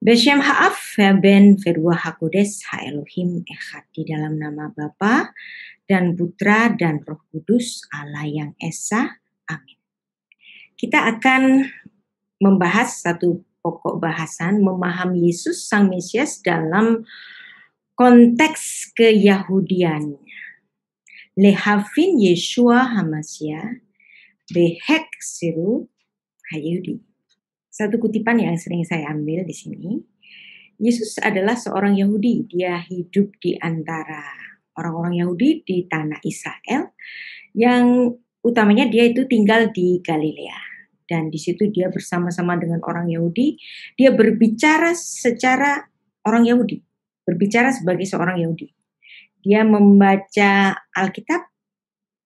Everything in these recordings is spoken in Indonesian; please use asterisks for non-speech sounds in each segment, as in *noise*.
Beshem Ha'af, feben Verua Hakodes, Ha'elohim, Echad. Di dalam nama Bapa dan Putra dan Roh Kudus, Allah yang Esa. Amin. Kita akan membahas satu pokok bahasan, memahami Yesus Sang Mesias dalam konteks keyahudiannya. Lehavin Yeshua Hamasya, Behek Siru Hayudi. Satu kutipan yang sering saya ambil di sini, Yesus adalah seorang Yahudi. Dia hidup di antara orang-orang Yahudi di tanah Israel yang utamanya dia itu tinggal di Galilea. Dan di situ dia bersama-sama dengan orang Yahudi, dia berbicara secara orang Yahudi, berbicara sebagai seorang Yahudi. Dia membaca Alkitab,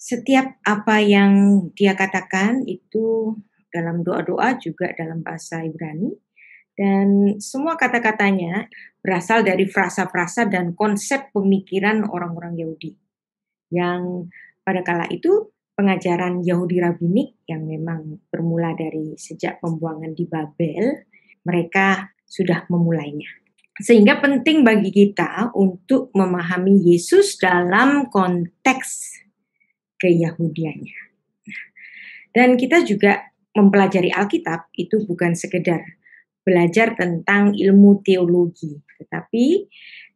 setiap apa yang dia katakan itu dalam doa-doa juga dalam bahasa Ibrani dan semua kata-katanya berasal dari frasa-frasa dan konsep pemikiran orang-orang Yahudi yang pada kala itu pengajaran Yahudi rabbinik yang memang bermula dari sejak pembuangan di Babel mereka sudah memulainya sehingga penting bagi kita untuk memahami Yesus dalam konteks keyahudiannya. Dan kita juga mempelajari Alkitab itu bukan sekedar belajar tentang ilmu teologi, tetapi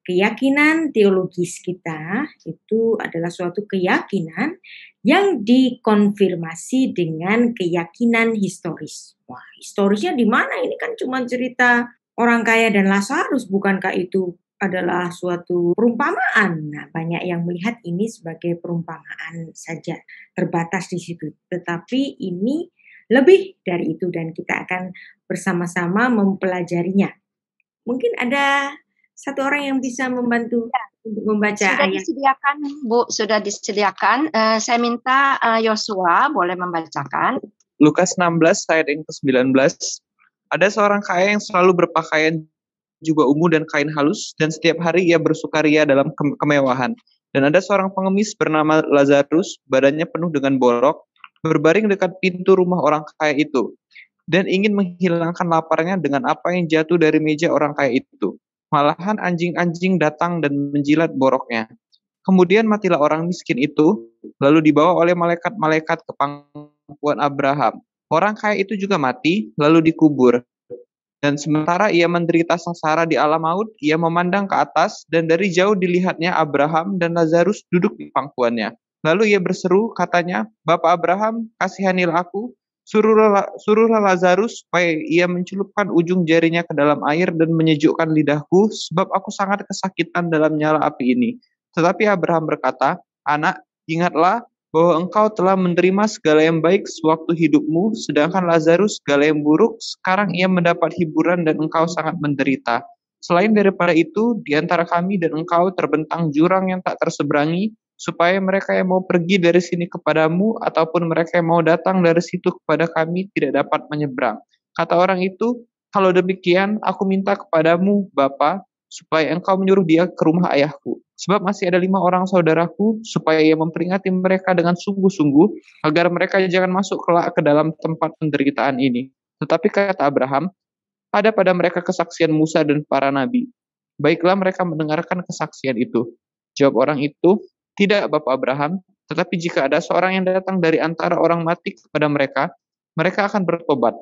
keyakinan teologis kita itu adalah suatu keyakinan yang dikonfirmasi dengan keyakinan historis. Wah, historisnya di mana? Ini kan cuma cerita orang kaya dan Lazarus, bukankah itu adalah suatu perumpamaan? Nah, banyak yang melihat ini sebagai perumpamaan saja, terbatas di situ. Tetapi ini lebih dari itu dan kita akan bersama-sama mempelajarinya. Mungkin ada satu orang yang bisa membantu ya. untuk membaca sudah ayat. disediakan Bu, sudah disediakan. Uh, saya minta eh, Yosua uh, boleh membacakan. Lukas 16 ayat yang ke-19. Ada seorang kaya yang selalu berpakaian juga ungu dan kain halus dan setiap hari ia bersukaria dalam ke kemewahan. Dan ada seorang pengemis bernama Lazarus, badannya penuh dengan borok berbaring dekat pintu rumah orang kaya itu, dan ingin menghilangkan laparnya dengan apa yang jatuh dari meja orang kaya itu. Malahan anjing-anjing datang dan menjilat boroknya. Kemudian matilah orang miskin itu, lalu dibawa oleh malaikat-malaikat ke pangkuan Abraham. Orang kaya itu juga mati, lalu dikubur. Dan sementara ia menderita sengsara di alam maut, ia memandang ke atas, dan dari jauh dilihatnya Abraham dan Lazarus duduk di pangkuannya. Lalu ia berseru, katanya, Bapak Abraham, kasihanilah aku, suruhlah, suruhlah Lazarus supaya ia mencelupkan ujung jarinya ke dalam air dan menyejukkan lidahku, sebab aku sangat kesakitan dalam nyala api ini. Tetapi Abraham berkata, Anak, ingatlah bahwa engkau telah menerima segala yang baik sewaktu hidupmu, sedangkan Lazarus segala yang buruk, sekarang ia mendapat hiburan dan engkau sangat menderita. Selain daripada itu, di antara kami dan engkau terbentang jurang yang tak terseberangi, supaya mereka yang mau pergi dari sini kepadamu ataupun mereka yang mau datang dari situ kepada kami tidak dapat menyeberang. Kata orang itu, kalau demikian aku minta kepadamu Bapa supaya engkau menyuruh dia ke rumah ayahku. Sebab masih ada lima orang saudaraku supaya ia memperingati mereka dengan sungguh-sungguh agar mereka jangan masuk kelak ke dalam tempat penderitaan ini. Tetapi kata Abraham, ada pada mereka kesaksian Musa dan para nabi. Baiklah mereka mendengarkan kesaksian itu. Jawab orang itu, tidak, Bapak Abraham, tetapi jika ada seorang yang datang dari antara orang mati kepada mereka, mereka akan bertobat.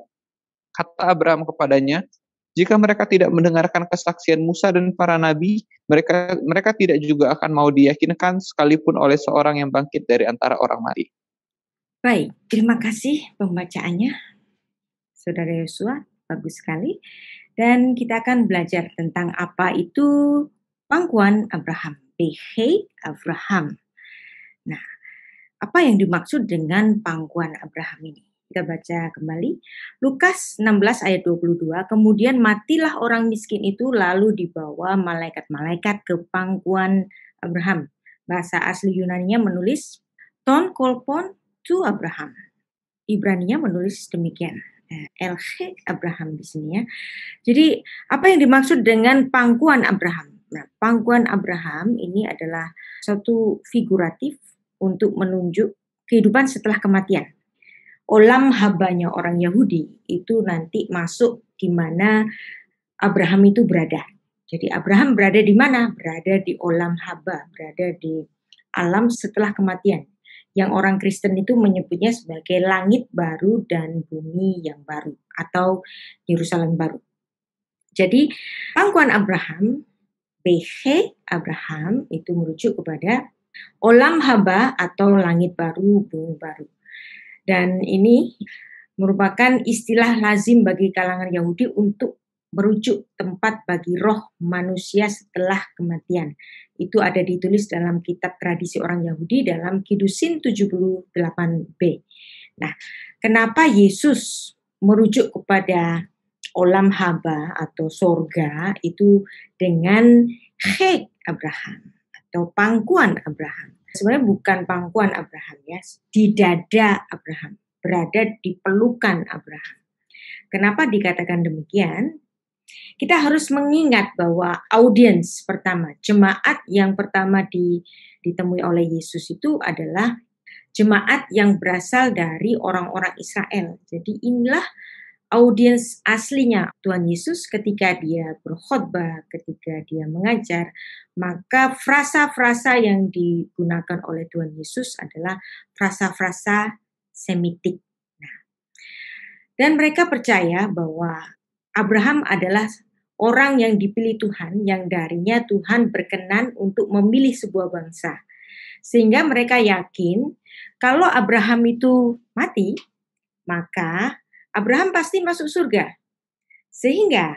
Kata Abraham kepadanya, jika mereka tidak mendengarkan kesaksian Musa dan para nabi, mereka mereka tidak juga akan mau diyakinkan sekalipun oleh seorang yang bangkit dari antara orang mati. Baik, terima kasih pembacaannya. Saudara Yosua, bagus sekali. Dan kita akan belajar tentang apa itu pangkuan Abraham. PH Abraham. Nah, apa yang dimaksud dengan pangkuan Abraham ini? Kita baca kembali Lukas 16 ayat 22, kemudian matilah orang miskin itu lalu dibawa malaikat-malaikat ke pangkuan Abraham. Bahasa asli Yunaninya menulis Ton kolpon to Abraham. Ibraninya menulis demikian. El nah, Abraham di sini ya. Jadi apa yang dimaksud dengan pangkuan Abraham? Nah, pangkuan Abraham ini adalah satu figuratif untuk menunjuk kehidupan setelah kematian. Olam habanya orang Yahudi itu nanti masuk di mana Abraham itu berada. Jadi Abraham berada di mana? Berada di olam haba, berada di alam setelah kematian. Yang orang Kristen itu menyebutnya sebagai langit baru dan bumi yang baru atau Yerusalem baru. Jadi pangkuan Abraham PH Abraham itu merujuk kepada Olam Haba atau langit baru, bumi baru. Dan ini merupakan istilah lazim bagi kalangan Yahudi untuk merujuk tempat bagi roh manusia setelah kematian. Itu ada ditulis dalam kitab tradisi orang Yahudi dalam Kidusin 78b. Nah, kenapa Yesus merujuk kepada olam haba atau sorga itu dengan hek Abraham atau pangkuan Abraham. Sebenarnya bukan pangkuan Abraham ya, di dada Abraham, berada di pelukan Abraham. Kenapa dikatakan demikian? Kita harus mengingat bahwa audiens pertama, jemaat yang pertama ditemui oleh Yesus itu adalah jemaat yang berasal dari orang-orang Israel. Jadi inilah audiens aslinya Tuhan Yesus ketika dia berkhotbah, ketika dia mengajar, maka frasa-frasa yang digunakan oleh Tuhan Yesus adalah frasa-frasa semitik. Nah, dan mereka percaya bahwa Abraham adalah orang yang dipilih Tuhan, yang darinya Tuhan berkenan untuk memilih sebuah bangsa. Sehingga mereka yakin kalau Abraham itu mati, maka Abraham pasti masuk surga. Sehingga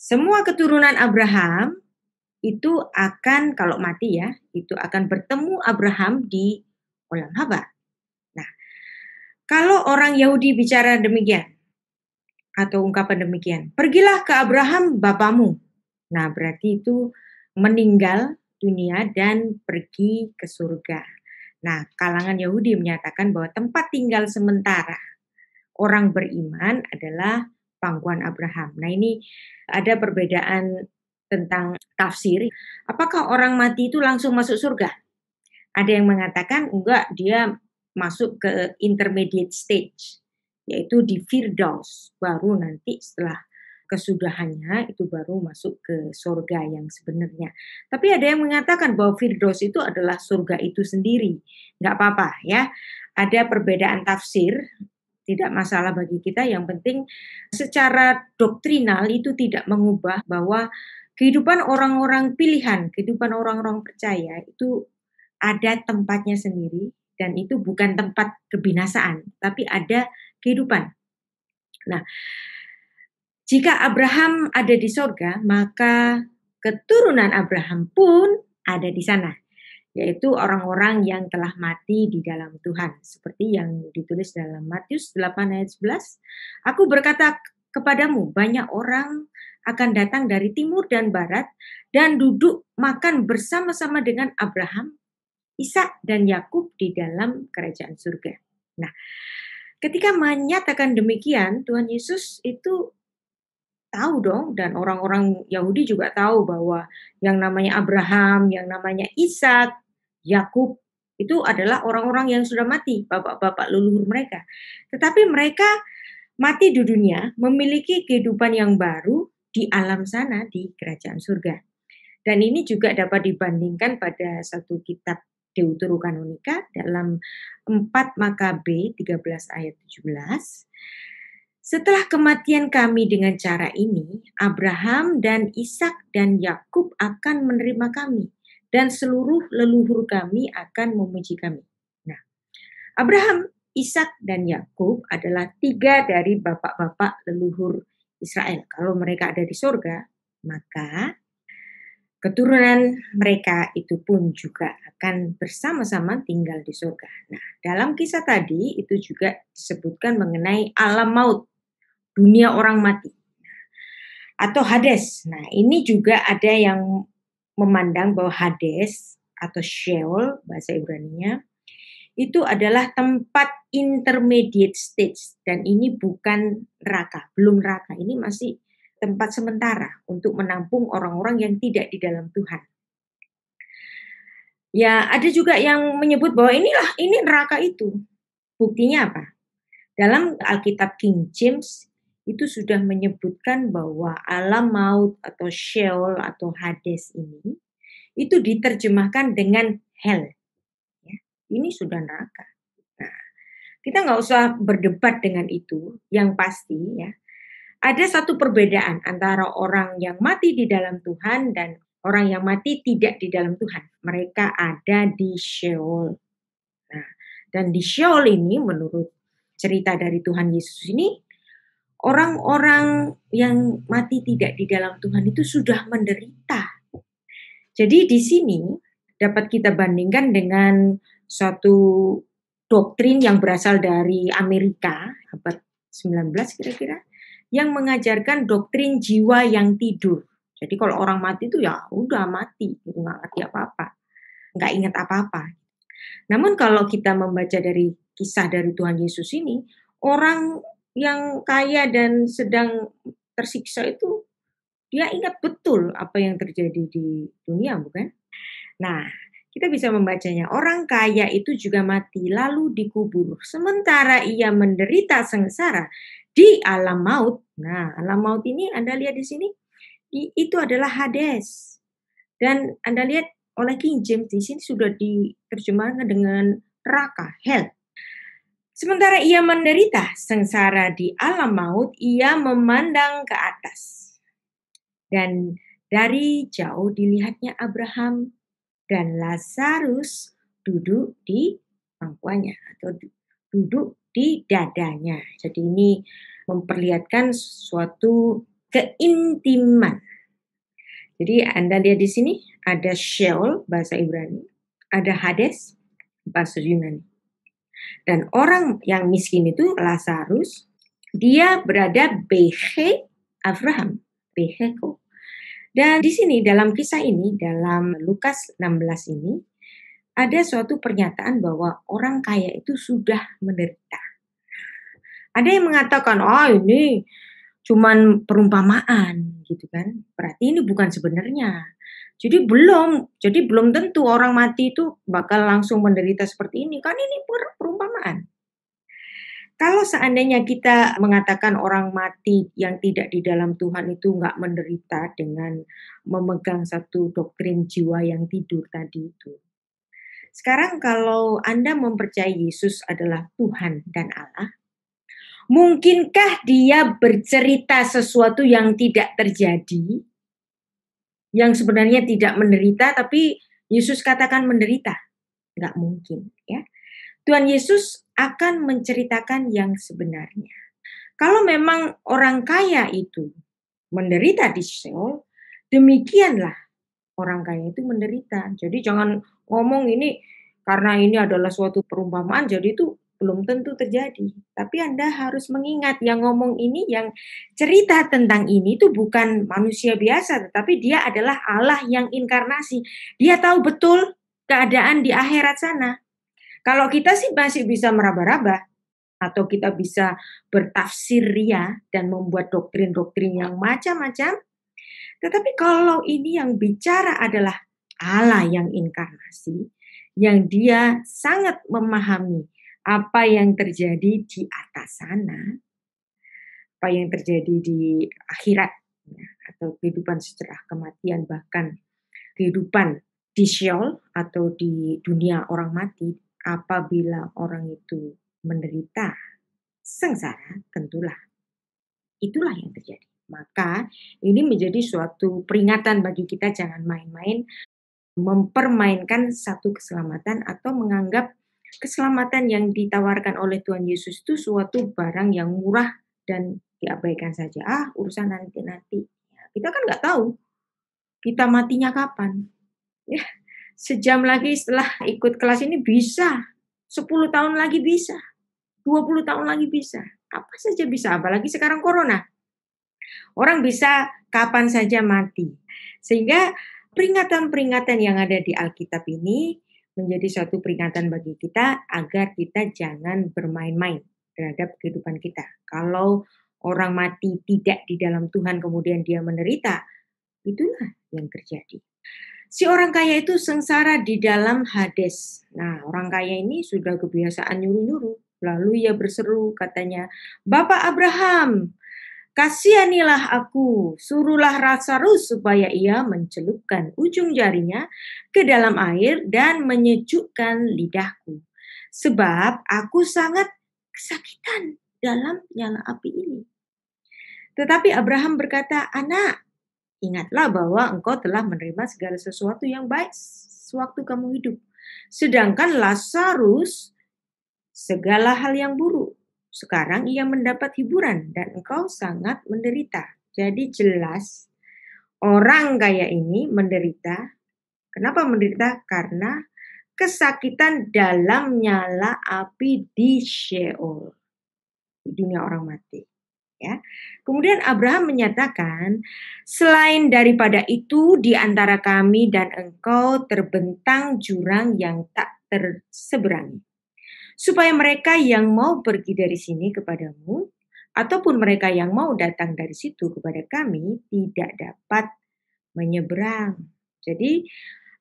semua keturunan Abraham itu akan kalau mati ya, itu akan bertemu Abraham di olam haba. Nah, kalau orang Yahudi bicara demikian atau ungkapan demikian, pergilah ke Abraham bapamu. Nah, berarti itu meninggal dunia dan pergi ke surga. Nah, kalangan Yahudi menyatakan bahwa tempat tinggal sementara orang beriman adalah pangkuan Abraham. Nah, ini ada perbedaan tentang tafsir. Apakah orang mati itu langsung masuk surga? Ada yang mengatakan enggak, dia masuk ke intermediate stage, yaitu di firdaus. Baru nanti setelah kesudahannya itu baru masuk ke surga yang sebenarnya. Tapi ada yang mengatakan bahwa firdaus itu adalah surga itu sendiri. Enggak apa-apa ya. Ada perbedaan tafsir tidak masalah bagi kita. Yang penting secara doktrinal itu tidak mengubah bahwa kehidupan orang-orang pilihan, kehidupan orang-orang percaya itu ada tempatnya sendiri dan itu bukan tempat kebinasaan, tapi ada kehidupan. Nah, jika Abraham ada di sorga, maka keturunan Abraham pun ada di sana yaitu orang-orang yang telah mati di dalam Tuhan seperti yang ditulis dalam Matius 8 ayat 11 Aku berkata kepadamu banyak orang akan datang dari timur dan barat dan duduk makan bersama-sama dengan Abraham, Isa dan Yakub di dalam kerajaan surga. Nah, ketika menyatakan demikian, Tuhan Yesus itu tahu dong dan orang-orang Yahudi juga tahu bahwa yang namanya Abraham, yang namanya Ishak, Yakub itu adalah orang-orang yang sudah mati, bapak-bapak leluhur mereka. Tetapi mereka mati di dunia, memiliki kehidupan yang baru di alam sana di kerajaan surga. Dan ini juga dapat dibandingkan pada satu kitab Deuterokanonika dalam 4 Makabe 13 ayat 17. Setelah kematian kami dengan cara ini, Abraham dan Ishak dan Yakub akan menerima kami dan seluruh leluhur kami akan memuji kami. Nah, Abraham, Ishak, dan Yakub adalah tiga dari bapak-bapak leluhur Israel. Kalau mereka ada di surga, maka keturunan mereka itu pun juga akan bersama-sama tinggal di surga. Nah, dalam kisah tadi itu juga disebutkan mengenai alam maut, dunia orang mati nah, atau Hades. Nah, ini juga ada yang memandang bahwa Hades atau Sheol bahasa ibrani-nya itu adalah tempat intermediate stage dan ini bukan neraka, belum neraka. Ini masih tempat sementara untuk menampung orang-orang yang tidak di dalam Tuhan. Ya, ada juga yang menyebut bahwa inilah ini neraka itu. Buktinya apa? Dalam Alkitab King James itu sudah menyebutkan bahwa alam maut atau Sheol atau Hades ini itu diterjemahkan dengan hell. Ya, ini sudah neraka. Nah, kita nggak usah berdebat dengan itu. Yang pasti ya, ada satu perbedaan antara orang yang mati di dalam Tuhan dan orang yang mati tidak di dalam Tuhan. Mereka ada di Sheol. Nah, dan di Sheol ini menurut cerita dari Tuhan Yesus ini orang-orang yang mati tidak di dalam Tuhan itu sudah menderita. Jadi di sini dapat kita bandingkan dengan suatu doktrin yang berasal dari Amerika abad 19 kira-kira yang mengajarkan doktrin jiwa yang tidur. Jadi kalau orang mati itu ya udah mati, gitu, nggak ngerti apa-apa, nggak ingat apa-apa. Namun kalau kita membaca dari kisah dari Tuhan Yesus ini, orang yang kaya dan sedang tersiksa itu dia ingat betul apa yang terjadi di dunia, bukan? Nah, kita bisa membacanya. Orang kaya itu juga mati lalu dikubur. Sementara ia menderita sengsara di alam maut. Nah, alam maut ini Anda lihat di sini, itu adalah Hades. Dan Anda lihat oleh King James di sini sudah diterjemahkan dengan neraka, hell. Sementara ia menderita sengsara di alam maut, ia memandang ke atas. Dan dari jauh dilihatnya Abraham dan Lazarus duduk di pangkuannya atau duduk di dadanya. Jadi ini memperlihatkan suatu keintiman. Jadi Anda lihat di sini ada Sheol bahasa Ibrani, ada Hades bahasa Yunani dan orang yang miskin itu Lazarus, dia berada BH Abraham, beheko Dan di sini dalam kisah ini, dalam Lukas 16 ini, ada suatu pernyataan bahwa orang kaya itu sudah menderita. Ada yang mengatakan, oh ini cuman perumpamaan gitu kan. Berarti ini bukan sebenarnya. Jadi belum, jadi belum tentu orang mati itu bakal langsung menderita seperti ini. Kan ini perumpamaan. Kalau seandainya kita mengatakan orang mati yang tidak di dalam Tuhan itu nggak menderita dengan memegang satu doktrin jiwa yang tidur tadi itu. Sekarang kalau Anda mempercayai Yesus adalah Tuhan dan Allah, mungkinkah dia bercerita sesuatu yang tidak terjadi? yang sebenarnya tidak menderita tapi Yesus katakan menderita. Nggak mungkin ya. Tuhan Yesus akan menceritakan yang sebenarnya. Kalau memang orang kaya itu menderita di Seoul demikianlah orang kaya itu menderita. Jadi jangan ngomong ini karena ini adalah suatu perumpamaan, jadi itu belum tentu terjadi. Tapi Anda harus mengingat yang ngomong ini, yang cerita tentang ini itu bukan manusia biasa, tetapi dia adalah Allah yang inkarnasi. Dia tahu betul keadaan di akhirat sana. Kalau kita sih masih bisa meraba-raba, atau kita bisa bertafsir ria dan membuat doktrin-doktrin yang macam-macam. Tetapi kalau ini yang bicara adalah Allah yang inkarnasi, yang dia sangat memahami apa yang terjadi di atas sana, apa yang terjadi di akhirat, ya, atau kehidupan setelah kematian, bahkan kehidupan di Sheol atau di dunia orang mati, apabila orang itu menderita sengsara, tentulah itulah yang terjadi. Maka ini menjadi suatu peringatan bagi kita jangan main-main mempermainkan satu keselamatan atau menganggap keselamatan yang ditawarkan oleh Tuhan Yesus itu suatu barang yang murah dan diabaikan saja. Ah, urusan nanti-nanti. Ya, kita kan nggak tahu kita matinya kapan. Ya, sejam lagi setelah ikut kelas ini bisa. 10 tahun lagi bisa. 20 tahun lagi bisa. Apa saja bisa, apalagi sekarang corona. Orang bisa kapan saja mati. Sehingga peringatan-peringatan yang ada di Alkitab ini menjadi suatu peringatan bagi kita agar kita jangan bermain-main terhadap kehidupan kita. Kalau orang mati tidak di dalam Tuhan kemudian dia menderita, itulah yang terjadi. Si orang kaya itu sengsara di dalam Hades. Nah, orang kaya ini sudah kebiasaan nyuruh-nyuruh. Lalu ia berseru katanya, Bapak Abraham, Kasihanilah aku, suruhlah Lazarus supaya ia mencelupkan ujung jarinya ke dalam air dan menyejukkan lidahku. Sebab aku sangat kesakitan dalam nyala api ini. Tetapi Abraham berkata, Anak, ingatlah bahwa engkau telah menerima segala sesuatu yang baik sewaktu kamu hidup. Sedangkan Lazarus segala hal yang buruk. Sekarang ia mendapat hiburan dan engkau sangat menderita. Jadi jelas orang kaya ini menderita. Kenapa menderita? Karena kesakitan dalam nyala api di Sheol. Di dunia orang mati. Ya. Kemudian Abraham menyatakan, selain daripada itu di antara kami dan engkau terbentang jurang yang tak terseberangi supaya mereka yang mau pergi dari sini kepadamu, ataupun mereka yang mau datang dari situ kepada kami, tidak dapat menyeberang. Jadi,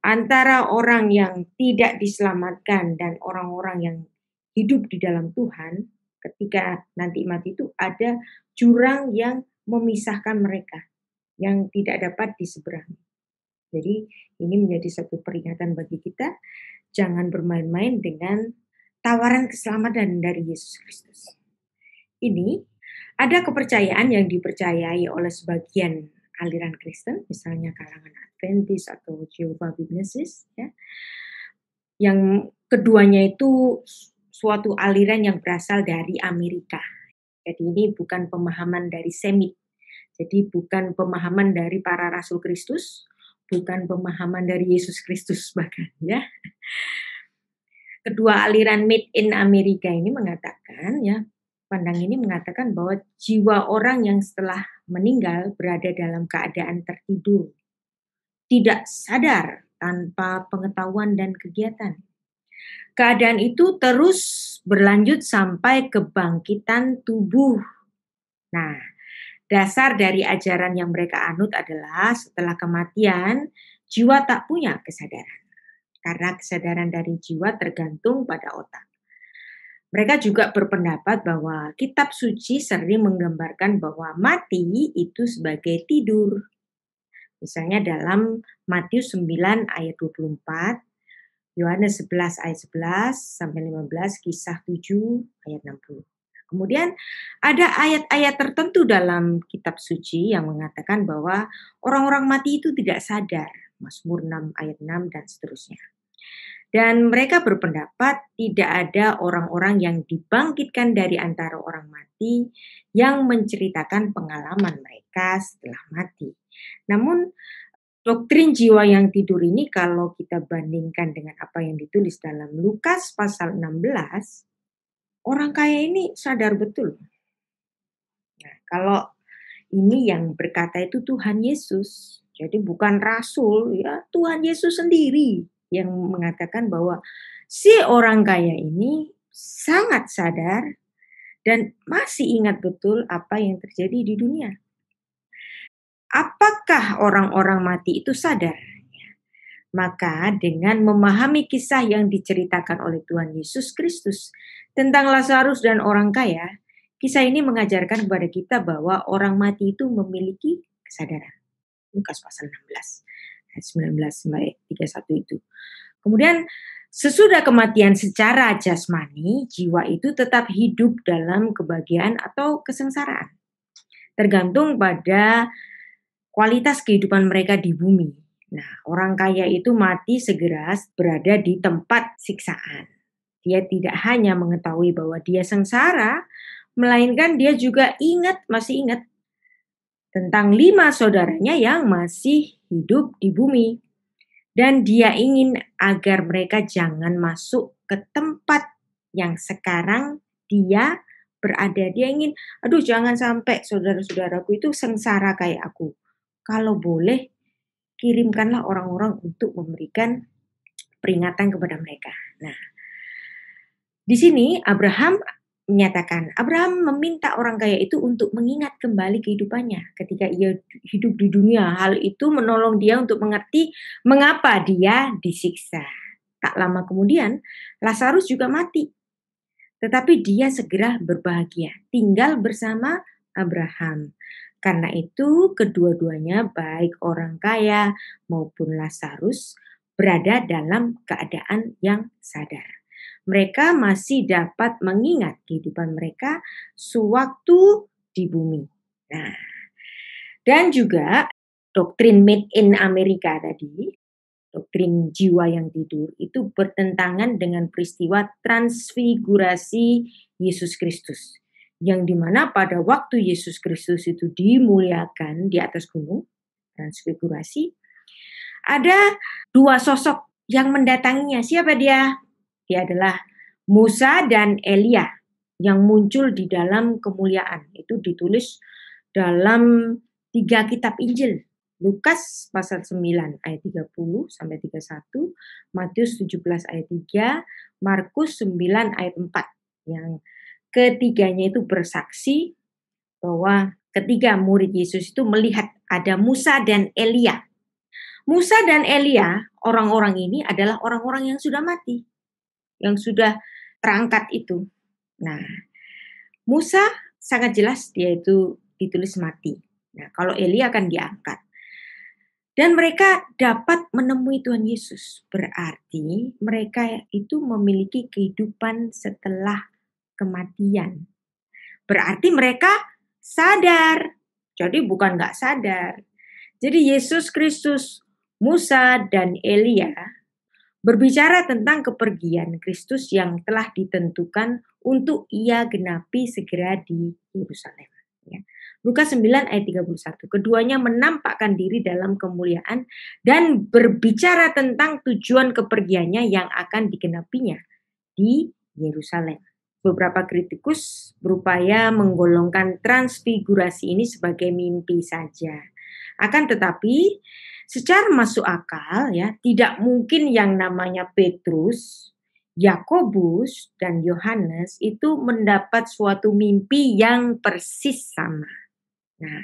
antara orang yang tidak diselamatkan dan orang-orang yang hidup di dalam Tuhan, ketika nanti mati itu ada jurang yang memisahkan mereka, yang tidak dapat diseberangi. Jadi, ini menjadi satu peringatan bagi kita, jangan bermain-main dengan tawaran keselamatan dari Yesus Kristus. Ini ada kepercayaan yang dipercayai oleh sebagian aliran Kristen, misalnya kalangan Adventist atau Jehovah Witnesses, ya, yang keduanya itu suatu aliran yang berasal dari Amerika. Jadi ini bukan pemahaman dari Semit. Jadi bukan pemahaman dari para rasul Kristus, bukan pemahaman dari Yesus Kristus bahkan ya kedua aliran made in Amerika ini mengatakan ya pandang ini mengatakan bahwa jiwa orang yang setelah meninggal berada dalam keadaan tertidur tidak sadar tanpa pengetahuan dan kegiatan keadaan itu terus berlanjut sampai kebangkitan tubuh nah dasar dari ajaran yang mereka anut adalah setelah kematian jiwa tak punya kesadaran karena kesadaran dari jiwa tergantung pada otak. Mereka juga berpendapat bahwa kitab suci sering menggambarkan bahwa mati itu sebagai tidur. Misalnya dalam Matius 9 ayat 24, Yohanes 11 ayat 11 sampai 15, kisah 7 ayat 60. Kemudian ada ayat-ayat tertentu dalam kitab suci yang mengatakan bahwa orang-orang mati itu tidak sadar. Mazmur 6 ayat 6 dan seterusnya. Dan mereka berpendapat tidak ada orang-orang yang dibangkitkan dari antara orang mati yang menceritakan pengalaman mereka setelah mati. Namun, doktrin jiwa yang tidur ini kalau kita bandingkan dengan apa yang ditulis dalam Lukas pasal 16, orang kaya ini sadar betul. Nah, kalau ini yang berkata itu Tuhan Yesus, jadi bukan rasul ya, Tuhan Yesus sendiri yang mengatakan bahwa si orang kaya ini sangat sadar dan masih ingat betul apa yang terjadi di dunia. Apakah orang-orang mati itu sadar? Maka dengan memahami kisah yang diceritakan oleh Tuhan Yesus Kristus tentang Lazarus dan orang kaya, kisah ini mengajarkan kepada kita bahwa orang mati itu memiliki kesadaran. Lukas pasal 16. 1931 itu. Kemudian sesudah kematian secara jasmani, jiwa itu tetap hidup dalam kebahagiaan atau kesengsaraan. Tergantung pada kualitas kehidupan mereka di bumi. Nah, orang kaya itu mati segera berada di tempat siksaan. Dia tidak hanya mengetahui bahwa dia sengsara, melainkan dia juga ingat, masih ingat tentang lima saudaranya yang masih hidup di bumi. Dan dia ingin agar mereka jangan masuk ke tempat yang sekarang dia berada. Dia ingin, aduh jangan sampai saudara-saudaraku itu sengsara kayak aku. Kalau boleh, kirimkanlah orang-orang untuk memberikan peringatan kepada mereka. Nah, di sini Abraham menyatakan Abraham meminta orang kaya itu untuk mengingat kembali kehidupannya ketika ia hidup di dunia. Hal itu menolong dia untuk mengerti mengapa dia disiksa. Tak lama kemudian, Lazarus juga mati. Tetapi dia segera berbahagia, tinggal bersama Abraham. Karena itu, kedua-duanya baik orang kaya maupun Lazarus berada dalam keadaan yang sadar mereka masih dapat mengingat kehidupan mereka sewaktu di bumi. Nah, dan juga doktrin made in Amerika tadi, doktrin jiwa yang tidur itu bertentangan dengan peristiwa transfigurasi Yesus Kristus. Yang dimana pada waktu Yesus Kristus itu dimuliakan di atas gunung, transfigurasi, ada dua sosok yang mendatanginya. Siapa dia? dia adalah Musa dan Elia yang muncul di dalam kemuliaan. Itu ditulis dalam tiga kitab Injil. Lukas pasal 9 ayat 30 sampai 31, Matius 17 ayat 3, Markus 9 ayat 4. Yang ketiganya itu bersaksi bahwa ketiga murid Yesus itu melihat ada Musa dan Elia. Musa dan Elia, orang-orang ini adalah orang-orang yang sudah mati yang sudah terangkat itu. Nah, Musa sangat jelas dia itu ditulis mati. Nah, kalau Elia akan diangkat. Dan mereka dapat menemui Tuhan Yesus. Berarti mereka itu memiliki kehidupan setelah kematian. Berarti mereka sadar. Jadi bukan nggak sadar. Jadi Yesus Kristus, Musa, dan Elia berbicara tentang kepergian Kristus yang telah ditentukan untuk ia genapi segera di Yerusalem. Ya. Lukas 9 ayat 31. Keduanya menampakkan diri dalam kemuliaan dan berbicara tentang tujuan kepergiannya yang akan digenapinya di Yerusalem. Beberapa kritikus berupaya menggolongkan transfigurasi ini sebagai mimpi saja. Akan tetapi, secara masuk akal ya tidak mungkin yang namanya Petrus, Yakobus dan Yohanes itu mendapat suatu mimpi yang persis sama. Nah,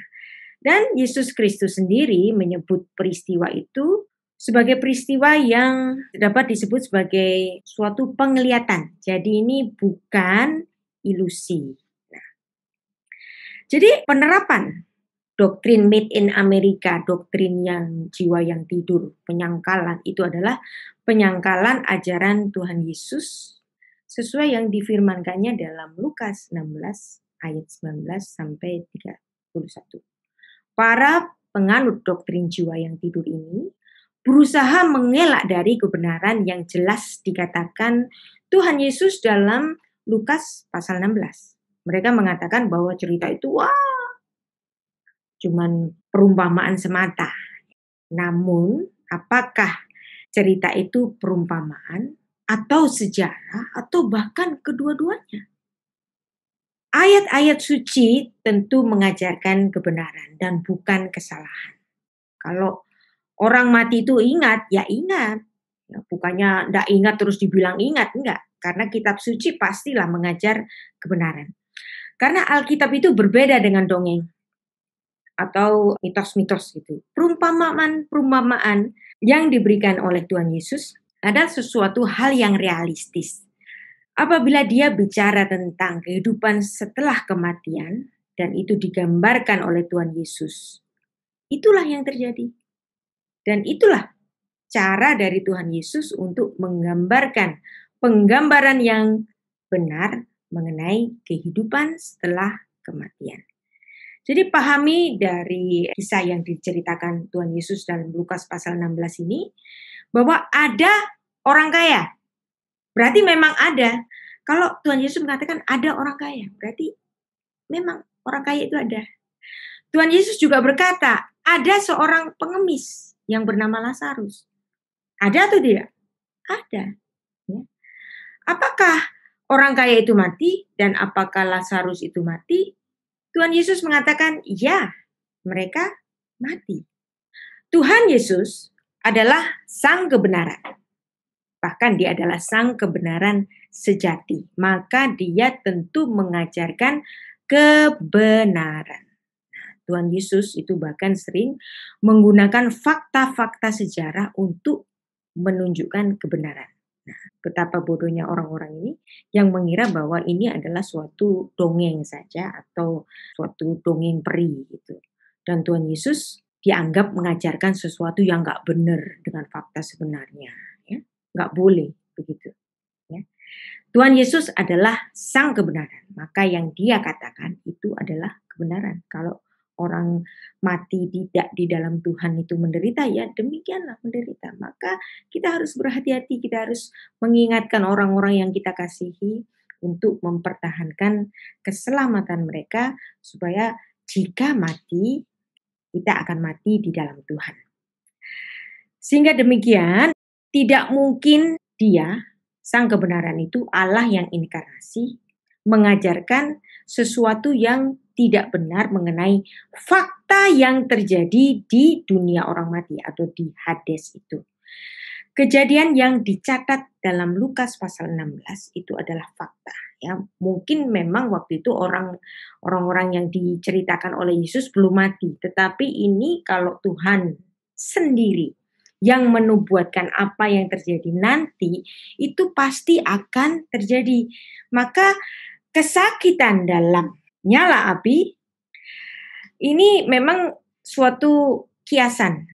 dan Yesus Kristus sendiri menyebut peristiwa itu sebagai peristiwa yang dapat disebut sebagai suatu penglihatan. Jadi ini bukan ilusi. Nah, jadi penerapan doktrin made in Amerika, doktrin yang jiwa yang tidur, penyangkalan itu adalah penyangkalan ajaran Tuhan Yesus sesuai yang difirmankannya dalam Lukas 16 ayat 19 sampai 31. Para penganut doktrin jiwa yang tidur ini berusaha mengelak dari kebenaran yang jelas dikatakan Tuhan Yesus dalam Lukas pasal 16. Mereka mengatakan bahwa cerita itu wah cuman perumpamaan semata. Namun, apakah cerita itu perumpamaan atau sejarah atau bahkan kedua-duanya? Ayat-ayat suci tentu mengajarkan kebenaran dan bukan kesalahan. Kalau orang mati itu ingat, ya ingat. Ya, bukannya tidak ingat terus dibilang ingat, enggak. Karena kitab suci pastilah mengajar kebenaran. Karena Alkitab itu berbeda dengan dongeng atau mitos-mitos itu Perumpamaan-perumpamaan yang diberikan oleh Tuhan Yesus ada sesuatu hal yang realistis. Apabila dia bicara tentang kehidupan setelah kematian, dan itu digambarkan oleh Tuhan Yesus, itulah yang terjadi. Dan itulah cara dari Tuhan Yesus untuk menggambarkan penggambaran yang benar mengenai kehidupan setelah kematian. Jadi pahami dari kisah yang diceritakan Tuhan Yesus dalam Lukas pasal 16 ini bahwa ada orang kaya. Berarti memang ada. Kalau Tuhan Yesus mengatakan ada orang kaya, berarti memang orang kaya itu ada. Tuhan Yesus juga berkata, ada seorang pengemis yang bernama Lazarus. Ada atau tidak? Ada. Ya. Apakah orang kaya itu mati dan apakah Lazarus itu mati? Tuhan Yesus mengatakan, "Ya, mereka mati." Tuhan Yesus adalah sang kebenaran. Bahkan dia adalah sang kebenaran sejati. Maka dia tentu mengajarkan kebenaran. Nah, Tuhan Yesus itu bahkan sering menggunakan fakta-fakta sejarah untuk menunjukkan kebenaran. Nah, betapa bodohnya orang-orang ini yang mengira bahwa ini adalah suatu dongeng saja atau suatu dongeng peri gitu. Dan Tuhan Yesus dianggap mengajarkan sesuatu yang nggak benar dengan fakta sebenarnya, ya nggak boleh begitu. Ya. Tuhan Yesus adalah sang kebenaran, maka yang dia katakan itu adalah kebenaran. Kalau orang mati tidak di dalam Tuhan itu menderita, ya demikianlah menderita. Maka kita harus berhati-hati, kita harus mengingatkan orang-orang yang kita kasihi untuk mempertahankan keselamatan mereka supaya jika mati, kita akan mati di dalam Tuhan. Sehingga demikian, tidak mungkin dia, sang kebenaran itu Allah yang inkarnasi, mengajarkan sesuatu yang tidak benar mengenai fakta yang terjadi di dunia orang mati atau di Hades itu. Kejadian yang dicatat dalam Lukas pasal 16 itu adalah fakta ya. Mungkin memang waktu itu orang orang-orang yang diceritakan oleh Yesus belum mati, tetapi ini kalau Tuhan sendiri yang menubuatkan apa yang terjadi nanti itu pasti akan terjadi. Maka kesakitan dalam nyala api, ini memang suatu kiasan.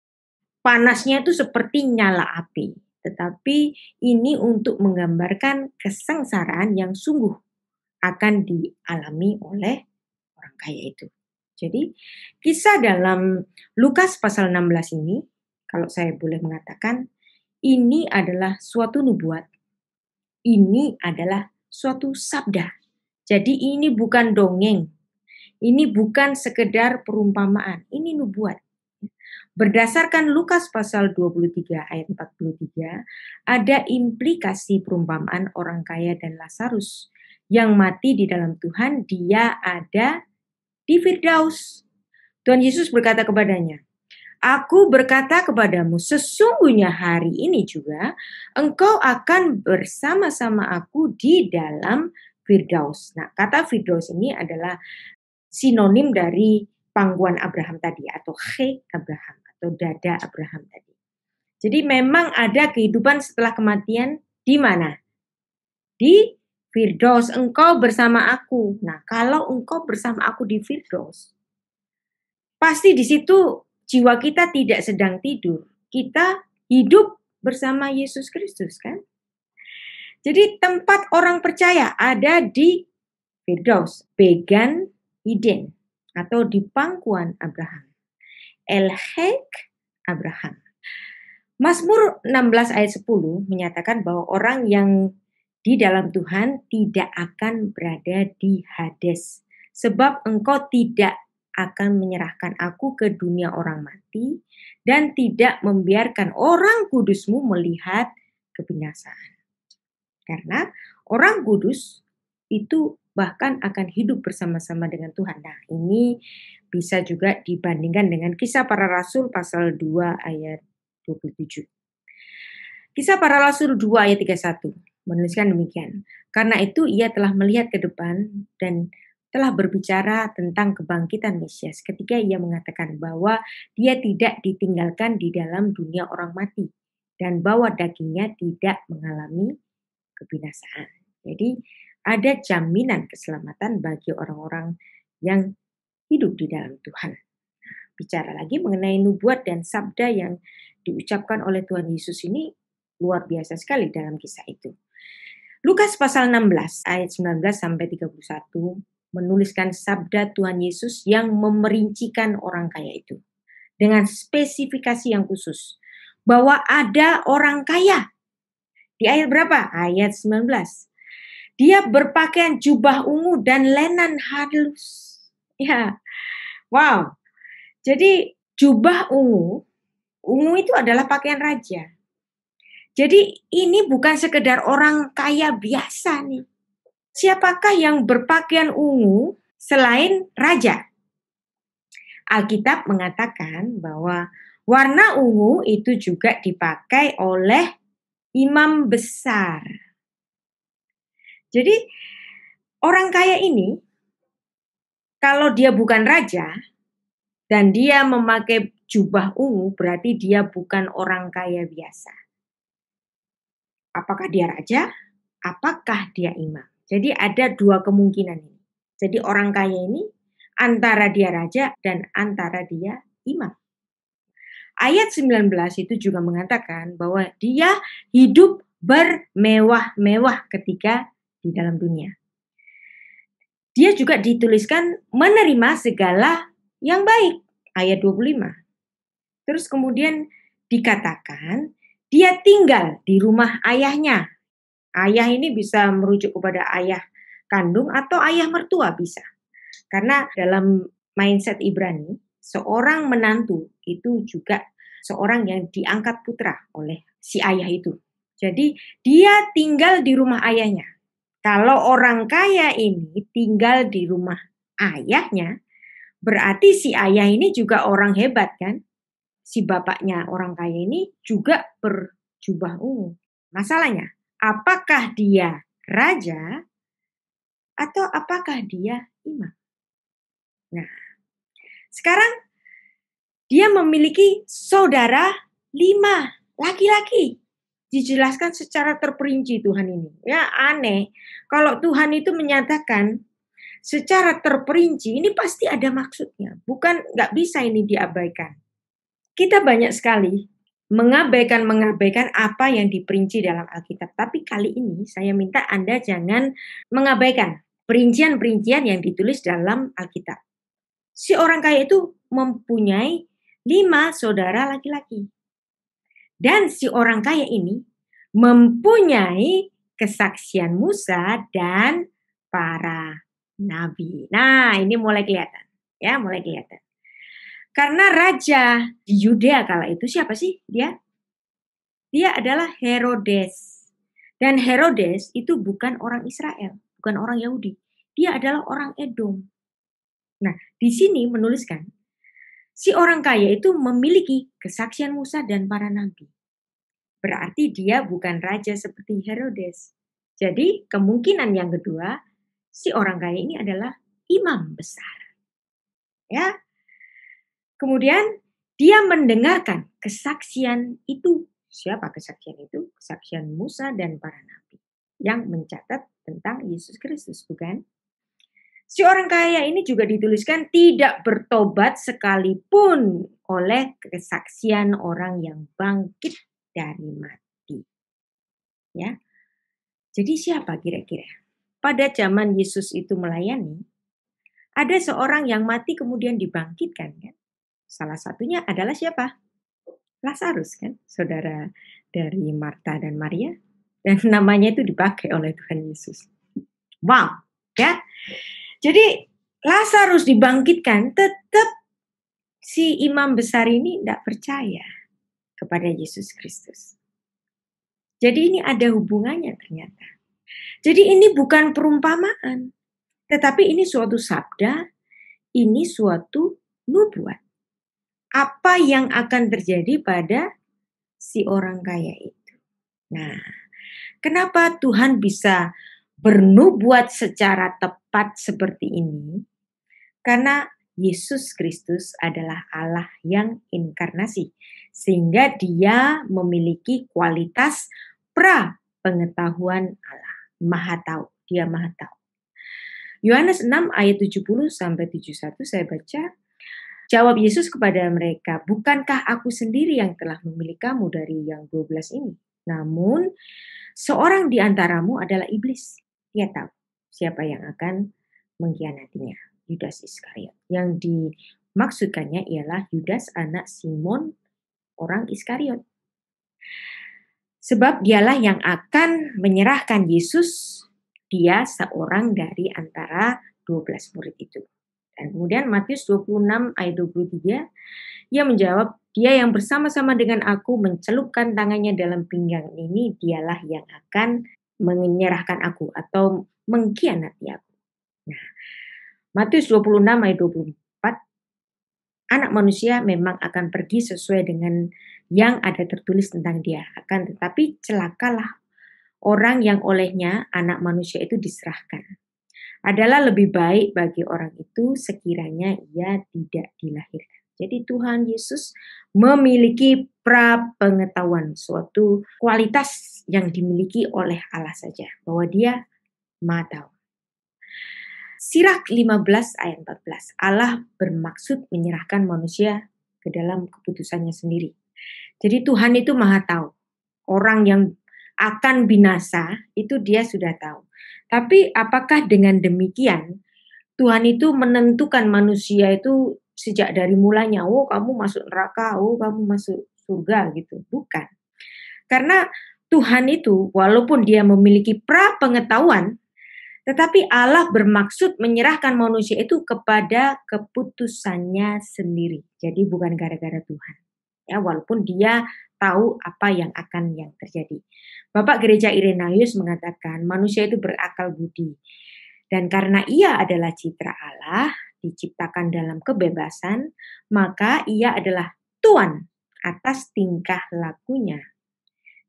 Panasnya itu seperti nyala api, tetapi ini untuk menggambarkan kesengsaraan yang sungguh akan dialami oleh orang kaya itu. Jadi, kisah dalam Lukas pasal 16 ini, kalau saya boleh mengatakan, ini adalah suatu nubuat. Ini adalah suatu sabda jadi ini bukan dongeng. Ini bukan sekedar perumpamaan. Ini nubuat. Berdasarkan Lukas pasal 23 ayat 43, ada implikasi perumpamaan orang kaya dan Lazarus yang mati di dalam Tuhan, dia ada di Firdaus. Tuhan Yesus berkata kepadanya, Aku berkata kepadamu, sesungguhnya hari ini juga engkau akan bersama-sama aku di dalam Firdaus. Nah, kata Firdaus ini adalah sinonim dari pangguan Abraham tadi atau he Abraham atau dada Abraham tadi. Jadi memang ada kehidupan setelah kematian di mana? Di Firdaus, engkau bersama aku. Nah, kalau engkau bersama aku di Firdaus, pasti di situ jiwa kita tidak sedang tidur. Kita hidup bersama Yesus Kristus kan? Jadi tempat orang percaya ada di Firdaus, Began Eden, atau di pangkuan Abraham. El Hek Abraham. Mazmur 16 ayat 10 menyatakan bahwa orang yang di dalam Tuhan tidak akan berada di Hades. Sebab engkau tidak akan menyerahkan aku ke dunia orang mati dan tidak membiarkan orang kudusmu melihat kebinasaan. Karena orang kudus itu bahkan akan hidup bersama-sama dengan Tuhan. Nah, ini bisa juga dibandingkan dengan kisah para rasul pasal 2 ayat 27. Kisah para rasul 2 ayat 31 menuliskan demikian. Karena itu ia telah melihat ke depan dan telah berbicara tentang kebangkitan Mesias ketika ia mengatakan bahwa dia tidak ditinggalkan di dalam dunia orang mati dan bahwa dagingnya tidak mengalami kebinasaan. Jadi ada jaminan keselamatan bagi orang-orang yang hidup di dalam Tuhan. Bicara lagi mengenai nubuat dan sabda yang diucapkan oleh Tuhan Yesus ini luar biasa sekali dalam kisah itu. Lukas pasal 16 ayat 19 sampai 31 menuliskan sabda Tuhan Yesus yang memerincikan orang kaya itu dengan spesifikasi yang khusus bahwa ada orang kaya di ayat berapa? Ayat 19. Dia berpakaian jubah ungu dan lenan halus. Ya. Wow. Jadi jubah ungu, ungu itu adalah pakaian raja. Jadi ini bukan sekedar orang kaya biasa nih. Siapakah yang berpakaian ungu selain raja? Alkitab mengatakan bahwa warna ungu itu juga dipakai oleh imam besar. Jadi orang kaya ini kalau dia bukan raja dan dia memakai jubah ungu berarti dia bukan orang kaya biasa. Apakah dia raja? Apakah dia imam? Jadi ada dua kemungkinan ini. Jadi orang kaya ini antara dia raja dan antara dia imam. Ayat 19 itu juga mengatakan bahwa dia hidup bermewah-mewah ketika di dalam dunia. Dia juga dituliskan menerima segala yang baik, ayat 25. Terus kemudian dikatakan dia tinggal di rumah ayahnya. Ayah ini bisa merujuk kepada ayah kandung atau ayah mertua bisa. Karena dalam mindset Ibrani, seorang menantu itu juga seorang yang diangkat putra oleh si ayah itu. Jadi dia tinggal di rumah ayahnya. Kalau orang kaya ini tinggal di rumah ayahnya, berarti si ayah ini juga orang hebat kan? Si bapaknya orang kaya ini juga berjubah ungu. Masalahnya, apakah dia raja atau apakah dia imam? Nah, sekarang dia memiliki saudara lima laki-laki. Dijelaskan secara terperinci Tuhan ini. Ya aneh. Kalau Tuhan itu menyatakan secara terperinci ini pasti ada maksudnya. Bukan nggak bisa ini diabaikan. Kita banyak sekali mengabaikan-mengabaikan apa yang diperinci dalam Alkitab. Tapi kali ini saya minta Anda jangan mengabaikan perincian-perincian yang ditulis dalam Alkitab. Si orang kaya itu mempunyai lima saudara laki-laki. Dan si orang kaya ini mempunyai kesaksian Musa dan para nabi. Nah, ini mulai kelihatan, ya, mulai kelihatan. Karena raja di Yudea kala itu siapa sih dia? Dia adalah Herodes. Dan Herodes itu bukan orang Israel, bukan orang Yahudi. Dia adalah orang Edom. Nah, di sini menuliskan si orang kaya itu memiliki kesaksian Musa dan para nabi. Berarti dia bukan raja seperti Herodes. Jadi kemungkinan yang kedua, si orang kaya ini adalah imam besar. Ya. Kemudian dia mendengarkan kesaksian itu. Siapa kesaksian itu? Kesaksian Musa dan para nabi yang mencatat tentang Yesus Kristus, bukan? si orang kaya ini juga dituliskan tidak bertobat sekalipun oleh kesaksian orang yang bangkit dari mati. Ya. Jadi siapa kira-kira? Pada zaman Yesus itu melayani, ada seorang yang mati kemudian dibangkitkan kan? Salah satunya adalah siapa? Lazarus kan, saudara dari Marta dan Maria. Dan namanya itu dipakai oleh Tuhan Yesus. Wow, ya. Jadi Lazarus dibangkitkan, tetap si imam besar ini tidak percaya kepada Yesus Kristus. Jadi ini ada hubungannya ternyata. Jadi ini bukan perumpamaan, tetapi ini suatu sabda, ini suatu nubuat. Apa yang akan terjadi pada si orang kaya itu. Nah, kenapa Tuhan bisa bernubuat secara tepat tepat seperti ini karena Yesus Kristus adalah Allah yang inkarnasi, sehingga Dia memiliki kualitas pra pengetahuan Allah, Maha Tahu. Dia Maha Tahu. Yohanes 6 ayat 70 sampai 71 saya baca, Jawab Yesus kepada mereka, "Bukankah aku sendiri yang telah memilih kamu dari yang 12 ini? Namun seorang di antaramu adalah iblis. Dia tahu siapa yang akan mengkhianatinya, Yudas Iskariot. Yang dimaksudkannya ialah Yudas anak Simon, orang Iskariot. Sebab dialah yang akan menyerahkan Yesus, dia seorang dari antara 12 murid itu. Dan kemudian Matius 26 ayat 23, ia menjawab, dia yang bersama-sama dengan aku mencelupkan tangannya dalam pinggang ini, dialah yang akan menyerahkan aku atau mengkhianati aku. Nah, Matius 26 ayat 24, anak manusia memang akan pergi sesuai dengan yang ada tertulis tentang dia. Akan tetapi celakalah orang yang olehnya anak manusia itu diserahkan. Adalah lebih baik bagi orang itu sekiranya ia tidak dilahirkan. Jadi Tuhan Yesus memiliki pra pengetahuan, suatu kualitas yang dimiliki oleh Allah saja, bahwa dia Maha tahu. Sirah 15 ayat 14. Allah bermaksud menyerahkan manusia ke dalam keputusannya sendiri. Jadi Tuhan itu maha tahu. Orang yang akan binasa itu dia sudah tahu. Tapi apakah dengan demikian Tuhan itu menentukan manusia itu sejak dari mulanya, oh kamu masuk neraka, oh kamu masuk surga gitu. Bukan. Karena Tuhan itu walaupun dia memiliki pra pengetahuan tetapi Allah bermaksud menyerahkan manusia itu kepada keputusannya sendiri. Jadi bukan gara-gara Tuhan. Ya, walaupun dia tahu apa yang akan yang terjadi. Bapak Gereja Irenaeus mengatakan manusia itu berakal budi. Dan karena ia adalah citra Allah, diciptakan dalam kebebasan, maka ia adalah tuan atas tingkah lakunya.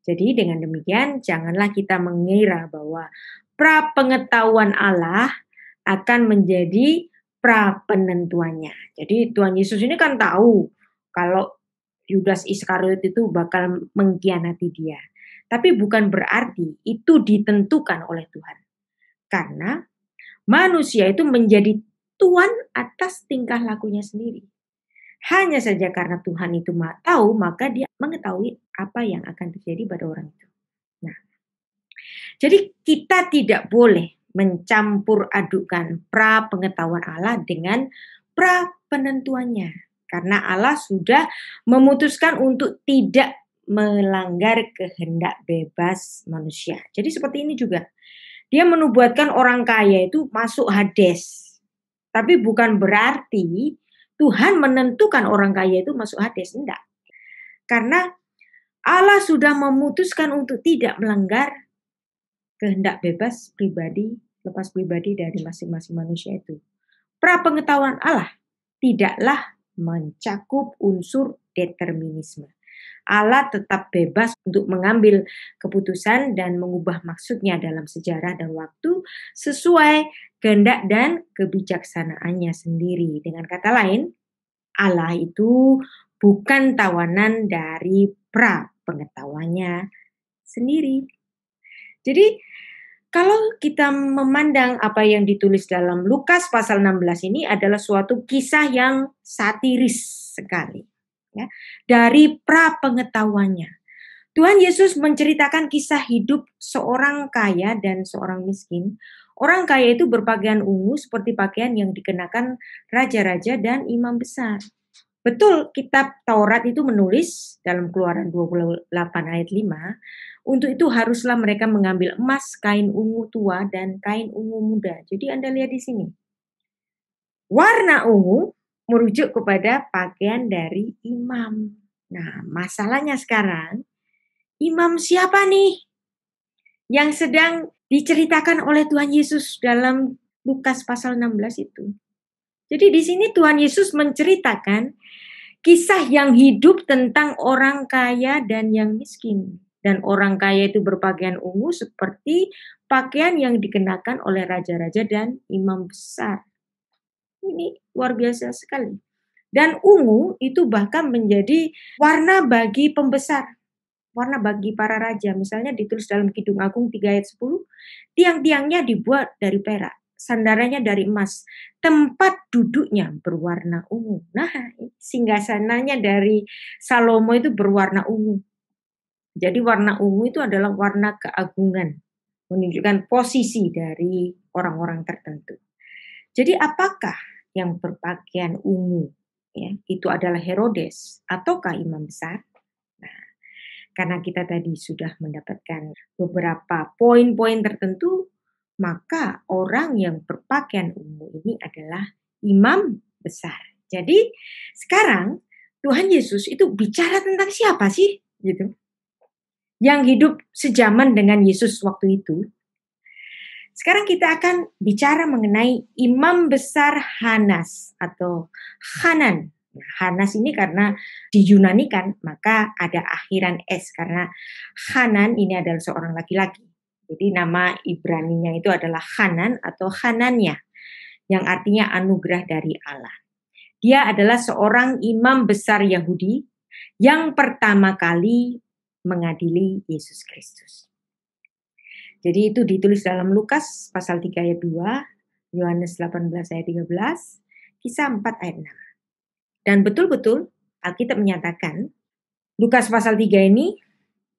Jadi dengan demikian janganlah kita mengira bahwa pra pengetahuan Allah akan menjadi pra penentuannya. Jadi Tuhan Yesus ini kan tahu kalau Yudas Iskariot itu bakal mengkhianati dia. Tapi bukan berarti itu ditentukan oleh Tuhan. Karena manusia itu menjadi tuan atas tingkah lakunya sendiri. Hanya saja karena Tuhan itu tahu, maka dia mengetahui apa yang akan terjadi pada orang itu. Jadi kita tidak boleh mencampur adukan pra pengetahuan Allah dengan pra penentuannya. Karena Allah sudah memutuskan untuk tidak melanggar kehendak bebas manusia. Jadi seperti ini juga. Dia menubuatkan orang kaya itu masuk Hades. Tapi bukan berarti Tuhan menentukan orang kaya itu masuk Hades. tidak, Karena Allah sudah memutuskan untuk tidak melanggar kehendak bebas pribadi, lepas pribadi dari masing-masing manusia itu. Pra pengetahuan Allah tidaklah mencakup unsur determinisme. Allah tetap bebas untuk mengambil keputusan dan mengubah maksudnya dalam sejarah dan waktu sesuai kehendak dan kebijaksanaannya sendiri. Dengan kata lain, Allah itu bukan tawanan dari pra pengetahuannya sendiri. Jadi kalau kita memandang apa yang ditulis dalam Lukas pasal 16 ini adalah suatu kisah yang satiris sekali ya dari pra pengetahuannya. Tuhan Yesus menceritakan kisah hidup seorang kaya dan seorang miskin. Orang kaya itu berpakaian ungu seperti pakaian yang dikenakan raja-raja dan imam besar. Betul, kitab Taurat itu menulis dalam keluaran 28 ayat 5, untuk itu haruslah mereka mengambil emas, kain ungu tua, dan kain ungu muda. Jadi Anda lihat di sini. Warna ungu merujuk kepada pakaian dari imam. Nah, masalahnya sekarang, imam siapa nih yang sedang diceritakan oleh Tuhan Yesus dalam Lukas pasal 16 itu? Jadi di sini Tuhan Yesus menceritakan kisah yang hidup tentang orang kaya dan yang miskin dan orang kaya itu berpakaian ungu seperti pakaian yang dikenakan oleh raja-raja dan imam besar. Ini luar biasa sekali. Dan ungu itu bahkan menjadi warna bagi pembesar, warna bagi para raja. Misalnya ditulis dalam Kidung Agung 3 ayat 10, tiang-tiangnya dibuat dari perak, sandarannya dari emas, tempat duduknya berwarna ungu. Nah, singgasananya dari Salomo itu berwarna ungu jadi warna ungu itu adalah warna keagungan, menunjukkan posisi dari orang-orang tertentu. Jadi apakah yang berpakaian ungu ya, itu adalah Herodes ataukah imam besar? Nah, karena kita tadi sudah mendapatkan beberapa poin-poin tertentu, maka orang yang berpakaian ungu ini adalah imam besar. Jadi sekarang Tuhan Yesus itu bicara tentang siapa sih? Gitu yang hidup sejaman dengan Yesus waktu itu. Sekarang kita akan bicara mengenai imam besar Hanas atau Hanan. Nah, Hanas ini karena di Yunani kan, maka ada akhiran S karena Hanan ini adalah seorang laki-laki. Jadi nama Ibraninya itu adalah Hanan atau Hanannya yang artinya anugerah dari Allah. Dia adalah seorang imam besar Yahudi yang pertama kali mengadili Yesus Kristus. Jadi itu ditulis dalam Lukas pasal 3 ayat 2, Yohanes 18 ayat 13, kisah 4 ayat 6. Dan betul-betul Alkitab menyatakan Lukas pasal 3 ini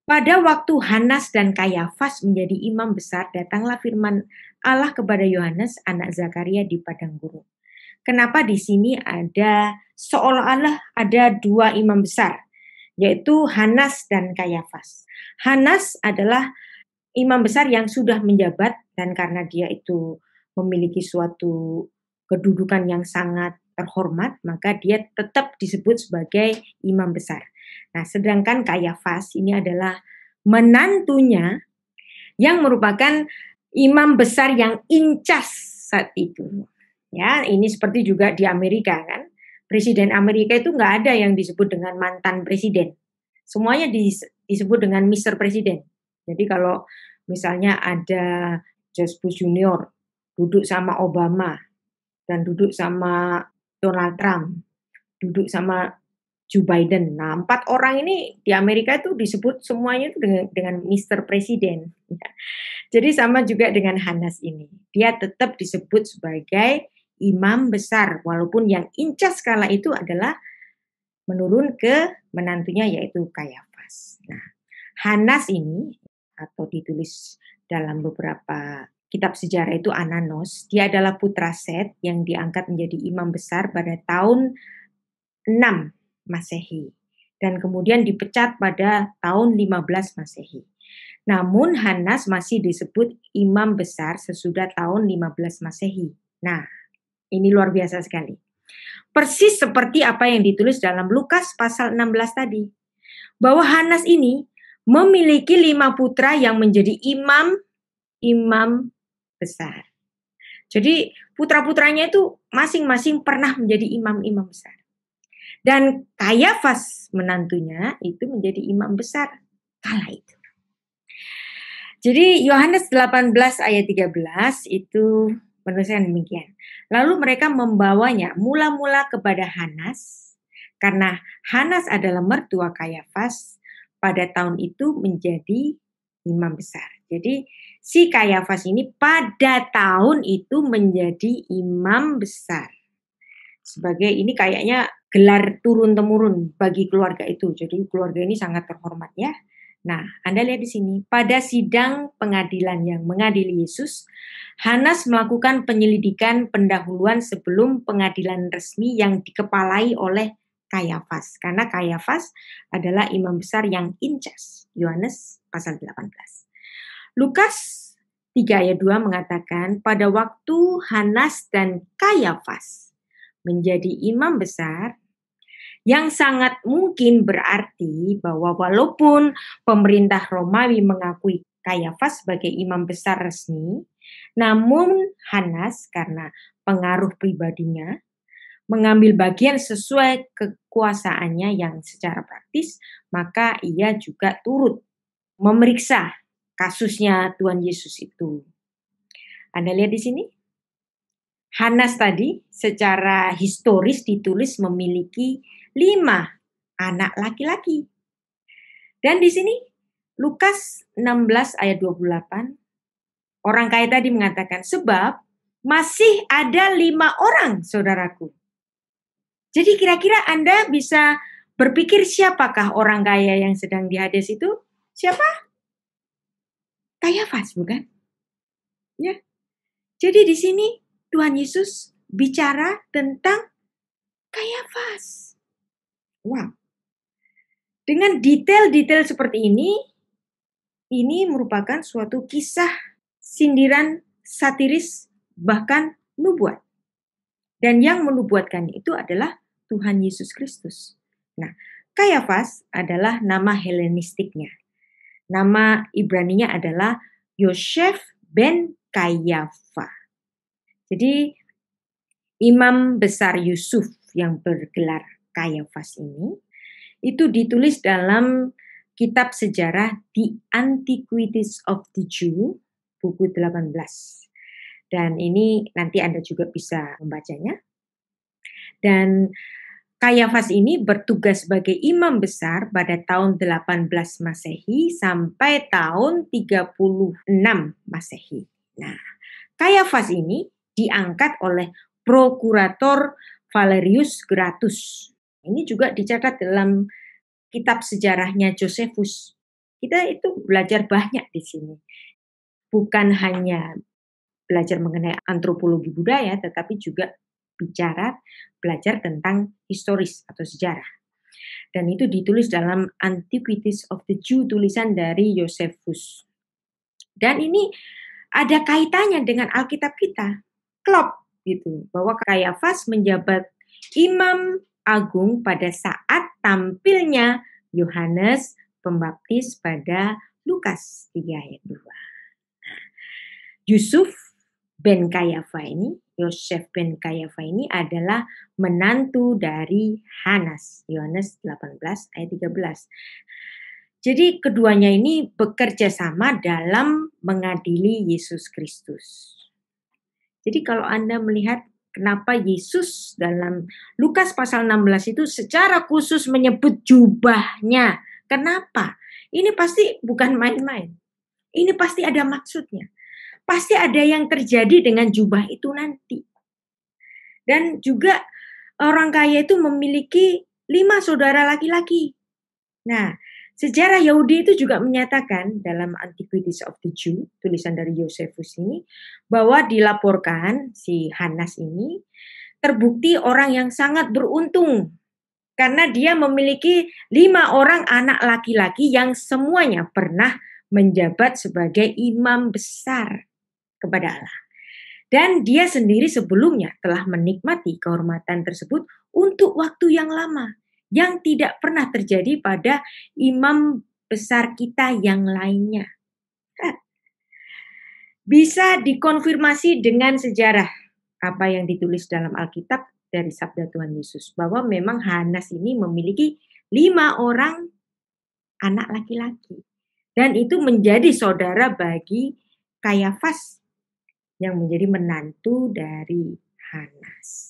pada waktu Hanas dan Kayafas menjadi imam besar datanglah firman Allah kepada Yohanes anak Zakaria di padang gurun. Kenapa di sini ada seolah-olah ada dua imam besar? yaitu Hanas dan Kayafas. Hanas adalah imam besar yang sudah menjabat dan karena dia itu memiliki suatu kedudukan yang sangat terhormat, maka dia tetap disebut sebagai imam besar. Nah, sedangkan Kayafas ini adalah menantunya yang merupakan imam besar yang incas saat itu. Ya, ini seperti juga di Amerika kan presiden Amerika itu nggak ada yang disebut dengan mantan presiden. Semuanya disebut dengan Mr. Presiden. Jadi kalau misalnya ada George Bush Junior duduk sama Obama dan duduk sama Donald Trump, duduk sama Joe Biden. Nah, empat orang ini di Amerika itu disebut semuanya itu dengan, dengan Mr. Presiden. Ya. Jadi sama juga dengan Hanas ini. Dia tetap disebut sebagai imam besar, walaupun yang incas kala itu adalah menurun ke menantunya yaitu Kayafas. Nah, Hanas ini atau ditulis dalam beberapa kitab sejarah itu Ananos, dia adalah putra Set yang diangkat menjadi imam besar pada tahun 6 Masehi dan kemudian dipecat pada tahun 15 Masehi. Namun Hanas masih disebut imam besar sesudah tahun 15 Masehi. Nah, ini luar biasa sekali. Persis seperti apa yang ditulis dalam Lukas pasal 16 tadi. Bahwa Hanas ini memiliki lima putra yang menjadi imam imam besar. Jadi putra-putranya itu masing-masing pernah menjadi imam-imam besar. Dan Kayafas menantunya itu menjadi imam besar kala itu. Jadi Yohanes 18 ayat 13 itu Penulisan demikian. Lalu mereka membawanya mula-mula kepada Hanas, karena Hanas adalah mertua Kayafas pada tahun itu menjadi imam besar. Jadi si Kayafas ini pada tahun itu menjadi imam besar. Sebagai ini kayaknya gelar turun-temurun bagi keluarga itu. Jadi keluarga ini sangat terhormat ya. Nah, Anda lihat di sini, pada sidang pengadilan yang mengadili Yesus, Hanas melakukan penyelidikan pendahuluan sebelum pengadilan resmi yang dikepalai oleh Kayafas. Karena Kayafas adalah imam besar yang incas, Yohanes pasal 18. Lukas 3 ayat 2 mengatakan, pada waktu Hanas dan Kayafas menjadi imam besar, yang sangat mungkin berarti bahwa walaupun pemerintah Romawi mengakui Kayafas sebagai imam besar resmi, namun Hanas karena pengaruh pribadinya mengambil bagian sesuai kekuasaannya yang secara praktis, maka ia juga turut memeriksa kasusnya Tuhan Yesus itu. Anda lihat di sini, Hanas tadi secara historis ditulis memiliki lima anak laki-laki. Dan di sini Lukas 16 ayat 28, orang kaya tadi mengatakan, sebab masih ada lima orang saudaraku. Jadi kira-kira Anda bisa berpikir siapakah orang kaya yang sedang di Hades itu? Siapa? Kayafas, bukan? Ya. Jadi di sini Tuhan Yesus bicara tentang Kayafas uang. Dengan detail-detail seperti ini, ini merupakan suatu kisah sindiran satiris bahkan nubuat. Dan yang menubuatkan itu adalah Tuhan Yesus Kristus. Nah, Kayafas adalah nama Helenistiknya. Nama Ibraninya adalah Yosef ben Kayafa. Jadi imam besar Yusuf yang bergelar Kayafas ini itu ditulis dalam kitab sejarah The Antiquities of the Jew buku 18. Dan ini nanti Anda juga bisa membacanya. Dan Kayafas ini bertugas sebagai imam besar pada tahun 18 Masehi sampai tahun 36 Masehi. Nah, Kayafas ini diangkat oleh prokurator Valerius Gratus ini juga dicatat dalam kitab sejarahnya Josephus. Kita itu belajar banyak di sini. Bukan hanya belajar mengenai antropologi budaya, tetapi juga bicara, belajar tentang historis atau sejarah dan itu ditulis dalam Antiquities of the Jew tulisan dari Josephus. Dan ini ada kaitannya dengan Alkitab kita, klop gitu, bahwa Kayafas menjabat imam agung pada saat tampilnya Yohanes Pembaptis pada Lukas 3 ayat 2. Yusuf ben Kayafa ini, Yosef ben Kayafa ini adalah menantu dari Hanas, Yohanes 18 ayat 13. Jadi keduanya ini bekerja sama dalam mengadili Yesus Kristus. Jadi kalau Anda melihat kenapa Yesus dalam Lukas pasal 16 itu secara khusus menyebut jubahnya. Kenapa? Ini pasti bukan main-main. Ini pasti ada maksudnya. Pasti ada yang terjadi dengan jubah itu nanti. Dan juga orang kaya itu memiliki lima saudara laki-laki. Nah, Sejarah Yahudi itu juga menyatakan dalam Antiquities of the Jew, tulisan dari Yosefus ini, bahwa dilaporkan si Hanas ini terbukti orang yang sangat beruntung karena dia memiliki lima orang anak laki-laki yang semuanya pernah menjabat sebagai imam besar kepada Allah. Dan dia sendiri sebelumnya telah menikmati kehormatan tersebut untuk waktu yang lama yang tidak pernah terjadi pada imam besar kita yang lainnya. Kan? Bisa dikonfirmasi dengan sejarah apa yang ditulis dalam Alkitab dari sabda Tuhan Yesus bahwa memang Hanas ini memiliki lima orang anak laki-laki dan itu menjadi saudara bagi Kayafas yang menjadi menantu dari Hanas.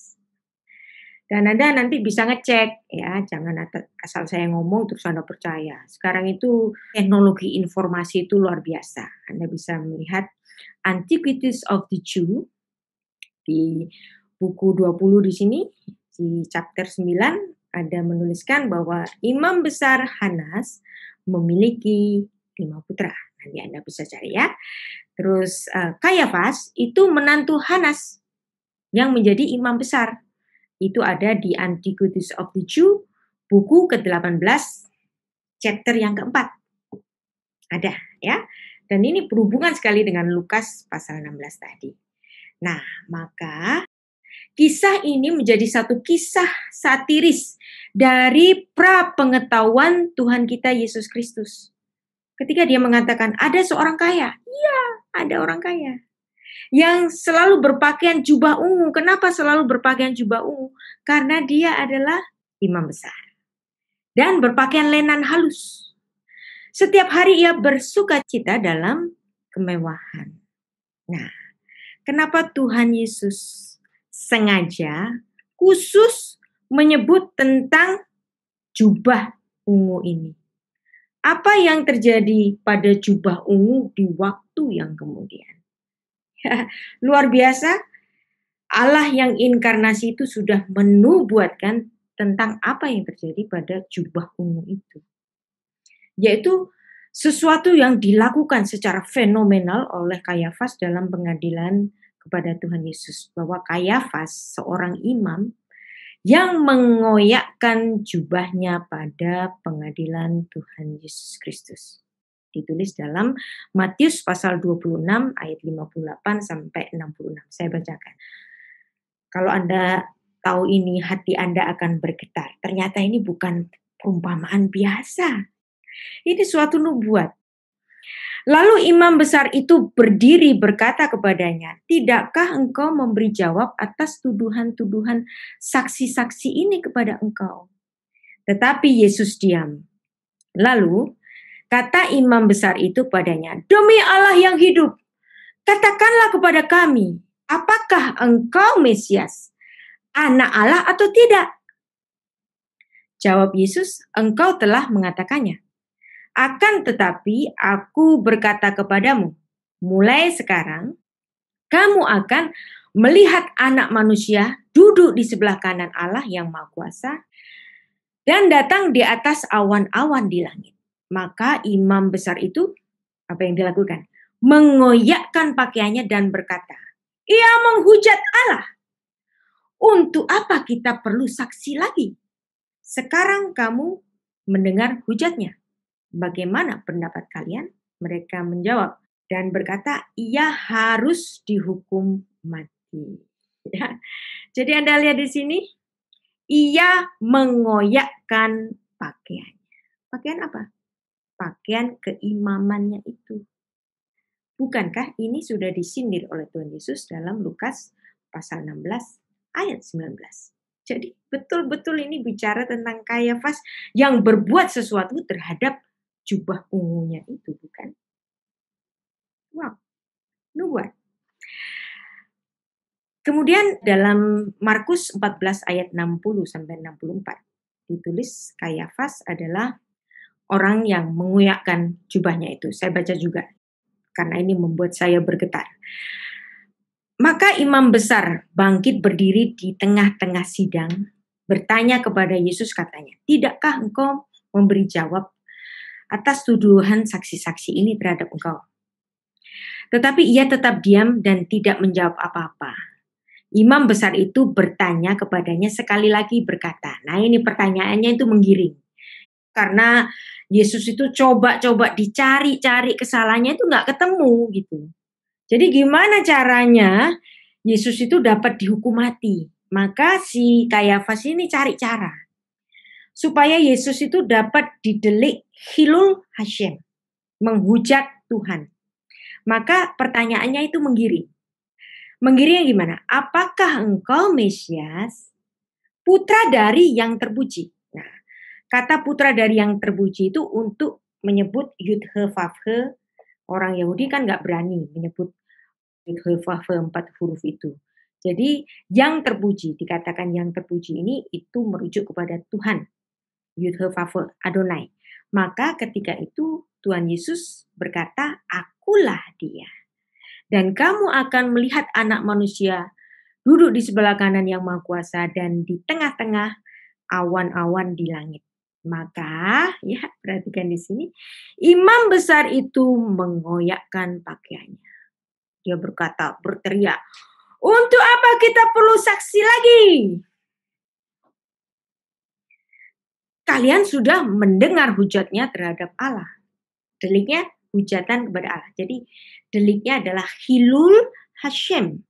Dan Anda nanti bisa ngecek ya, jangan asal saya ngomong terus Anda percaya. Sekarang itu teknologi informasi itu luar biasa. Anda bisa melihat Antiquities of the Jew di buku 20 di sini di chapter 9 ada menuliskan bahwa Imam Besar Hanas memiliki lima putra. Nanti Anda bisa cari ya. Terus uh, Kayafas itu menantu Hanas yang menjadi imam besar itu ada di Antiquities of the Jew, buku ke-18, chapter yang keempat. Ada, ya. Dan ini berhubungan sekali dengan Lukas pasal 16 tadi. Nah, maka kisah ini menjadi satu kisah satiris dari pra pengetahuan Tuhan kita Yesus Kristus. Ketika dia mengatakan ada seorang kaya, iya ada orang kaya yang selalu berpakaian jubah ungu. Kenapa selalu berpakaian jubah ungu? Karena dia adalah imam besar dan berpakaian lenan halus. Setiap hari ia bersuka cita dalam kemewahan. Nah, kenapa Tuhan Yesus sengaja khusus menyebut tentang jubah ungu ini? Apa yang terjadi pada jubah ungu di waktu yang kemudian? *laughs* Luar biasa, Allah yang inkarnasi itu sudah menubuatkan tentang apa yang terjadi pada jubah ungu itu. Yaitu sesuatu yang dilakukan secara fenomenal oleh Kayafas dalam pengadilan kepada Tuhan Yesus bahwa Kayafas seorang imam yang mengoyakkan jubahnya pada pengadilan Tuhan Yesus Kristus ditulis dalam Matius pasal 26 ayat 58 sampai 66. Saya bacakan. Kalau Anda tahu ini hati Anda akan bergetar. Ternyata ini bukan perumpamaan biasa. Ini suatu nubuat. Lalu imam besar itu berdiri berkata kepadanya, "Tidakkah engkau memberi jawab atas tuduhan-tuduhan saksi-saksi ini kepada engkau?" Tetapi Yesus diam. Lalu Kata imam besar itu padanya, "Demi Allah yang hidup, katakanlah kepada kami, apakah engkau Mesias, anak Allah atau tidak?" Jawab Yesus, "Engkau telah mengatakannya. Akan tetapi aku berkata kepadamu, mulai sekarang kamu akan melihat anak manusia duduk di sebelah kanan Allah yang Maha Kuasa dan datang di atas awan-awan di langit. Maka imam besar itu apa yang dilakukan? Mengoyakkan pakaiannya dan berkata, "Ia menghujat Allah. Untuk apa kita perlu saksi lagi? Sekarang kamu mendengar hujatnya. Bagaimana pendapat kalian?" Mereka menjawab dan berkata, "Ia harus dihukum mati." Ya. Jadi Anda lihat di sini, ia mengoyakkan pakaian. Pakaian apa? pakaian keimamannya itu. Bukankah ini sudah disindir oleh Tuhan Yesus dalam Lukas pasal 16 ayat 19? Jadi betul-betul ini bicara tentang Kayafas yang berbuat sesuatu terhadap jubah ungunya itu, bukan? Wow, luar. Kemudian dalam Markus 14 ayat 60 sampai 64 ditulis Kayafas adalah orang yang menguyakkan jubahnya itu. Saya baca juga karena ini membuat saya bergetar. Maka imam besar bangkit berdiri di tengah-tengah sidang, bertanya kepada Yesus katanya, "Tidakkah engkau memberi jawab atas tuduhan saksi-saksi ini terhadap engkau?" Tetapi ia tetap diam dan tidak menjawab apa-apa. Imam besar itu bertanya kepadanya sekali lagi berkata, "Nah, ini pertanyaannya itu menggiring karena Yesus itu coba-coba dicari-cari kesalahannya itu nggak ketemu gitu. Jadi gimana caranya Yesus itu dapat dihukum mati? Maka si Kayafas ini cari cara supaya Yesus itu dapat didelik Hilul Hashem, menghujat Tuhan. Maka pertanyaannya itu menggiring. Menggiringnya gimana? Apakah engkau Mesias, putra dari yang terpuji? Kata putra dari yang terpuji itu untuk menyebut Yudhe Fafhe, orang Yahudi kan nggak berani menyebut Yudhe Fafhe empat huruf itu. Jadi yang terpuji, dikatakan yang terpuji ini itu merujuk kepada Tuhan, Yudhe Fafhe, Adonai. Maka ketika itu Tuhan Yesus berkata, akulah dia. Dan kamu akan melihat anak manusia duduk di sebelah kanan yang maha kuasa dan di tengah-tengah awan-awan di langit. Maka, ya, perhatikan di sini, imam besar itu mengoyakkan pakaiannya. Dia berkata, berteriak, "Untuk apa kita perlu saksi lagi? Kalian sudah mendengar hujatnya terhadap Allah." Deliknya hujatan kepada Allah. Jadi, deliknya adalah hilul Hashem.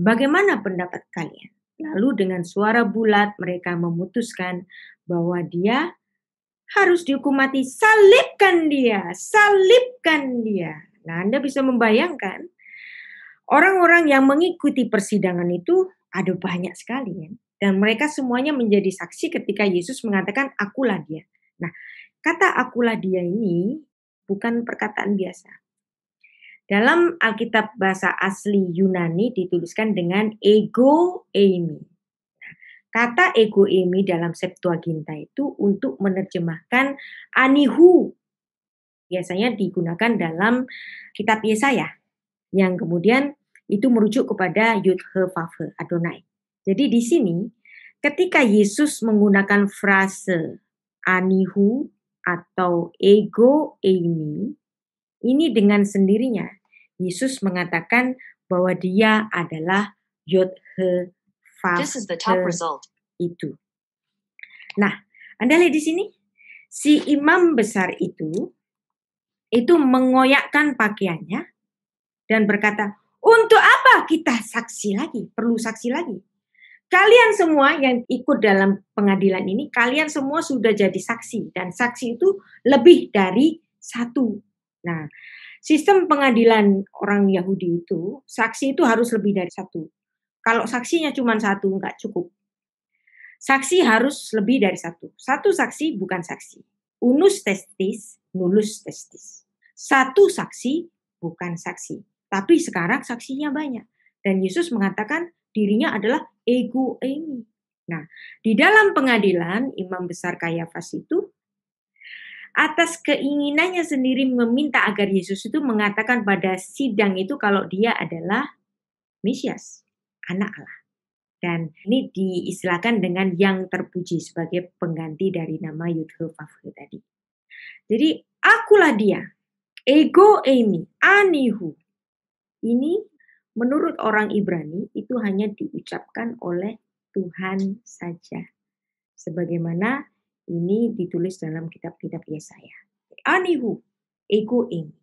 Bagaimana pendapat kalian? Lalu dengan suara bulat mereka memutuskan bahwa dia harus dihukum mati. Salibkan dia, salibkan dia. Nah, Anda bisa membayangkan orang-orang yang mengikuti persidangan itu ada banyak sekali ya. Dan mereka semuanya menjadi saksi ketika Yesus mengatakan akulah dia. Nah, kata akulah dia ini bukan perkataan biasa. Dalam Alkitab bahasa asli Yunani dituliskan dengan ego eimi. Kata ego emi dalam Septuaginta itu untuk menerjemahkan anihu. Biasanya digunakan dalam kitab Yesaya yang kemudian itu merujuk kepada atau Adonai. Jadi di sini ketika Yesus menggunakan frase anihu atau ego eimi, ini dengan sendirinya Yesus mengatakan bahwa dia adalah Yudhe This is the top result. Itu. Nah, Anda lihat di sini si imam besar itu itu mengoyakkan pakaiannya dan berkata, "Untuk apa kita saksi lagi? Perlu saksi lagi? Kalian semua yang ikut dalam pengadilan ini, kalian semua sudah jadi saksi dan saksi itu lebih dari satu." Nah, sistem pengadilan orang Yahudi itu saksi itu harus lebih dari satu. Kalau saksinya cuma satu, nggak cukup. Saksi harus lebih dari satu. Satu saksi bukan saksi. Unus testis, nulus testis. Satu saksi bukan saksi. Tapi sekarang saksinya banyak. Dan Yesus mengatakan dirinya adalah ego eimi. Nah, di dalam pengadilan imam besar Kayafas itu atas keinginannya sendiri meminta agar Yesus itu mengatakan pada sidang itu kalau dia adalah Mesias anak Allah. Dan ini diistilahkan dengan yang terpuji sebagai pengganti dari nama Yudhul Favre tadi. Jadi, akulah dia, ego ini, anihu. Ini menurut orang Ibrani itu hanya diucapkan oleh Tuhan saja. Sebagaimana ini ditulis dalam kitab-kitab Yesaya. Anihu, ego ini.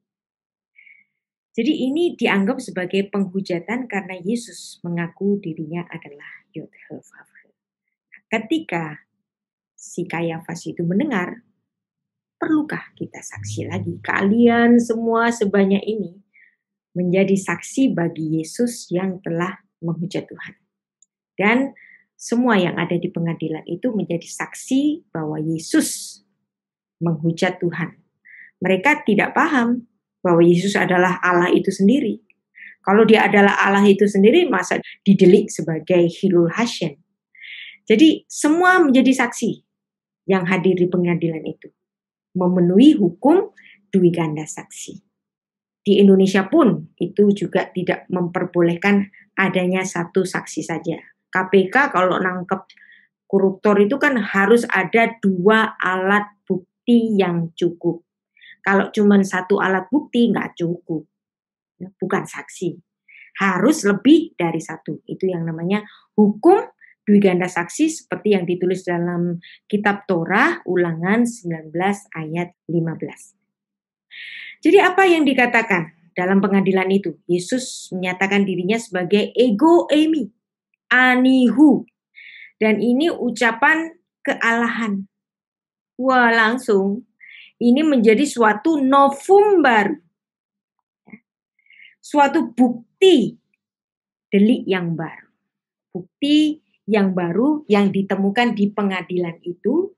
Jadi ini dianggap sebagai penghujatan karena Yesus mengaku dirinya adalah yod ketika si Kayafas itu mendengar, perlukah kita saksi lagi? Kalian semua sebanyak ini menjadi saksi bagi Yesus yang telah menghujat Tuhan. Dan semua yang ada di pengadilan itu menjadi saksi bahwa Yesus menghujat Tuhan. Mereka tidak paham bahwa Yesus adalah Allah itu sendiri. Kalau dia adalah Allah itu sendiri, masa didelik sebagai Hilul Hashem. Jadi semua menjadi saksi yang hadir di pengadilan itu. Memenuhi hukum dwi ganda saksi. Di Indonesia pun itu juga tidak memperbolehkan adanya satu saksi saja. KPK kalau nangkep koruptor itu kan harus ada dua alat bukti yang cukup. Kalau cuma satu alat bukti nggak cukup, ya, bukan saksi. Harus lebih dari satu. Itu yang namanya hukum ganda saksi seperti yang ditulis dalam kitab Torah ulangan 19 ayat 15. Jadi apa yang dikatakan dalam pengadilan itu? Yesus menyatakan dirinya sebagai ego emi, anihu. Dan ini ucapan kealahan. Wah langsung ini menjadi suatu novum baru. Suatu bukti delik yang baru. Bukti yang baru yang ditemukan di pengadilan itu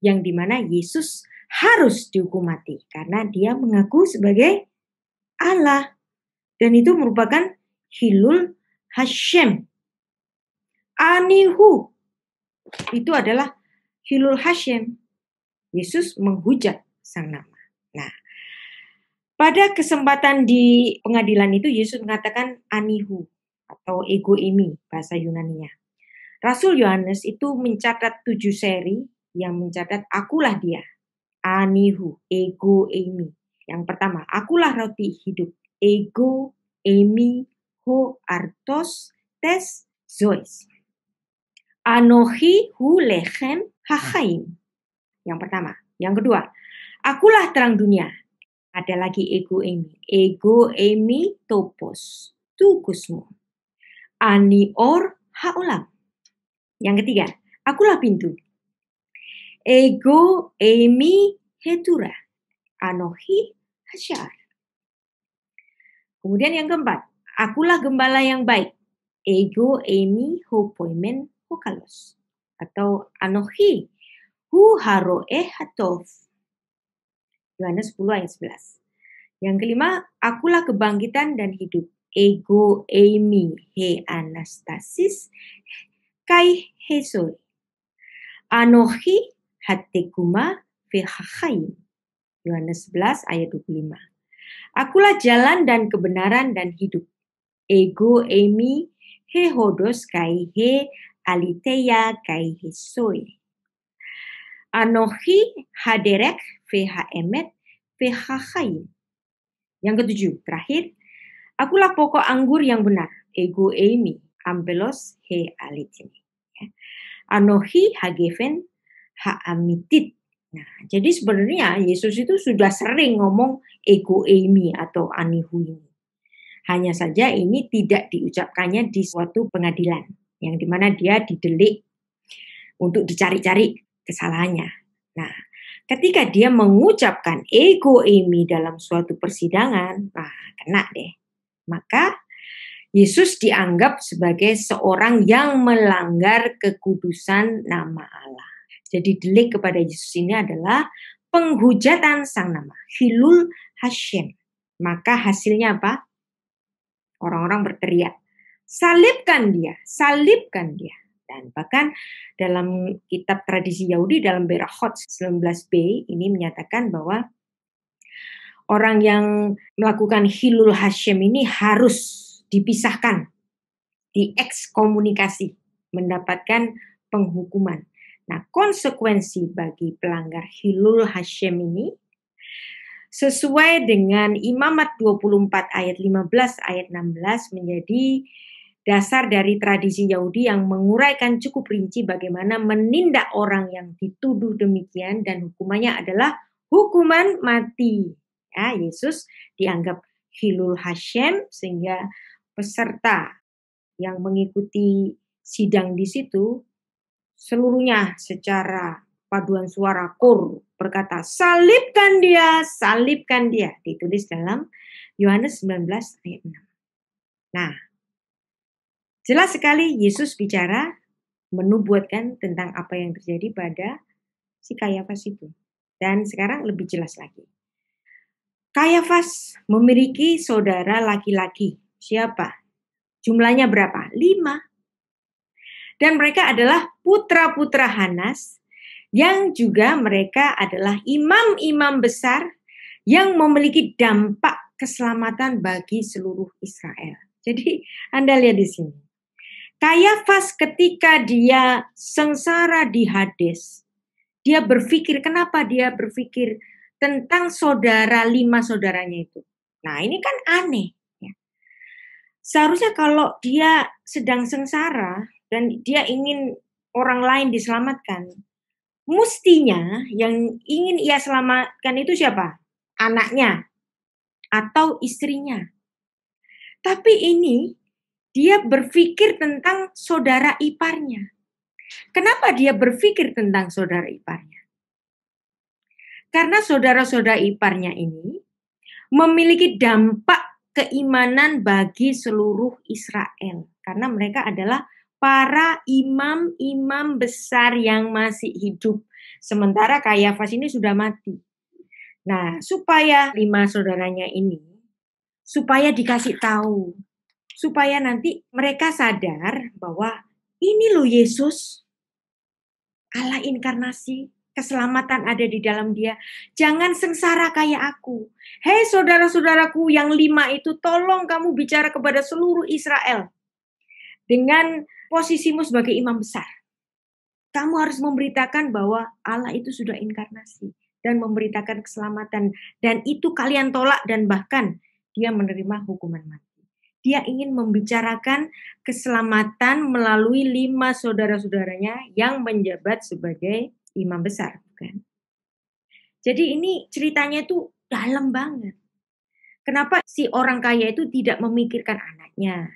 yang dimana Yesus harus dihukum mati karena dia mengaku sebagai Allah dan itu merupakan Hilul Hashem. Anihu itu adalah Hilul Hashem. Yesus menghujat sang nama. Nah, pada kesempatan di pengadilan itu Yesus mengatakan anihu atau ego ini bahasa Yunaninya. Rasul Yohanes itu mencatat tujuh seri yang mencatat akulah dia. Anihu, ego ini. Yang pertama, akulah roti hidup. Ego, emi, ho, artos, tes, zois. Anohi hu lechem hachaim. Yang pertama. Yang kedua, Akulah terang dunia. Ada lagi ego emi. Ego emi topos. Tukusmu. Ani or haulam. Yang ketiga, akulah pintu. Ego emi hetura. Anohi hasyar. Kemudian yang keempat, akulah gembala yang baik. Ego emi hopoimen hokalos. Atau anohi hu haroe hatof Yohanes 10 ayat 11. Yang kelima, akulah kebangkitan dan hidup. Ego eimi he anastasis kai hesoi. Anohi hatekuma vehachayim. Yohanes 11 ayat 25. Akulah jalan dan kebenaran dan hidup. Ego emi he hodos kai he aliteya kai hesoi. Anohi haderek VHMet VHHI. Yang ketujuh, terakhir, akulah pokok anggur yang benar, ego eimi, Ambelos he alitini. Ya. Anohi hageven haamitit. Nah, jadi sebenarnya Yesus itu sudah sering ngomong ego eimi atau anihu ini. Hanya saja ini tidak diucapkannya di suatu pengadilan yang dimana dia didelik untuk dicari-cari kesalahannya. Nah, ketika dia mengucapkan ego Emi dalam suatu persidangan, nah kena deh. Maka Yesus dianggap sebagai seorang yang melanggar kekudusan nama Allah. Jadi delik kepada Yesus ini adalah penghujatan sang nama, Hilul Hashem. Maka hasilnya apa? Orang-orang berteriak, salibkan dia, salibkan dia. Dan bahkan dalam kitab tradisi Yahudi dalam Berakhot 19b ini menyatakan bahwa orang yang melakukan hilul hashem ini harus dipisahkan, diekskomunikasi, mendapatkan penghukuman. Nah, konsekuensi bagi pelanggar hilul hashem ini sesuai dengan Imamat 24 ayat 15 ayat 16 menjadi dasar dari tradisi Yahudi yang menguraikan cukup rinci bagaimana menindak orang yang dituduh demikian dan hukumannya adalah hukuman mati. Ya, Yesus dianggap Hilul Hashem sehingga peserta yang mengikuti sidang di situ seluruhnya secara paduan suara kur berkata salibkan dia, salibkan dia ditulis dalam Yohanes 19 ayat 6. Nah, Jelas sekali Yesus bicara menubuatkan tentang apa yang terjadi pada si Kayafas itu. Dan sekarang lebih jelas lagi. Kayafas memiliki saudara laki-laki. Siapa? Jumlahnya berapa? Lima. Dan mereka adalah putra-putra Hanas yang juga mereka adalah imam-imam besar yang memiliki dampak keselamatan bagi seluruh Israel. Jadi Anda lihat di sini. Kayafas ketika dia sengsara di Hades, dia berpikir kenapa dia berpikir tentang saudara lima saudaranya itu. Nah ini kan aneh. Ya. Seharusnya kalau dia sedang sengsara dan dia ingin orang lain diselamatkan, mestinya yang ingin ia selamatkan itu siapa? Anaknya atau istrinya. Tapi ini dia berpikir tentang saudara iparnya. Kenapa dia berpikir tentang saudara iparnya? Karena saudara-saudara iparnya ini memiliki dampak keimanan bagi seluruh Israel. Karena mereka adalah para imam-imam besar yang masih hidup. Sementara Kayafas ini sudah mati. Nah, supaya lima saudaranya ini, supaya dikasih tahu supaya nanti mereka sadar bahwa ini loh Yesus Allah inkarnasi keselamatan ada di dalam dia. Jangan sengsara kayak aku. Hei saudara-saudaraku yang lima itu, tolong kamu bicara kepada seluruh Israel. Dengan posisimu sebagai imam besar. Kamu harus memberitakan bahwa Allah itu sudah inkarnasi. Dan memberitakan keselamatan. Dan itu kalian tolak dan bahkan dia menerima hukuman mati dia ingin membicarakan keselamatan melalui lima saudara-saudaranya yang menjabat sebagai imam besar, bukan? Jadi ini ceritanya itu dalam banget. Kenapa si orang kaya itu tidak memikirkan anaknya,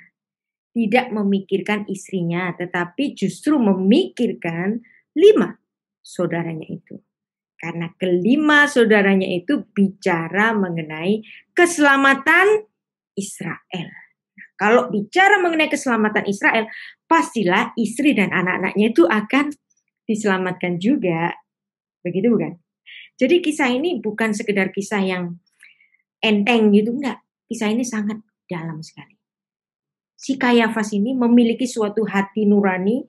tidak memikirkan istrinya, tetapi justru memikirkan lima saudaranya itu. Karena kelima saudaranya itu bicara mengenai keselamatan Israel. Kalau bicara mengenai keselamatan Israel, pastilah istri dan anak-anaknya itu akan diselamatkan juga. Begitu bukan? Jadi kisah ini bukan sekedar kisah yang enteng gitu, enggak. Kisah ini sangat dalam sekali. Si Kayafas ini memiliki suatu hati nurani,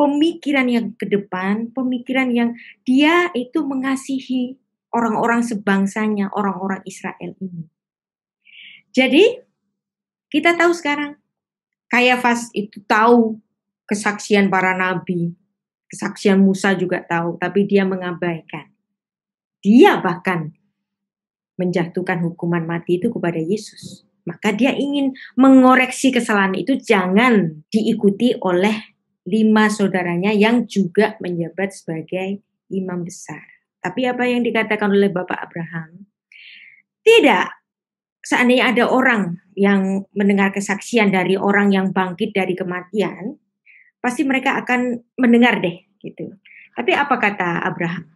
pemikiran yang ke depan, pemikiran yang dia itu mengasihi orang-orang sebangsanya, orang-orang Israel ini. Jadi kita tahu sekarang, Kayafas itu tahu kesaksian para nabi, kesaksian Musa juga tahu, tapi dia mengabaikan. Dia bahkan menjatuhkan hukuman mati itu kepada Yesus. Maka dia ingin mengoreksi kesalahan itu jangan diikuti oleh lima saudaranya yang juga menjabat sebagai imam besar. Tapi apa yang dikatakan oleh Bapak Abraham? Tidak, seandainya ada orang yang mendengar kesaksian dari orang yang bangkit dari kematian, pasti mereka akan mendengar deh gitu. Tapi apa kata Abraham?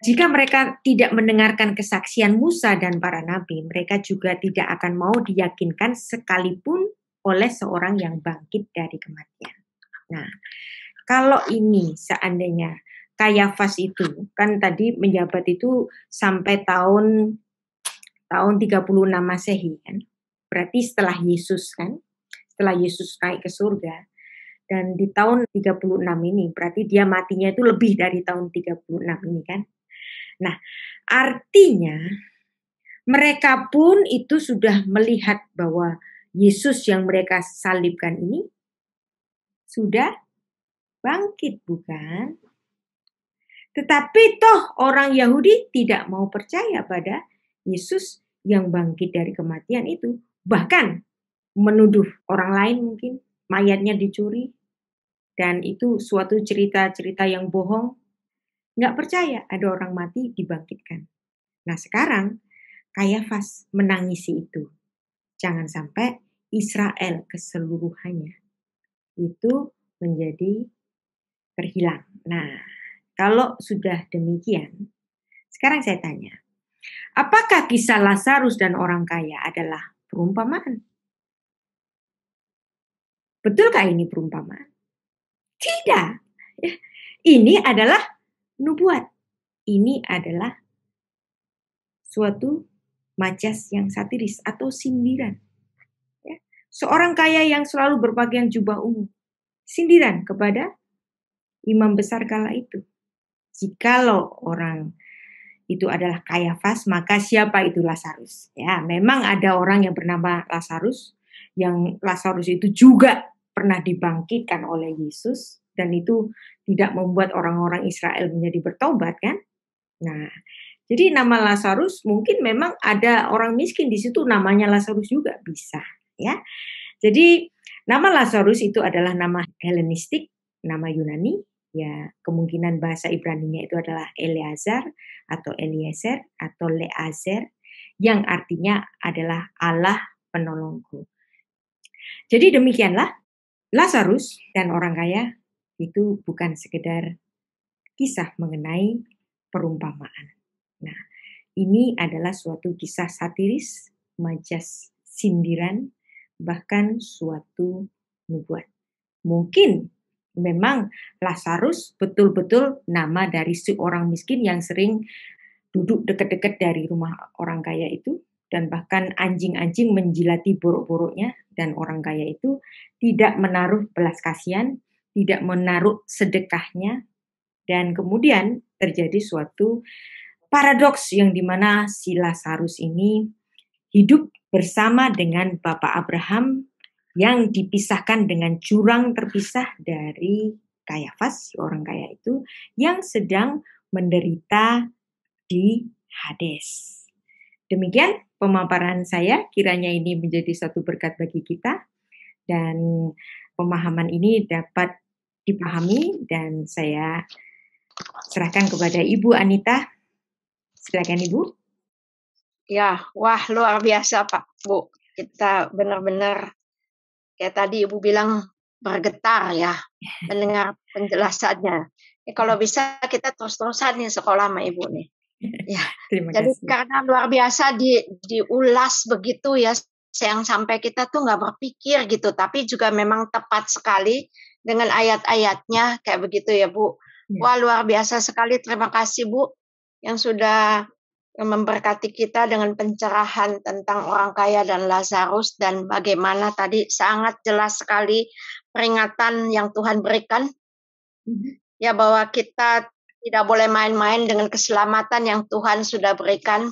Jika mereka tidak mendengarkan kesaksian Musa dan para nabi, mereka juga tidak akan mau diyakinkan sekalipun oleh seorang yang bangkit dari kematian. Nah, kalau ini seandainya Kayafas itu kan tadi menjabat itu sampai tahun tahun 36 Masehi kan. Berarti setelah Yesus kan, setelah Yesus naik ke surga. Dan di tahun 36 ini, berarti dia matinya itu lebih dari tahun 36 ini kan. Nah, artinya mereka pun itu sudah melihat bahwa Yesus yang mereka salibkan ini sudah bangkit bukan? Tetapi toh orang Yahudi tidak mau percaya pada Yesus yang bangkit dari kematian itu bahkan menuduh orang lain mungkin mayatnya dicuri dan itu suatu cerita-cerita yang bohong. Nggak percaya ada orang mati dibangkitkan. Nah sekarang Kayafas menangisi itu. Jangan sampai Israel keseluruhannya itu menjadi terhilang. Nah, kalau sudah demikian, sekarang saya tanya, Apakah kisah Lazarus dan orang kaya adalah perumpamaan? Betulkah ini perumpamaan? Tidak. Ini adalah nubuat. Ini adalah suatu majas yang satiris atau sindiran. Ya. Seorang kaya yang selalu berpakaian jubah ungu. Sindiran kepada imam besar kala itu. Jikalau orang itu adalah Kayafas, maka siapa itu Lazarus? Ya, memang ada orang yang bernama Lazarus, yang Lazarus itu juga pernah dibangkitkan oleh Yesus, dan itu tidak membuat orang-orang Israel menjadi bertobat, kan? Nah, jadi nama Lazarus mungkin memang ada orang miskin di situ namanya Lazarus juga bisa, ya. Jadi nama Lazarus itu adalah nama Helenistik, nama Yunani ya kemungkinan bahasa Ibrani-nya itu adalah Eleazar atau Eliezer atau Leazer yang artinya adalah Allah penolongku. Jadi demikianlah Lazarus dan orang kaya itu bukan sekedar kisah mengenai perumpamaan. Nah, ini adalah suatu kisah satiris, majas sindiran, bahkan suatu nubuat. Mungkin memang Lazarus betul-betul nama dari seorang miskin yang sering duduk dekat-dekat dari rumah orang kaya itu dan bahkan anjing-anjing menjilati buruk-buruknya, dan orang kaya itu tidak menaruh belas kasihan, tidak menaruh sedekahnya dan kemudian terjadi suatu paradoks yang dimana si Lazarus ini hidup bersama dengan Bapak Abraham yang dipisahkan dengan jurang terpisah dari Kayafas, orang kaya itu, yang sedang menderita di Hades. Demikian pemaparan saya, kiranya ini menjadi satu berkat bagi kita, dan pemahaman ini dapat dipahami, dan saya serahkan kepada Ibu Anita. Silakan Ibu. Ya, wah luar biasa Pak Bu. Kita benar-benar kayak tadi Ibu bilang bergetar ya *laughs* mendengar penjelasannya. Ya, kalau iya. bisa kita terus-terusan nih sekolah sama Ibu nih. *laughs* Ya. Jadi karena luar biasa di diulas begitu ya yang sampai kita tuh nggak berpikir gitu, tapi juga memang tepat sekali dengan ayat-ayatnya kayak begitu ya Bu. Ya. Wah luar biasa sekali, terima kasih Bu yang sudah yang memberkati kita dengan pencerahan tentang orang kaya dan Lazarus dan bagaimana tadi sangat jelas sekali peringatan yang Tuhan berikan mm-hmm. ya bahwa kita tidak boleh main-main dengan keselamatan yang Tuhan sudah berikan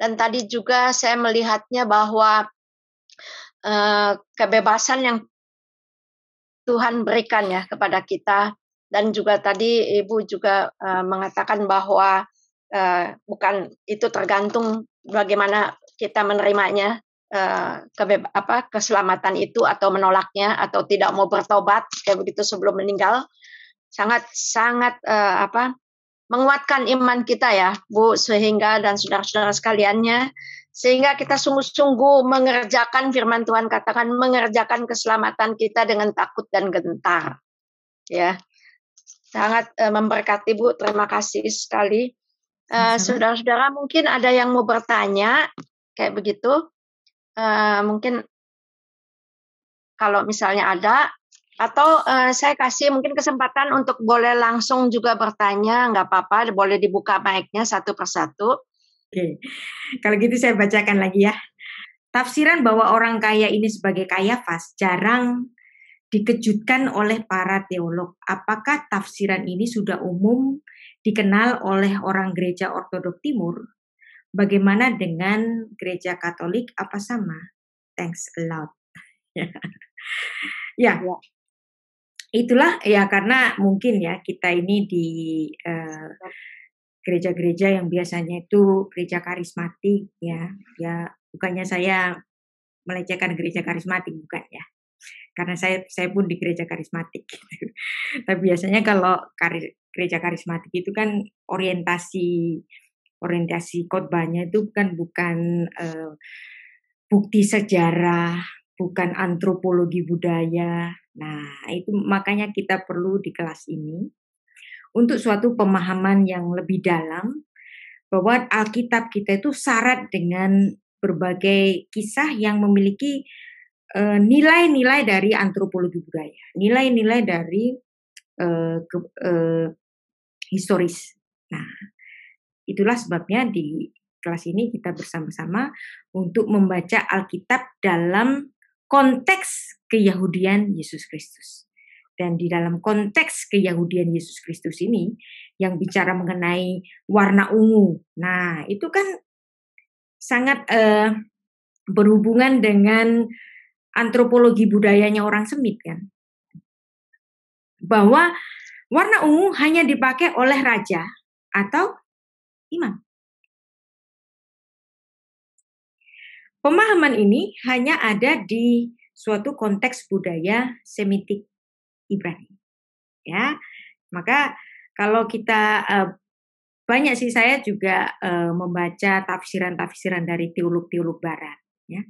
dan tadi juga saya melihatnya bahwa eh, kebebasan yang Tuhan berikan ya kepada kita dan juga tadi Ibu juga eh, mengatakan bahwa Eh, bukan itu tergantung bagaimana kita menerimanya uh, apa keselamatan itu atau menolaknya atau tidak mau bertobat kayak begitu sebelum meninggal sangat sangat uh, apa menguatkan iman kita ya Bu sehingga dan saudara-saudara sekaliannya sehingga kita sungguh-sungguh mengerjakan firman Tuhan katakan mengerjakan keselamatan kita dengan takut dan gentar ya sangat uh, memberkati Bu terima kasih sekali Eh, saudara saudara-saudara mungkin ada yang mau bertanya kayak begitu. Uh, mungkin kalau misalnya ada atau uh, saya kasih mungkin kesempatan untuk boleh langsung juga bertanya nggak apa-apa boleh dibuka mic satu persatu. Oke, kalau gitu saya bacakan lagi ya. Tafsiran bahwa orang kaya ini sebagai kaya pas jarang dikejutkan oleh para teolog. Apakah tafsiran ini sudah umum dikenal oleh orang gereja Ortodok Timur, bagaimana dengan gereja Katolik? Apa sama? Thanks a lot. *laughs* ya. ya. Itulah ya karena mungkin ya kita ini di gereja eh, ya. gereja-gereja yang biasanya itu gereja karismatik ya. Ya bukannya saya melecehkan gereja karismatik bukan ya karena saya saya pun di gereja karismatik gitu. *laughs* tapi biasanya kalau gereja karismatik itu kan orientasi orientasi khotbahnya itu kan bukan bukan uh, eh, bukti sejarah, bukan antropologi budaya. Nah, itu makanya kita perlu di kelas ini untuk suatu pemahaman yang lebih dalam bahwa Alkitab kita itu syarat dengan berbagai kisah yang memiliki eh, nilai-nilai dari antropologi budaya, nilai-nilai dari eh, historis. Nah, itulah sebabnya di kelas ini kita bersama-sama untuk membaca Alkitab dalam konteks keyahudian Yesus Kristus. Dan di dalam konteks keyahudian Yesus Kristus ini yang bicara mengenai warna ungu. Nah, itu kan sangat eh, berhubungan dengan antropologi budayanya orang Semit kan. Bahwa Warna ungu hanya dipakai oleh raja atau imam. Pemahaman ini hanya ada di suatu konteks budaya Semitik Ibrani. Ya, maka kalau kita eh, banyak sih saya juga eh, membaca tafsiran-tafsiran dari teolog-teolog Barat. Ya,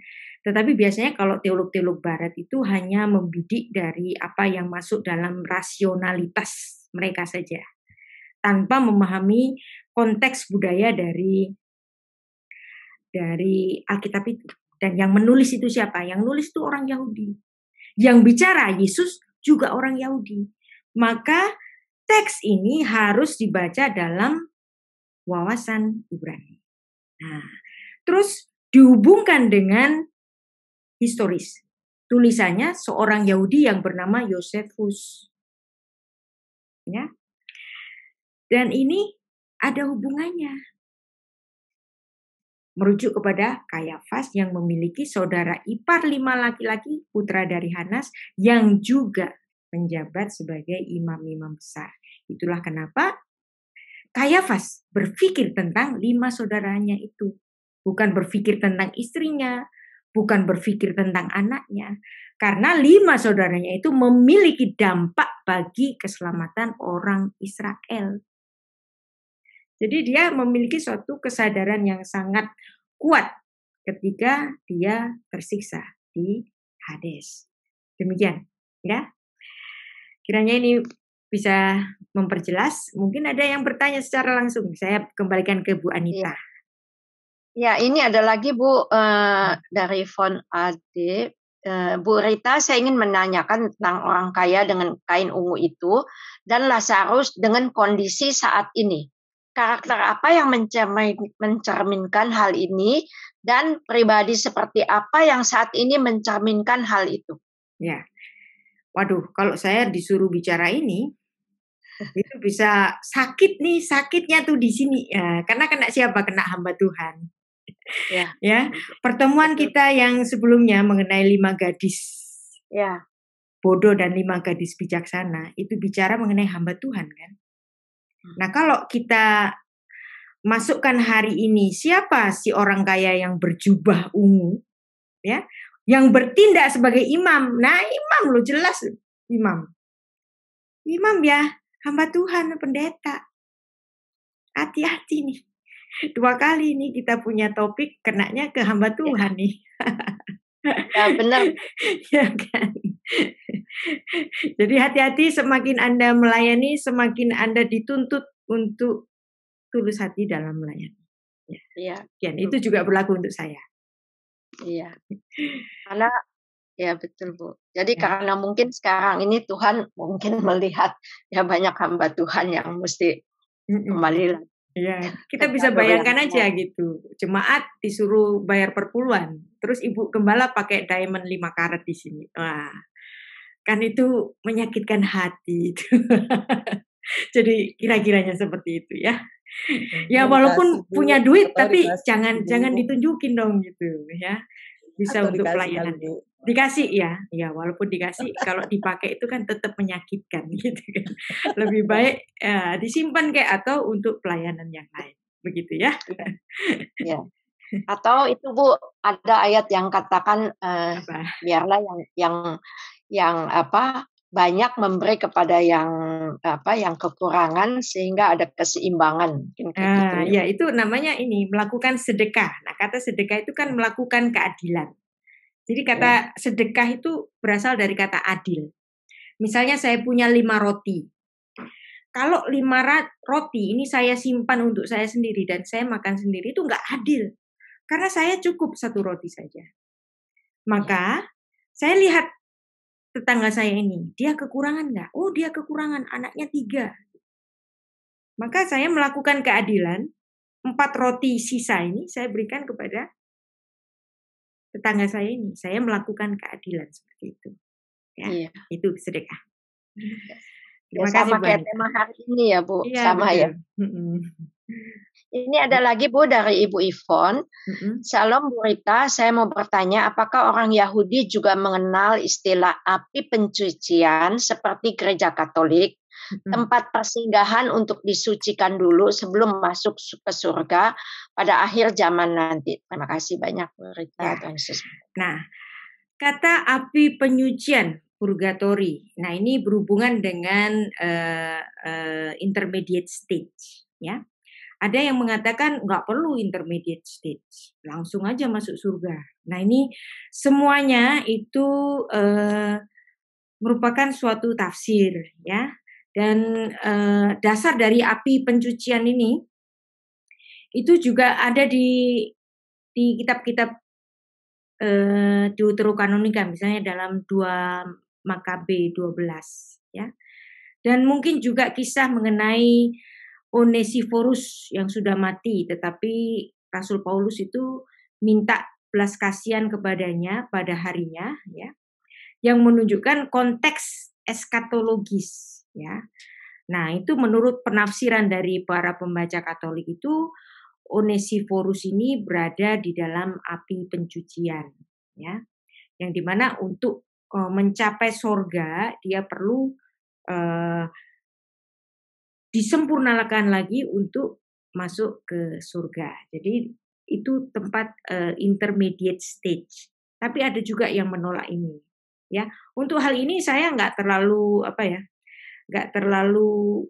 tetapi biasanya kalau teolog-teolog barat itu hanya membidik dari apa yang masuk dalam rasionalitas mereka saja. Tanpa memahami konteks budaya dari dari Alkitab itu. Dan yang menulis itu siapa? Yang nulis itu orang Yahudi. Yang bicara Yesus juga orang Yahudi. Maka teks ini harus dibaca dalam wawasan Ibrani. Nah, terus dihubungkan dengan historis. Tulisannya seorang Yahudi yang bernama Yosefus. Ya. Dan ini ada hubungannya. Merujuk kepada Kayafas yang memiliki saudara ipar lima laki-laki putra dari Hanas yang juga menjabat sebagai imam-imam besar. Itulah kenapa Kayafas berpikir tentang lima saudaranya itu. Bukan berpikir tentang istrinya, bukan berpikir tentang anaknya. Karena lima saudaranya itu memiliki dampak bagi keselamatan orang Israel. Jadi dia memiliki suatu kesadaran yang sangat kuat ketika dia tersiksa di Hades. Demikian, ya. Kiranya ini bisa memperjelas. Mungkin ada yang bertanya secara langsung. Saya kembalikan ke Bu Anita. Ya. Ya, ini ada lagi Bu uh, dari Von Ade. Uh, Bu Rita, saya ingin menanyakan tentang orang kaya dengan kain ungu itu dan Lazarus dengan kondisi saat ini. Karakter apa yang mencerminkan hal ini dan pribadi seperti apa yang saat ini mencerminkan hal itu? Ya, waduh, kalau saya disuruh bicara ini, *laughs* itu bisa sakit nih sakitnya tuh di sini ya, karena kena siapa kena hamba Tuhan Ya. ya. Gitu. Pertemuan kita yang sebelumnya mengenai lima gadis. Ya. Bodoh dan lima gadis bijaksana itu bicara mengenai hamba Tuhan kan. Hmm. Nah, kalau kita masukkan hari ini siapa si orang kaya yang berjubah ungu ya, yang bertindak sebagai imam. Nah, imam lo jelas imam. Imam ya, hamba Tuhan pendeta. Hati-hati nih dua kali nih kita punya topik kenaknya ke hamba iya. Tuhan nih. ya benar. *laughs* ya kan. Jadi hati-hati semakin Anda melayani, semakin Anda dituntut untuk tulus hati dalam melayani. Ya. ya. Itu juga berlaku untuk saya. Iya. *laughs* Karena Ya betul Bu. Jadi ya. karena mungkin sekarang ini Tuhan mungkin melihat ya banyak hamba Tuhan yang mesti kembali lagi Iya, kita kan bisa bayangkan aja gitu. Jemaat disuruh bayar perpuluhan, terus ibu gembala pakai diamond lima karat di sini. Wah. Kan itu menyakitkan hati itu. *laughs* Jadi kira-kiranya seperti itu ya. Iya, ya iya, walaupun punya duit tapi jangan jangan ditunjukin dong gitu ya bisa Atau untuk pelayanan lagi. dikasih ya ya walaupun dikasih kalau dipakai itu kan tetap menyakitkan *laughs* gitu kan lebih iya. baik ya, disimpan kayak atau untuk pelayanan yang lain begitu ya ya *laughs* atau itu bu ada ayat yang katakan uh, biarlah yang yang yang apa banyak memberi kepada yang apa yang kekurangan sehingga ada keseimbangan. Gitu ah, ya. ya itu namanya ini melakukan sedekah. Nah kata sedekah itu kan melakukan keadilan. Jadi kata ya. sedekah itu berasal dari kata adil. Misalnya saya punya lima roti. Kalau lima roti ini saya simpan untuk saya sendiri dan saya makan sendiri itu nggak adil. Karena saya cukup satu roti saja. Iya. Maka saya lihat tetangga saya ini, dia kekurangan nggak? Oh, dia kekurangan, anaknya tiga. Maka saya melakukan keadilan, empat roti sisa ini saya berikan kepada tetangga saya ini. Saya melakukan keadilan seperti itu. Ya, iya. Itu sedekah. Iya. Terima ya, kasih sama kayak tema hari ini ya Bu, Iya, sama ya. betul. ya. Ini ada lagi Bu dari Ibu Ivon. Mm-hmm. Salam Bu Rita, saya mau bertanya apakah orang Yahudi juga mengenal istilah api pencucian seperti gereja Katolik? Mm-hmm. Tempat persinggahan untuk disucikan dulu sebelum masuk ke surga pada akhir zaman nanti. Terima kasih banyak Bu Rita. Ya. Nah, kata api penyucian purgatori. Nah, ini berhubungan dengan uh, uh, intermediate stage ya. Ada yang mengatakan nggak perlu intermediate stage, langsung aja masuk surga. Nah ini semuanya itu eh, merupakan suatu tafsir ya. Dan eh, dasar dari api pencucian ini itu juga ada di di kitab-kitab eh, Deuterokanonika misalnya dalam dua Makabe 12 ya. Dan mungkin juga kisah mengenai Onesiforus yang sudah mati, tetapi Rasul Paulus itu minta belas kasihan kepadanya pada harinya, ya, yang menunjukkan konteks eskatologis, ya. Nah, itu menurut penafsiran dari para pembaca Katolik itu Onesiforus ini berada di dalam api pencucian, ya, yang dimana untuk eh, mencapai sorga dia perlu eh, disempurnakan lagi untuk masuk ke surga. Jadi itu tempat uh, intermediate stage. Tapi ada juga yang menolak ini. Ya, untuk hal ini saya nggak terlalu apa ya, nggak terlalu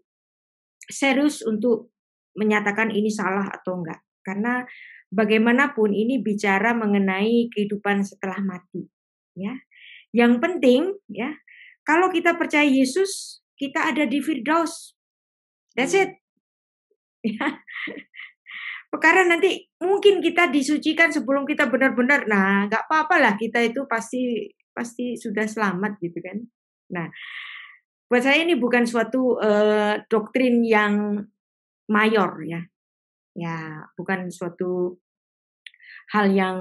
serius untuk menyatakan ini salah atau enggak. Karena bagaimanapun ini bicara mengenai kehidupan setelah mati. Ya, yang penting ya, kalau kita percaya Yesus, kita ada di Firdaus That's it. Ya. *laughs* Karena nanti mungkin kita disucikan sebelum kita benar-benar, nah nggak apa-apa lah kita itu pasti pasti sudah selamat gitu kan. Nah, buat saya ini bukan suatu uh, doktrin yang mayor ya, ya bukan suatu hal yang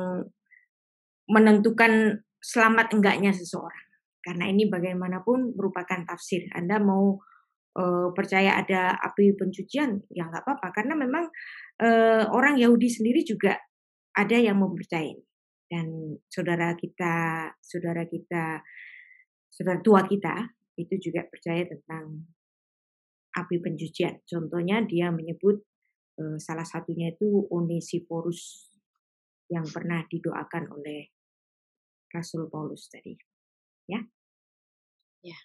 menentukan selamat enggaknya seseorang. Karena ini bagaimanapun merupakan tafsir. Anda mau uh, percaya ada api pencucian ya nggak apa-apa karena memang uh, orang Yahudi sendiri juga ada yang mempercayai dan saudara kita saudara kita saudara tua kita itu juga percaya tentang api pencucian contohnya dia menyebut uh, salah satunya itu Onesiporus yang pernah didoakan oleh Rasul Paulus tadi ya ya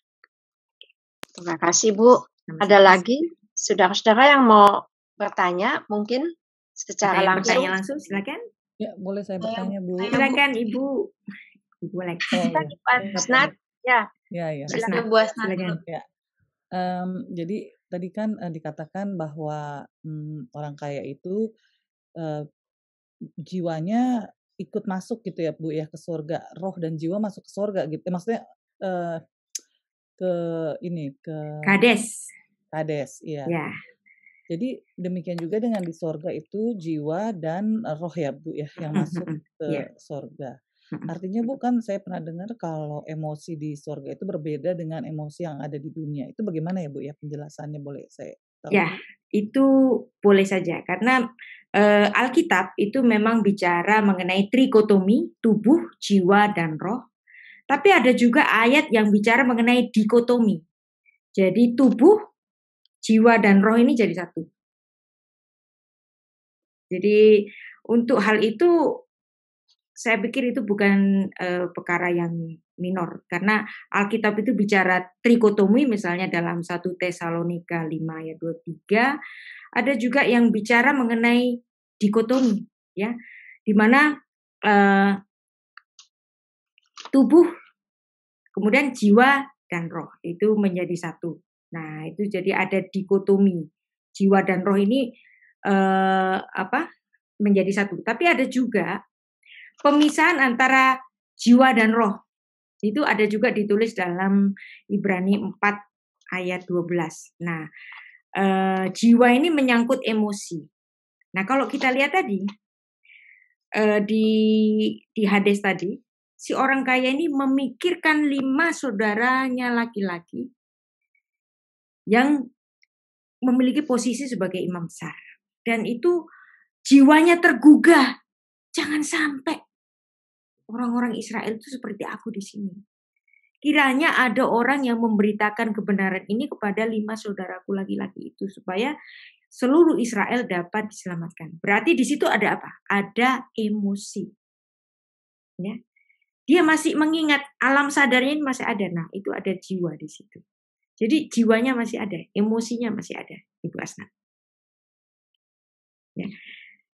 Terima kasih Bu. Ada lagi saudara-saudara yang mau bertanya mungkin secara saya langsung. Bertanya langsung silakan. Ya, boleh saya bertanya Bu. Silakan Ibu. Ibu Lex. Oh, ya. ya. Ya, ya. Silakan Bu Asnat. Silakan. Ya. Um, jadi tadi kan uh, dikatakan bahwa um, orang kaya itu uh, jiwanya ikut masuk gitu ya Bu ya ke surga, roh dan jiwa masuk ke surga gitu. Eh, maksudnya uh, ke ini ke kades. Kades, iya. Ya. Jadi demikian juga dengan di sorga itu jiwa dan roh ya Bu ya yang hmm, masuk hmm, hmm. ke ya. sorga. Artinya Bu kan saya pernah dengar kalau emosi di sorga itu berbeda dengan emosi yang ada di dunia. Itu bagaimana ya Bu ya penjelasannya boleh saya tahu? Ya, itu boleh saja karena eh, Alkitab itu memang bicara mengenai trikotomi tubuh, jiwa dan roh tapi ada juga ayat yang bicara mengenai dikotomi. Jadi tubuh, jiwa, dan roh ini jadi satu. Jadi untuk hal itu saya pikir itu bukan e, perkara yang minor karena Alkitab itu bicara trikotomi misalnya dalam 1 Tesalonika 5 ayat 23 ada juga yang bicara mengenai dikotomi ya di mana eh, tubuh, kemudian jiwa dan roh itu menjadi satu. Nah, itu jadi ada dikotomi jiwa dan roh ini eh, apa? menjadi satu. Tapi ada juga pemisahan antara jiwa dan roh. Itu ada juga ditulis dalam Ibrani 4 ayat 12. Nah, eh, jiwa ini menyangkut emosi. Nah, kalau kita lihat tadi eh, di di Hades tadi si orang kaya ini memikirkan lima saudaranya laki-laki yang memiliki posisi sebagai imam besar. Dan itu jiwanya tergugah. Jangan sampai orang-orang Israel itu seperti aku di sini. Kiranya ada orang yang memberitakan kebenaran ini kepada lima saudaraku laki-laki itu supaya seluruh Israel dapat diselamatkan. Berarti di situ ada apa? Ada emosi. Ya dia masih mengingat alam sadarnya ini masih ada. Nah, itu ada jiwa di situ. Jadi jiwanya masih ada, emosinya masih ada, Ibu Asna. Ya.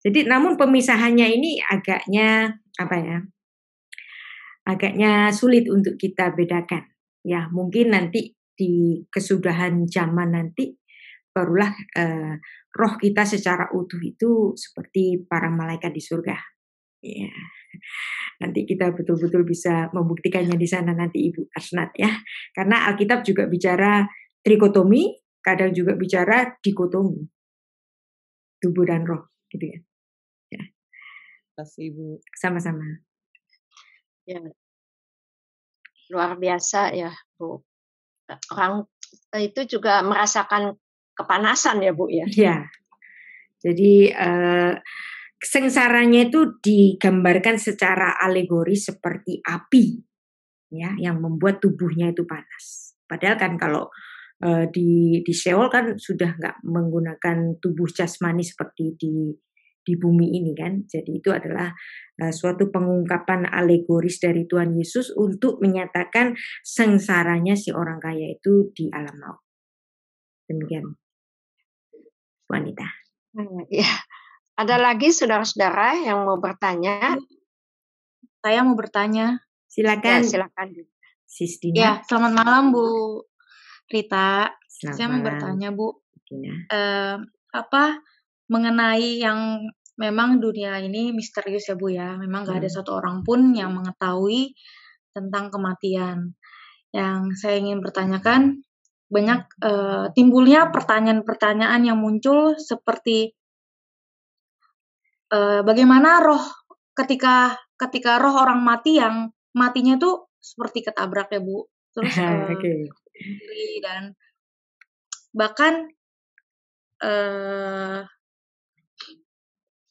Jadi namun pemisahannya ini agaknya apa ya? Agaknya sulit untuk kita bedakan. Ya, mungkin nanti di kesudahan zaman nanti barulah eh, roh kita secara utuh itu seperti para malaikat di surga. Ya. Nanti kita betul-betul bisa membuktikannya di sana nanti Ibu Arsnat ya. Karena Alkitab juga bicara trikotomi, kadang juga bicara dikotomi. Tubuh dan roh gitu ya. ya. Terima kasih Ibu. Sama-sama. Ya. Luar biasa ya, Bu. Orang eh, itu juga merasakan kepanasan ya, Bu ya. Iya. Jadi uh, sengsaranya itu digambarkan secara alegori seperti api ya yang membuat tubuhnya itu panas. Padahal kan kalau e, di di Seoul kan sudah nggak menggunakan tubuh jasmani seperti di di bumi ini kan. Jadi itu adalah e, suatu pengungkapan alegoris dari Tuhan Yesus untuk menyatakan sengsaranya si orang kaya itu di alam maut. Demikian. Wanita. Ya, ada lagi saudara-saudara yang mau bertanya? Saya mau bertanya. Silakan. Ya, silakan. Sis Ya, selamat malam Bu Rita. Selamat Saya mau bertanya Bu. Eh, apa mengenai yang memang dunia ini misterius ya Bu ya. Memang nggak hmm. ada satu orang pun yang mengetahui tentang kematian. Yang saya ingin bertanyakan banyak uh, timbulnya pertanyaan-pertanyaan yang muncul seperti Eh, bagaimana roh ketika ketika roh orang mati yang matinya itu seperti ketabrak ya bu terus uh, *laughs* dan bahkan uh,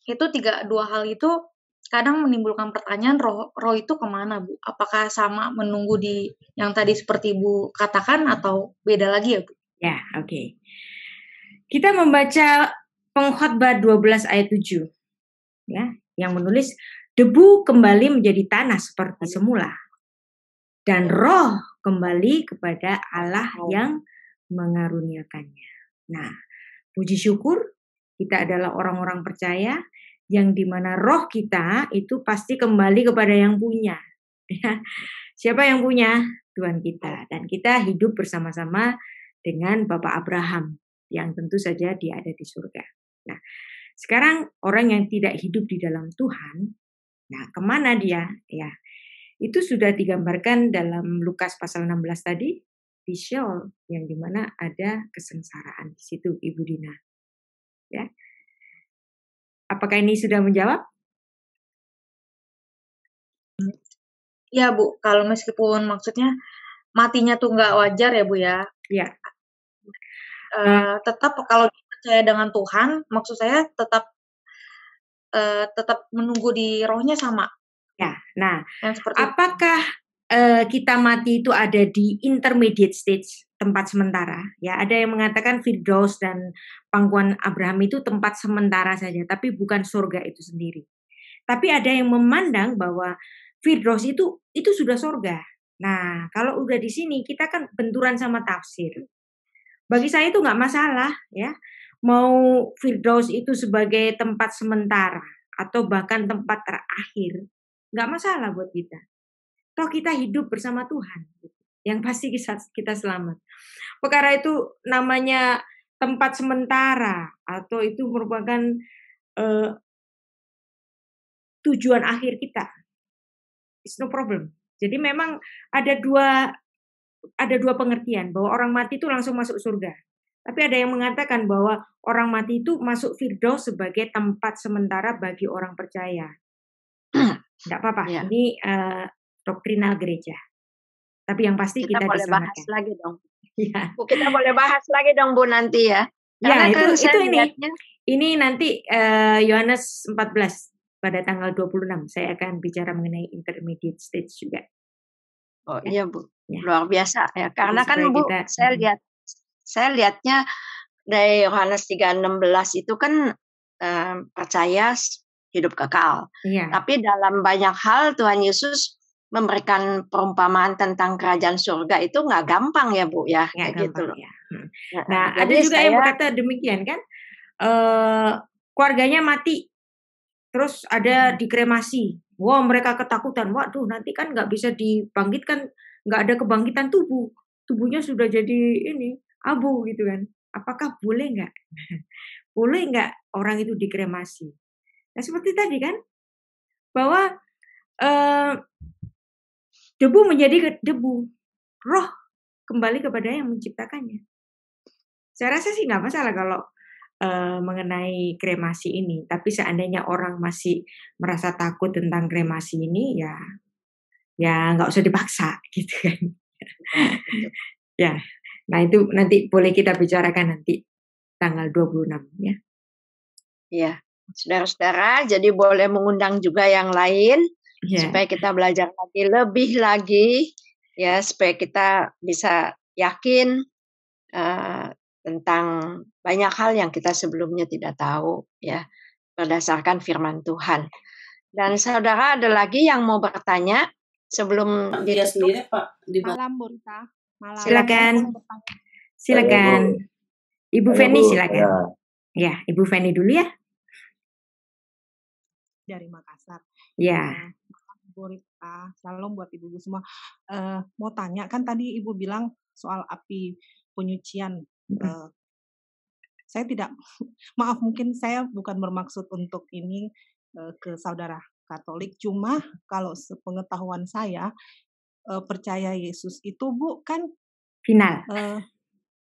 itu tiga dua hal itu kadang menimbulkan pertanyaan roh roh itu kemana bu apakah sama menunggu di yang tadi seperti bu katakan atau beda lagi ya bu ya oke okay. kita membaca pengkhotbah 12 ayat 7 ya, yang menulis debu kembali menjadi tanah seperti iya. semula dan roh kembali kepada Allah yang mengaruniakannya. Nah, puji syukur kita adalah orang-orang percaya yang mana roh kita itu pasti kembali kepada yang punya. Ya. Siapa yang punya? Tuhan kita. Dan kita hidup bersama-sama dengan Bapak Abraham yang tentu saja dia ada di surga. Nah, sekarang orang yang tidak hidup di dalam Tuhan, nah kemana dia? Ya, itu sudah digambarkan dalam Lukas pasal 16 tadi di Sheol yang dimana ada kesengsaraan di situ Ibu Dina. Ya. Apakah ini sudah menjawab? Ya Bu, kalau meskipun maksudnya matinya tuh nggak wajar ya Bu ya. Ya. Uh, tetap kalau percaya dengan Tuhan, maksud saya tetap uh, tetap menunggu di rohnya sama. Ya, nah, apakah uh, kita mati itu ada di intermediate stage tempat sementara? Ya, ada yang mengatakan Firdaus dan pangkuan Abraham itu tempat sementara saja, tapi bukan surga itu sendiri. Tapi ada yang memandang bahwa Firdaus itu itu sudah surga. Nah, kalau udah di sini kita kan benturan sama tafsir. Bagi saya itu nggak masalah ya mau Firdaus itu sebagai tempat sementara atau bahkan tempat terakhir, nggak masalah buat kita. Toh kita hidup bersama Tuhan, yang pasti kita selamat. Perkara itu namanya tempat sementara atau itu merupakan uh, tujuan akhir kita. It's no problem. Jadi memang ada dua ada dua pengertian bahwa orang mati itu langsung masuk surga tapi ada yang mengatakan bahwa orang mati itu masuk Firdaus sebagai tempat sementara bagi orang percaya. Tidak *clears throat* apa-apa. Ya. Ini uh, doktrinal gereja. Tapi yang pasti kita, kita boleh bahas lagi dong. *laughs* Ya. Kita boleh bahas lagi dong Bu nanti ya. Iya, Karena ya, kan itu, itu ini. Ini nanti eh, Yohanes uh, 14 pada tanggal 26 saya akan bicara mengenai intermediate stage juga. Oh ya. iya Bu. Ya. Luar biasa ya. Karena Jadi, kan Bu kita, saya lihat saya lihatnya dari Yohanes 3:16 itu kan eh, percaya hidup kekal. Iya. Tapi dalam banyak hal Tuhan Yesus memberikan perumpamaan tentang kerajaan surga itu nggak gampang ya bu ya, ya gitu loh. Ya. Nah, nah ada juga saya, yang berkata demikian kan, e, keluarganya mati, terus ada hmm. dikremasi, wah wow, mereka ketakutan, waduh nanti kan nggak bisa dibangkitkan, nggak ada kebangkitan tubuh, tubuhnya sudah jadi ini abu gitu kan. Apakah boleh nggak? *laughs* boleh nggak orang itu dikremasi? Nah seperti tadi kan bahwa eh, debu menjadi debu, roh kembali kepada yang menciptakannya. Saya rasa sih nggak masalah kalau eh, mengenai kremasi ini, tapi seandainya orang masih merasa takut tentang kremasi ini, ya ya nggak usah dipaksa *laughs* gitu kan. ya. Nah, itu nanti boleh kita bicarakan nanti tanggal 26 ya. ya saudara-saudara, jadi boleh mengundang juga yang lain ya. supaya kita belajar lagi lebih lagi ya supaya kita bisa yakin uh, tentang banyak hal yang kita sebelumnya tidak tahu ya berdasarkan firman Tuhan. Dan saudara ada lagi yang mau bertanya sebelum ditutup. dia sendiri Pak di Malam Bursa malam. silakan. Silakan. Ibu Feni ya. silakan. Ya. Ibu Feni dulu ya. Dari Makassar. Ya. Nah, Bu Rita, salam buat ibu-ibu semua. Uh, mau tanya kan tadi ibu bilang soal api penyucian. Uh, saya tidak, *laughs* maaf mungkin saya bukan bermaksud untuk ini uh, ke saudara Katolik. Cuma kalau sepengetahuan saya uh, percaya Yesus itu Bu kan final. Uh,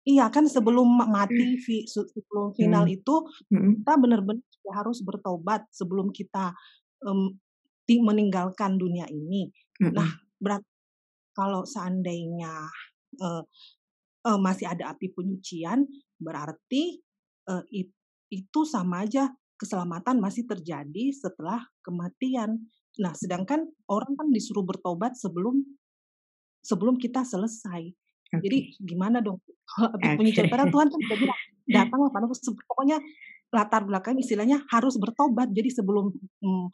iya kan sebelum mati *clears throat* sebelum hmm, final hmm. itu kita benar-benar harus bertobat sebelum kita um, meninggalkan dunia ini. Nah, hmm. Nah, berat kalau seandainya uh, uh, masih ada api penyucian berarti uh, it, itu sama aja keselamatan masih terjadi setelah kematian. Nah, sedangkan orang kan disuruh bertobat sebelum sebelum kita selesai. Okay. Jadi gimana dong? Habis okay. punya cerita Tuhan kan sudah bilang, *laughs* iya. datanglah pada pokoknya latar belakang istilahnya harus bertobat. Jadi sebelum mm,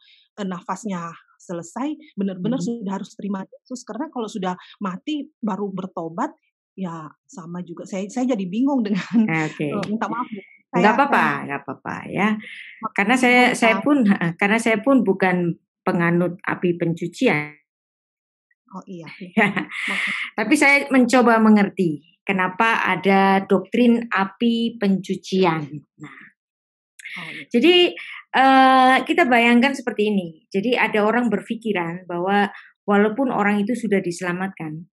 nafasnya selesai, benar-benar hmm. sudah harus terima Yesus. Karena kalau sudah mati baru bertobat, ya sama juga. Saya saya jadi bingung dengan okay. *laughs* Eh, minta maaf Enggak apa-apa enggak apa-apa ya hmm, karena saya saya pun *laughs* karena saya pun bukan penganut api pencucian Oh iya. *laughs* Tapi saya mencoba mengerti kenapa ada doktrin api pencucian. Nah, oh, iya. jadi uh, kita bayangkan seperti ini. Jadi ada orang berpikiran bahwa walaupun orang itu sudah diselamatkan,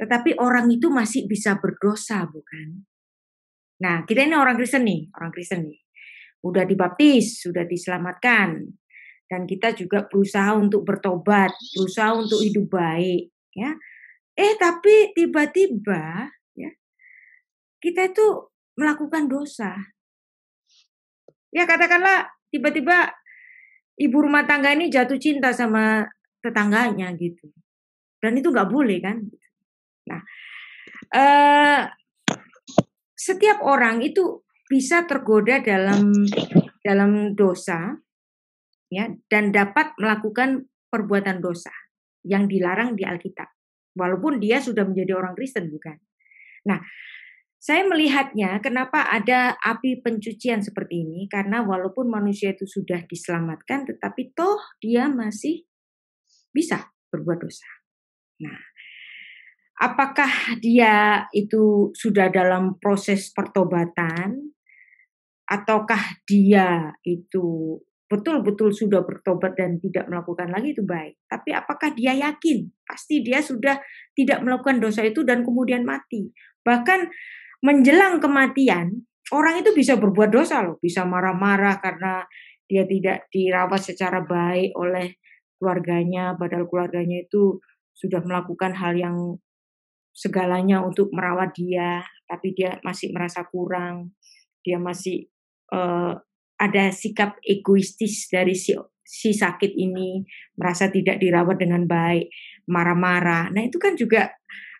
tetapi orang itu masih bisa berdosa, bukan? Nah, kita ini orang Kristen nih, orang Kristen nih. Udah dibaptis, sudah diselamatkan, dan kita juga berusaha untuk bertobat, berusaha untuk hidup baik, ya. Eh tapi tiba-tiba ya kita itu melakukan dosa. Ya katakanlah tiba-tiba ibu rumah tangga ini jatuh cinta sama tetangganya gitu. Dan itu nggak boleh kan? Nah, eh, setiap orang itu bisa tergoda dalam dalam dosa ya dan dapat melakukan perbuatan dosa yang dilarang di Alkitab walaupun dia sudah menjadi orang Kristen bukan nah saya melihatnya kenapa ada api pencucian seperti ini karena walaupun manusia itu sudah diselamatkan tetapi toh dia masih bisa berbuat dosa. Nah, apakah dia itu sudah dalam proses pertobatan ataukah dia itu betul-betul sudah bertobat dan tidak melakukan lagi itu baik. Tapi apakah dia yakin? Pasti dia sudah tidak melakukan dosa itu dan kemudian mati. Bahkan menjelang kematian, orang itu bisa berbuat dosa loh, bisa marah-marah karena dia tidak dirawat secara baik oleh keluarganya, padahal keluarganya itu sudah melakukan hal yang segalanya untuk merawat dia, tapi dia masih merasa kurang, dia masih uh, ada sikap egoistis dari si si sakit ini merasa tidak dirawat dengan baik, marah-marah. Nah, itu kan juga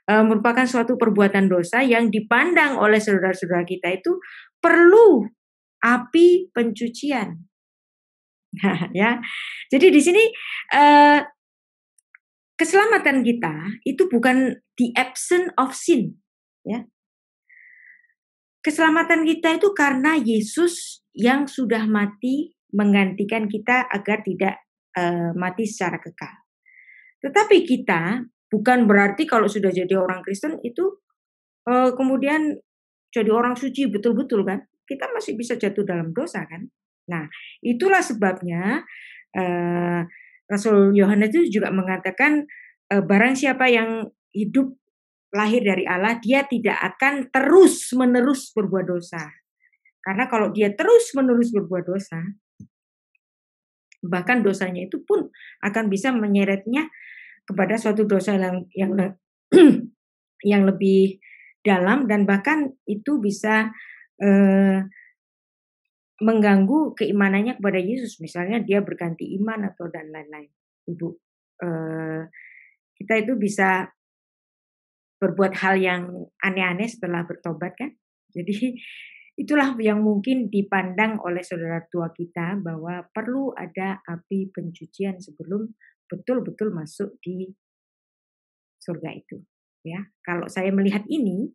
e, merupakan suatu perbuatan dosa yang dipandang oleh saudara-saudara kita itu perlu api pencucian. *laughs* ya. Jadi di sini e, keselamatan kita itu bukan the absence of sin, ya. Keselamatan kita itu karena Yesus yang sudah mati menggantikan kita agar tidak uh, mati secara kekal. Tetapi kita bukan berarti kalau sudah jadi orang Kristen itu uh, kemudian jadi orang suci betul-betul kan? Kita masih bisa jatuh dalam dosa kan? Nah, itulah sebabnya uh, Rasul Yohanes itu juga mengatakan uh, barang siapa yang hidup lahir dari Allah, dia tidak akan terus-menerus berbuat dosa. Karena kalau dia terus-menerus berbuat dosa, bahkan dosanya itu pun akan bisa menyeretnya kepada suatu dosa yang yang *clears throat* yang lebih dalam dan bahkan itu bisa eh, mengganggu keimanannya kepada Yesus misalnya dia berganti iman atau dan lain-lain ibu eh, kita itu bisa berbuat hal yang aneh-aneh setelah bertobat kan jadi Itulah yang mungkin dipandang oleh saudara tua kita bahwa perlu ada api pencucian sebelum betul-betul masuk di surga itu. Ya, kalau saya melihat ini,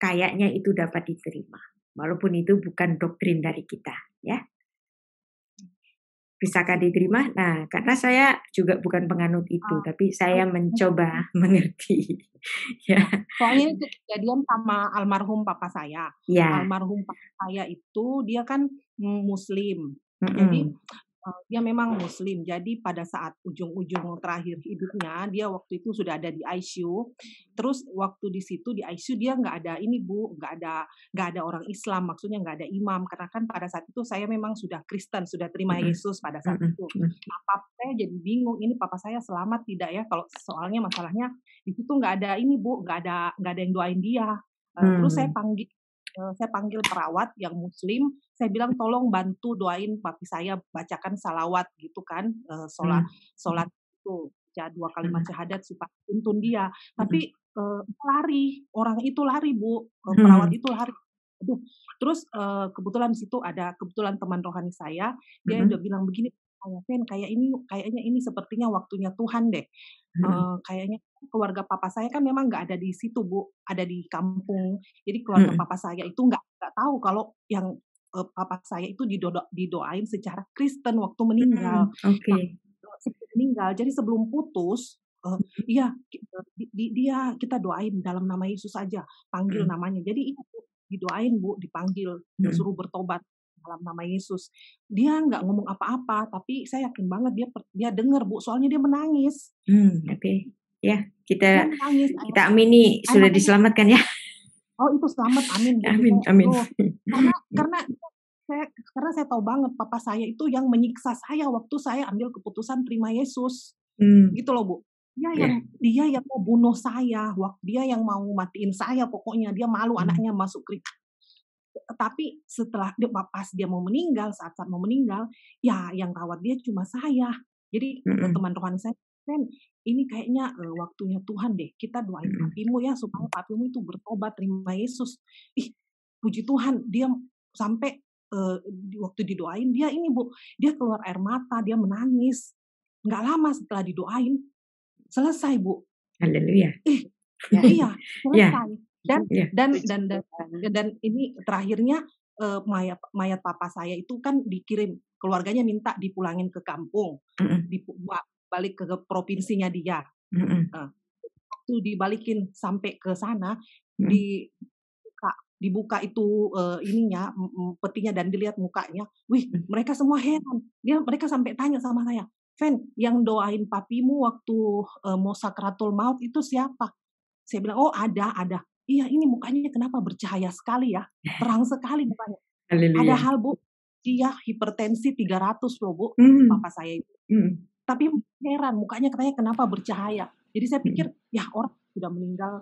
kayaknya itu dapat diterima, walaupun itu bukan doktrin dari kita. Ya, bisakah diterima? Nah, karena saya juga bukan penganut itu, oh. tapi saya mencoba hmm. *laughs* mengerti. ya. Nah, soalnya itu kejadian sama almarhum papa saya. Ya. Almarhum papa saya itu dia kan mm, muslim. Mm -hmm. Jadi Eh, dia memang muslim. Jadi pada saat ujung-ujung terakhir hidupnya, dia waktu itu sudah ada di ICU. Terus waktu di situ di ICU dia nggak ada ini bu, nggak ada nggak ada orang Islam, maksudnya nggak ada imam. Karena kan pada saat itu saya memang sudah Kristen, sudah terima Yesus pada saat itu. Mm. Nah, papa saya jadi bingung. Ini papa saya selamat tidak ya? Kalau soalnya masalahnya di situ nggak ada ini bu, nggak ada nggak ada yang doain dia. Eh, terus saya hmm. panggil Eh, saya panggil perawat yang muslim saya bilang tolong bantu doain papi saya bacakan salawat gitu kan uh, sholat sholat itu ya dua kalimat hmm. syahadat supaya tuntun dia tapi uh, lari orang itu lari bu perawat itu lari Aduh. Terus uh, kebetulan situ ada kebetulan teman rohani saya, dia mm -hmm. udah bilang begini, kayak oh, Fen, kayak ini kayaknya ini sepertinya waktunya Tuhan deh. Hmm. Uh, kayaknya keluarga papa saya kan memang nggak ada di situ bu, ada di kampung. Jadi keluarga hmm. papa saya itu nggak nggak tahu kalau yang uh, papa saya itu didodok didoain secara Kristen waktu meninggal. Hmm. Oke. Okay. Nah, meninggal. Jadi sebelum putus uh, iya di, di, dia kita doain dalam nama Yesus aja panggil hmm. namanya jadi itu iya, didoain bu dipanggil hmm. suruh bertobat dalam nama Yesus. Dia nggak ngomong apa-apa, tapi saya yakin banget dia dia dengar bu, soalnya dia menangis. Hmm, Oke, okay. ya kita menangis, kita amini amin. sudah diselamatkan ya. Oh itu selamat, amin. *laughs* Amin, amin. Karena *laughs* karena saya karena saya tahu banget papa saya itu yang menyiksa saya waktu saya ambil keputusan terima Yesus. Hmm. Gitu loh bu dia ya. yang dia yang mau bunuh saya, waktu dia yang mau matiin saya, pokoknya dia malu hmm. anaknya masuk tapi setelah dia pas dia mau meninggal saat saat mau meninggal ya yang rawat dia cuma saya jadi mm teman rohani saya kan ini kayaknya uh, waktunya Tuhan deh. Kita doain mm papimu ya supaya papimu itu bertobat terima Yesus. Ih, puji Tuhan, dia sampai uh, waktu didoain dia ini Bu, dia keluar air mata, dia menangis. Nggak lama setelah didoain selesai Bu. Haleluya. Ih, *laughs* ya, iya, ya. selesai. yeah dan yeah. dan, dan dan dan ini terakhirnya uh, mayat mayat papa saya itu kan dikirim keluarganya minta dipulangin ke kampung, mm-hmm. balik ke provinsinya dia. Mm-hmm. Uh, waktu dibalikin sampai ke sana mm-hmm. di mm. dibuka, itu uh, ininya petinya dan dilihat mukanya, wih mm. mereka semua heran. Dia mereka sampai tanya sama saya, Fen yang doain papimu waktu uh, mau sakratul maut itu siapa? Saya bilang oh ada ada iya ini mukanya kenapa bercahaya sekali ya, terang sekali mukanya. Haleluya. Ada hal Bu, dia hipertensi 300 loh Bu, hmm. papa saya itu. hmm. Tapi heran mukanya katanya kenapa bercahaya. Jadi saya pikir hmm. ya orang sudah meninggal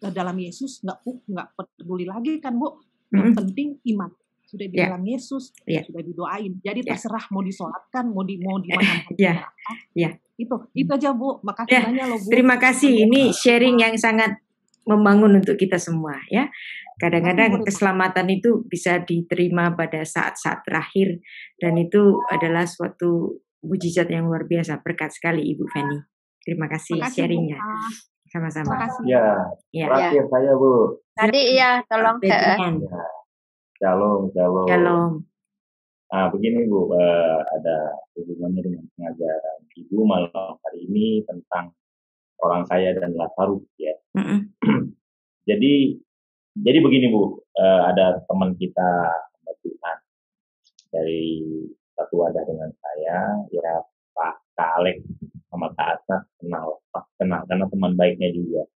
e, dalam Yesus nggak nggak peduli lagi kan Bu. Yang hmm. penting iman sudah di ya. dalam yeah. Yesus yeah. sudah didoain jadi yeah. terserah mau disolatkan mau di mau di mana yeah. yeah. itu hmm. itu aja bu makasih yeah. banyak loh bu terima kasih ini sharing yang sangat membangun untuk kita semua ya. Kadang-kadang keselamatan itu bisa diterima pada saat-saat terakhir dan itu adalah suatu mujizat yang luar biasa berkat sekali Ibu Feni. Terima kasih, kasih sharingnya. Sama-sama. Ya, ya. Terakhir saya Bu. Tadi iya, tolong ke. Ya. Shalom, shalom. Nah, begini Bu, uh, ada hubungannya dengan pengajaran Ibu malam hari ini tentang orang saya dan Lazarus ya. Mm-hmm. *clears throat* jadi jadi begini Bu, uh, ada teman kita Tuhan dari satu ada dengan saya ya Pak Kalek sama Kak Asa kenal Pak kenal karena teman baiknya juga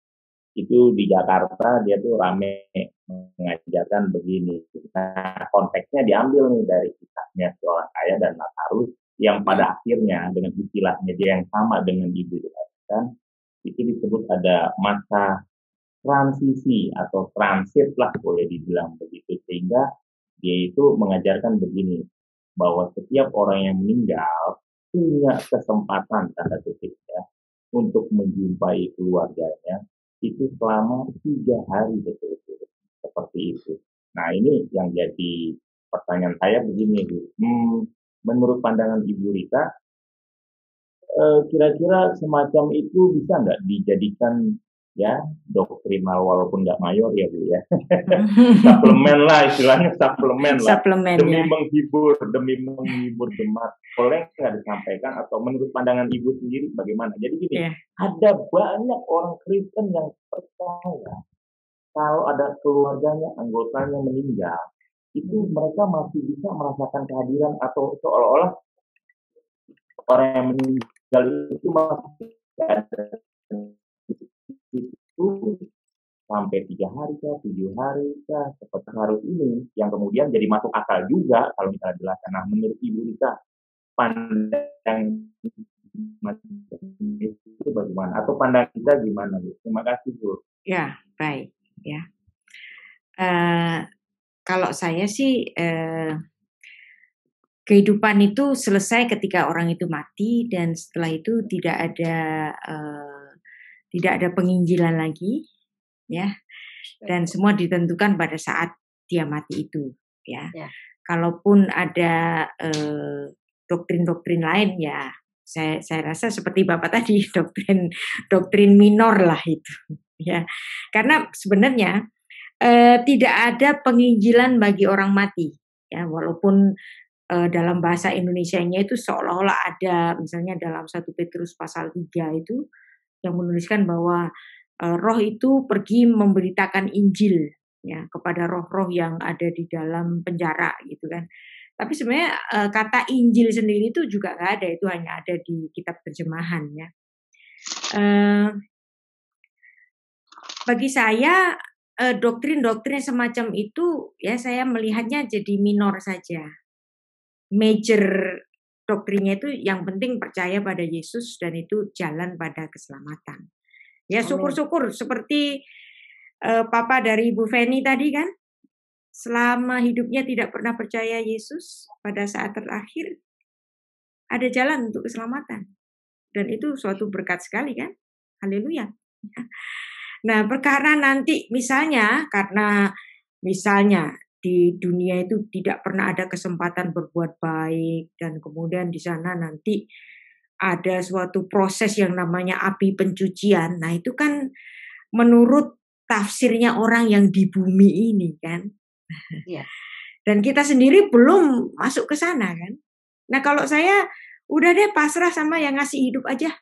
itu di Jakarta dia tuh rame mengajarkan begini. Nah konteksnya diambil nih dari kitabnya seorang kaya dan Lazarus yang pada akhirnya dengan istilahnya dia yang sama dengan ibu kan itu disebut ada masa transisi atau transit lah boleh dibilang begitu sehingga dia itu mengajarkan begini bahwa setiap orang yang meninggal punya kesempatan tanda kutip ya untuk menjumpai keluarganya itu selama tiga hari betul-betul seperti itu. Nah ini yang jadi pertanyaan saya begini bu, hmm, menurut pandangan Ibu Rita Eh, kira-kira semacam itu bisa nggak dijadikan ya doktrinal walaupun nggak mayor ya bu ya *laughs* suplemen lah istilahnya suplemen lah suplemen, demi ya. menghibur demi menghibur demak. boleh nggak disampaikan atau menurut pandangan ibu sendiri bagaimana jadi gini yeah. ada banyak orang Kristen yang percaya kalau ada keluarganya anggotanya meninggal itu mereka masih bisa merasakan kehadiran atau seolah-olah orang yang meninggal jalur itu masih ada itu sampai tiga hari kah, tujuh hari kah, seperti harus ini yang kemudian jadi masuk akal juga kalau misalnya jelaskan. Nah, menurut Ibu kita pandang itu bagaimana? Atau pandang kita gimana? Bu? Terima kasih Bu. Ya, baik. Ya. Uh, kalau saya sih uh, kehidupan itu selesai ketika orang itu mati dan setelah itu tidak ada uh, tidak ada penginjilan lagi ya dan semua ditentukan pada saat dia mati itu ya, ya. kalaupun ada doktrin eh, doktrin-doktrin lain ya saya saya rasa seperti bapak tadi *laughs* doktrin doktrin minor lah itu ya karena sebenarnya uh, tidak ada penginjilan bagi orang mati ya walaupun uh, dalam bahasa Indonesianya itu seolah-olah ada misalnya dalam satu Petrus pasal 3 itu yang menuliskan bahwa uh, roh itu pergi memberitakan Injil ya kepada roh-roh yang ada di dalam penjara gitu kan. Tapi sebenarnya uh, kata Injil sendiri itu juga nggak ada itu hanya ada di kitab terjemahan ya. Uh, bagi saya doktrin-doktrin semacam itu ya saya melihatnya jadi minor saja major doktrinnya itu yang penting percaya pada Yesus dan itu jalan pada keselamatan. Ya syukur-syukur seperti uh, papa dari Ibu Feni tadi kan selama hidupnya tidak pernah percaya Yesus pada saat terakhir ada jalan untuk keselamatan. Dan itu suatu berkat sekali kan? Haleluya. *laughs* Nah, perkara nanti misalnya karena misalnya di dunia itu tidak pernah ada kesempatan berbuat baik dan kemudian di sana nanti ada suatu proses yang namanya api pencucian. Nah, itu kan menurut tafsirnya orang yang di bumi ini kan. Ya. Dan kita sendiri belum masuk ke sana kan. Nah, kalau saya udah deh pasrah sama yang ngasih hidup aja.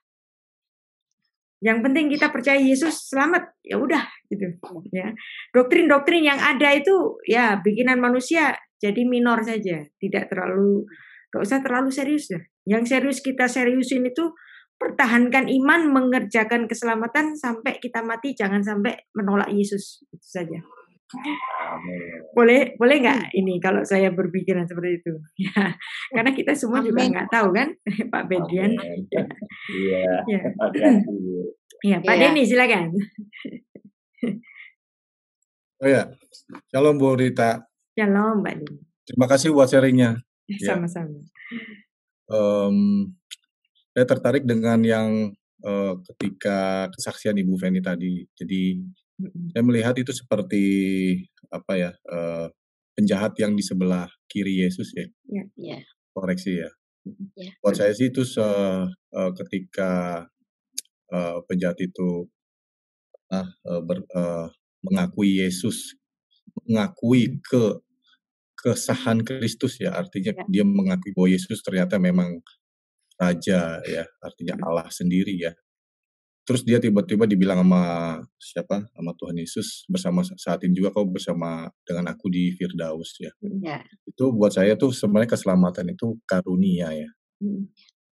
Yang penting kita percaya Yesus selamat, ya udah gitu ya. Doktrin-doktrin yang ada itu ya bikinan manusia jadi minor saja, tidak terlalu gak usah terlalu serius ya Yang serius kita seriusin itu pertahankan iman, mengerjakan keselamatan sampai kita mati, jangan sampai menolak Yesus itu saja. Boleh boleh nggak hmm. ini kalau saya berpikiran seperti itu? *laughs* Ya, karena kita semua Amin. juga nggak tahu kan, *laughs* Pak Bedian. Ya. Iya. *laughs* Ya. *clears throat* Iya. Pak ya. Denny silakan. Oh ya, shalom Bu Rita. Shalom Mbak Denny. Terima kasih buat sharingnya. Ya. Sama-sama. Ya. Um, saya tertarik dengan yang uh, ketika kesaksian Ibu Feni tadi. Jadi saya melihat itu seperti apa ya, uh, penjahat yang di sebelah kiri Yesus ya? Yeah, yeah. Koreksi ya? Yeah. Buat saya sih itu se uh, ketika, uh, penjahat itu, uh, ber uh, mengakui Yesus, mengakui ke kesahan Kristus ya, artinya Ya. dia mengakui bahwa Yesus ternyata memang raja ya, artinya Allah sendiri ya terus dia tiba-tiba dibilang sama siapa sama Tuhan Yesus bersama saat ini juga kau bersama dengan aku di Firdaus ya yeah. itu buat saya tuh sebenarnya keselamatan itu karunia ya mm.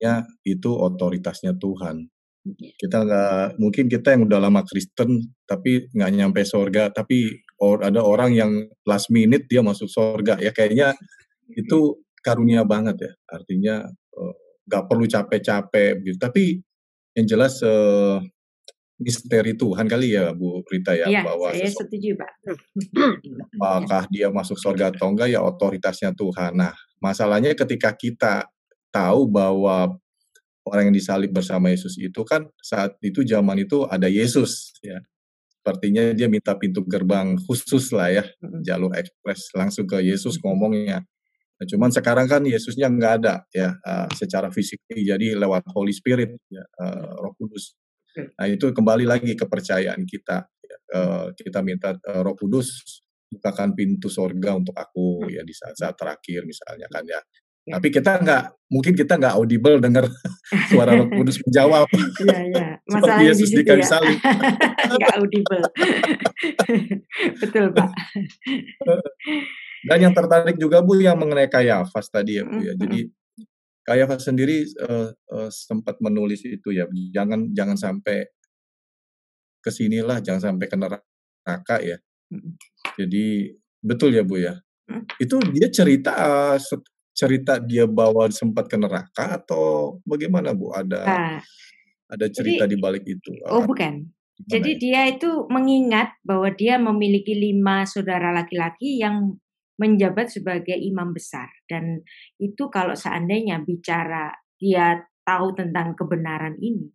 ya itu otoritasnya Tuhan yeah. kita nggak mungkin kita yang udah lama Kristen tapi nggak nyampe sorga tapi or, ada orang yang last minute dia masuk sorga ya kayaknya itu iya. karunia banget ya artinya eh, nggak uh, perlu capek-capek gitu tapi yang jelas uh, misteri Tuhan kali ya Bu Rita ya, ya bahwa saya sesuatu, setuju Pak. Hmm. Hmm. Hmm. Apakah dia masuk surga atau enggak ya otoritasnya Tuhan. Nah, masalahnya ketika kita tahu bahwa orang yang disalib bersama Yesus itu kan saat itu zaman itu ada Yesus ya. Sepertinya dia minta pintu gerbang khusus lah ya, jalur ekspres langsung ke Yesus ngomongnya. Nah, cuman sekarang kan Yesusnya nggak ada ya uh, secara fisik, jadi lewat Holy Spirit, ya, uh, Roh Kudus. Nah itu kembali lagi kepercayaan kita. Uh, kita minta uh, Roh Kudus bukakan pintu sorga untuk aku ya di saat-saat terakhir misalnya kan ya. Ya. Tapi kita nggak, mungkin kita nggak audible dengar *laughs* suara Roh Kudus menjawab. Iya, iya. *laughs* Masalahnya Yesus di kayu ya. salib. *laughs* nggak audible. Betul, Pak. Dan yang tertarik juga Bu yang mengenai Kayafas tadi ya Bu ya. Jadi Kayafas sendiri uh, uh, sempat menulis itu ya. Jangan jangan sampai kesinilah, jangan sampai ke neraka ya. Jadi betul ya Bu ya. Mm. Itu dia cerita eh, cerita dia bawa sempat ke neraka atau bagaimana Bu? Ada nah, ada cerita di balik itu? Oh bukan. jadi dia itu mengingat bahwa dia memiliki lima saudara laki-laki yang menjabat sebagai imam besar dan itu kalau seandainya bicara dia tahu tentang kebenaran ini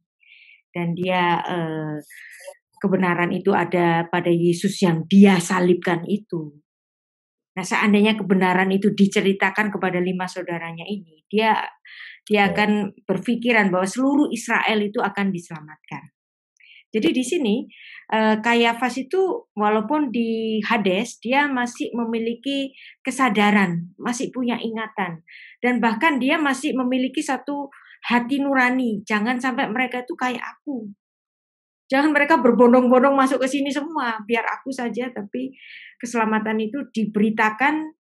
dan dia eh, kebenaran itu ada pada Yesus yang dia salibkan itu. Nah, seandainya kebenaran itu diceritakan kepada lima saudaranya ini, dia dia ya. akan berpikiran bahwa seluruh Israel itu akan diselamatkan. Jadi di sini Eh, Kayafas itu walaupun di Hades dia masih memiliki kesadaran, masih punya ingatan dan bahkan dia masih memiliki satu hati nurani. Jangan sampai mereka itu kayak aku. Jangan mereka berbondong-bondong masuk ke sini semua, biar aku saja tapi keselamatan itu diberitakan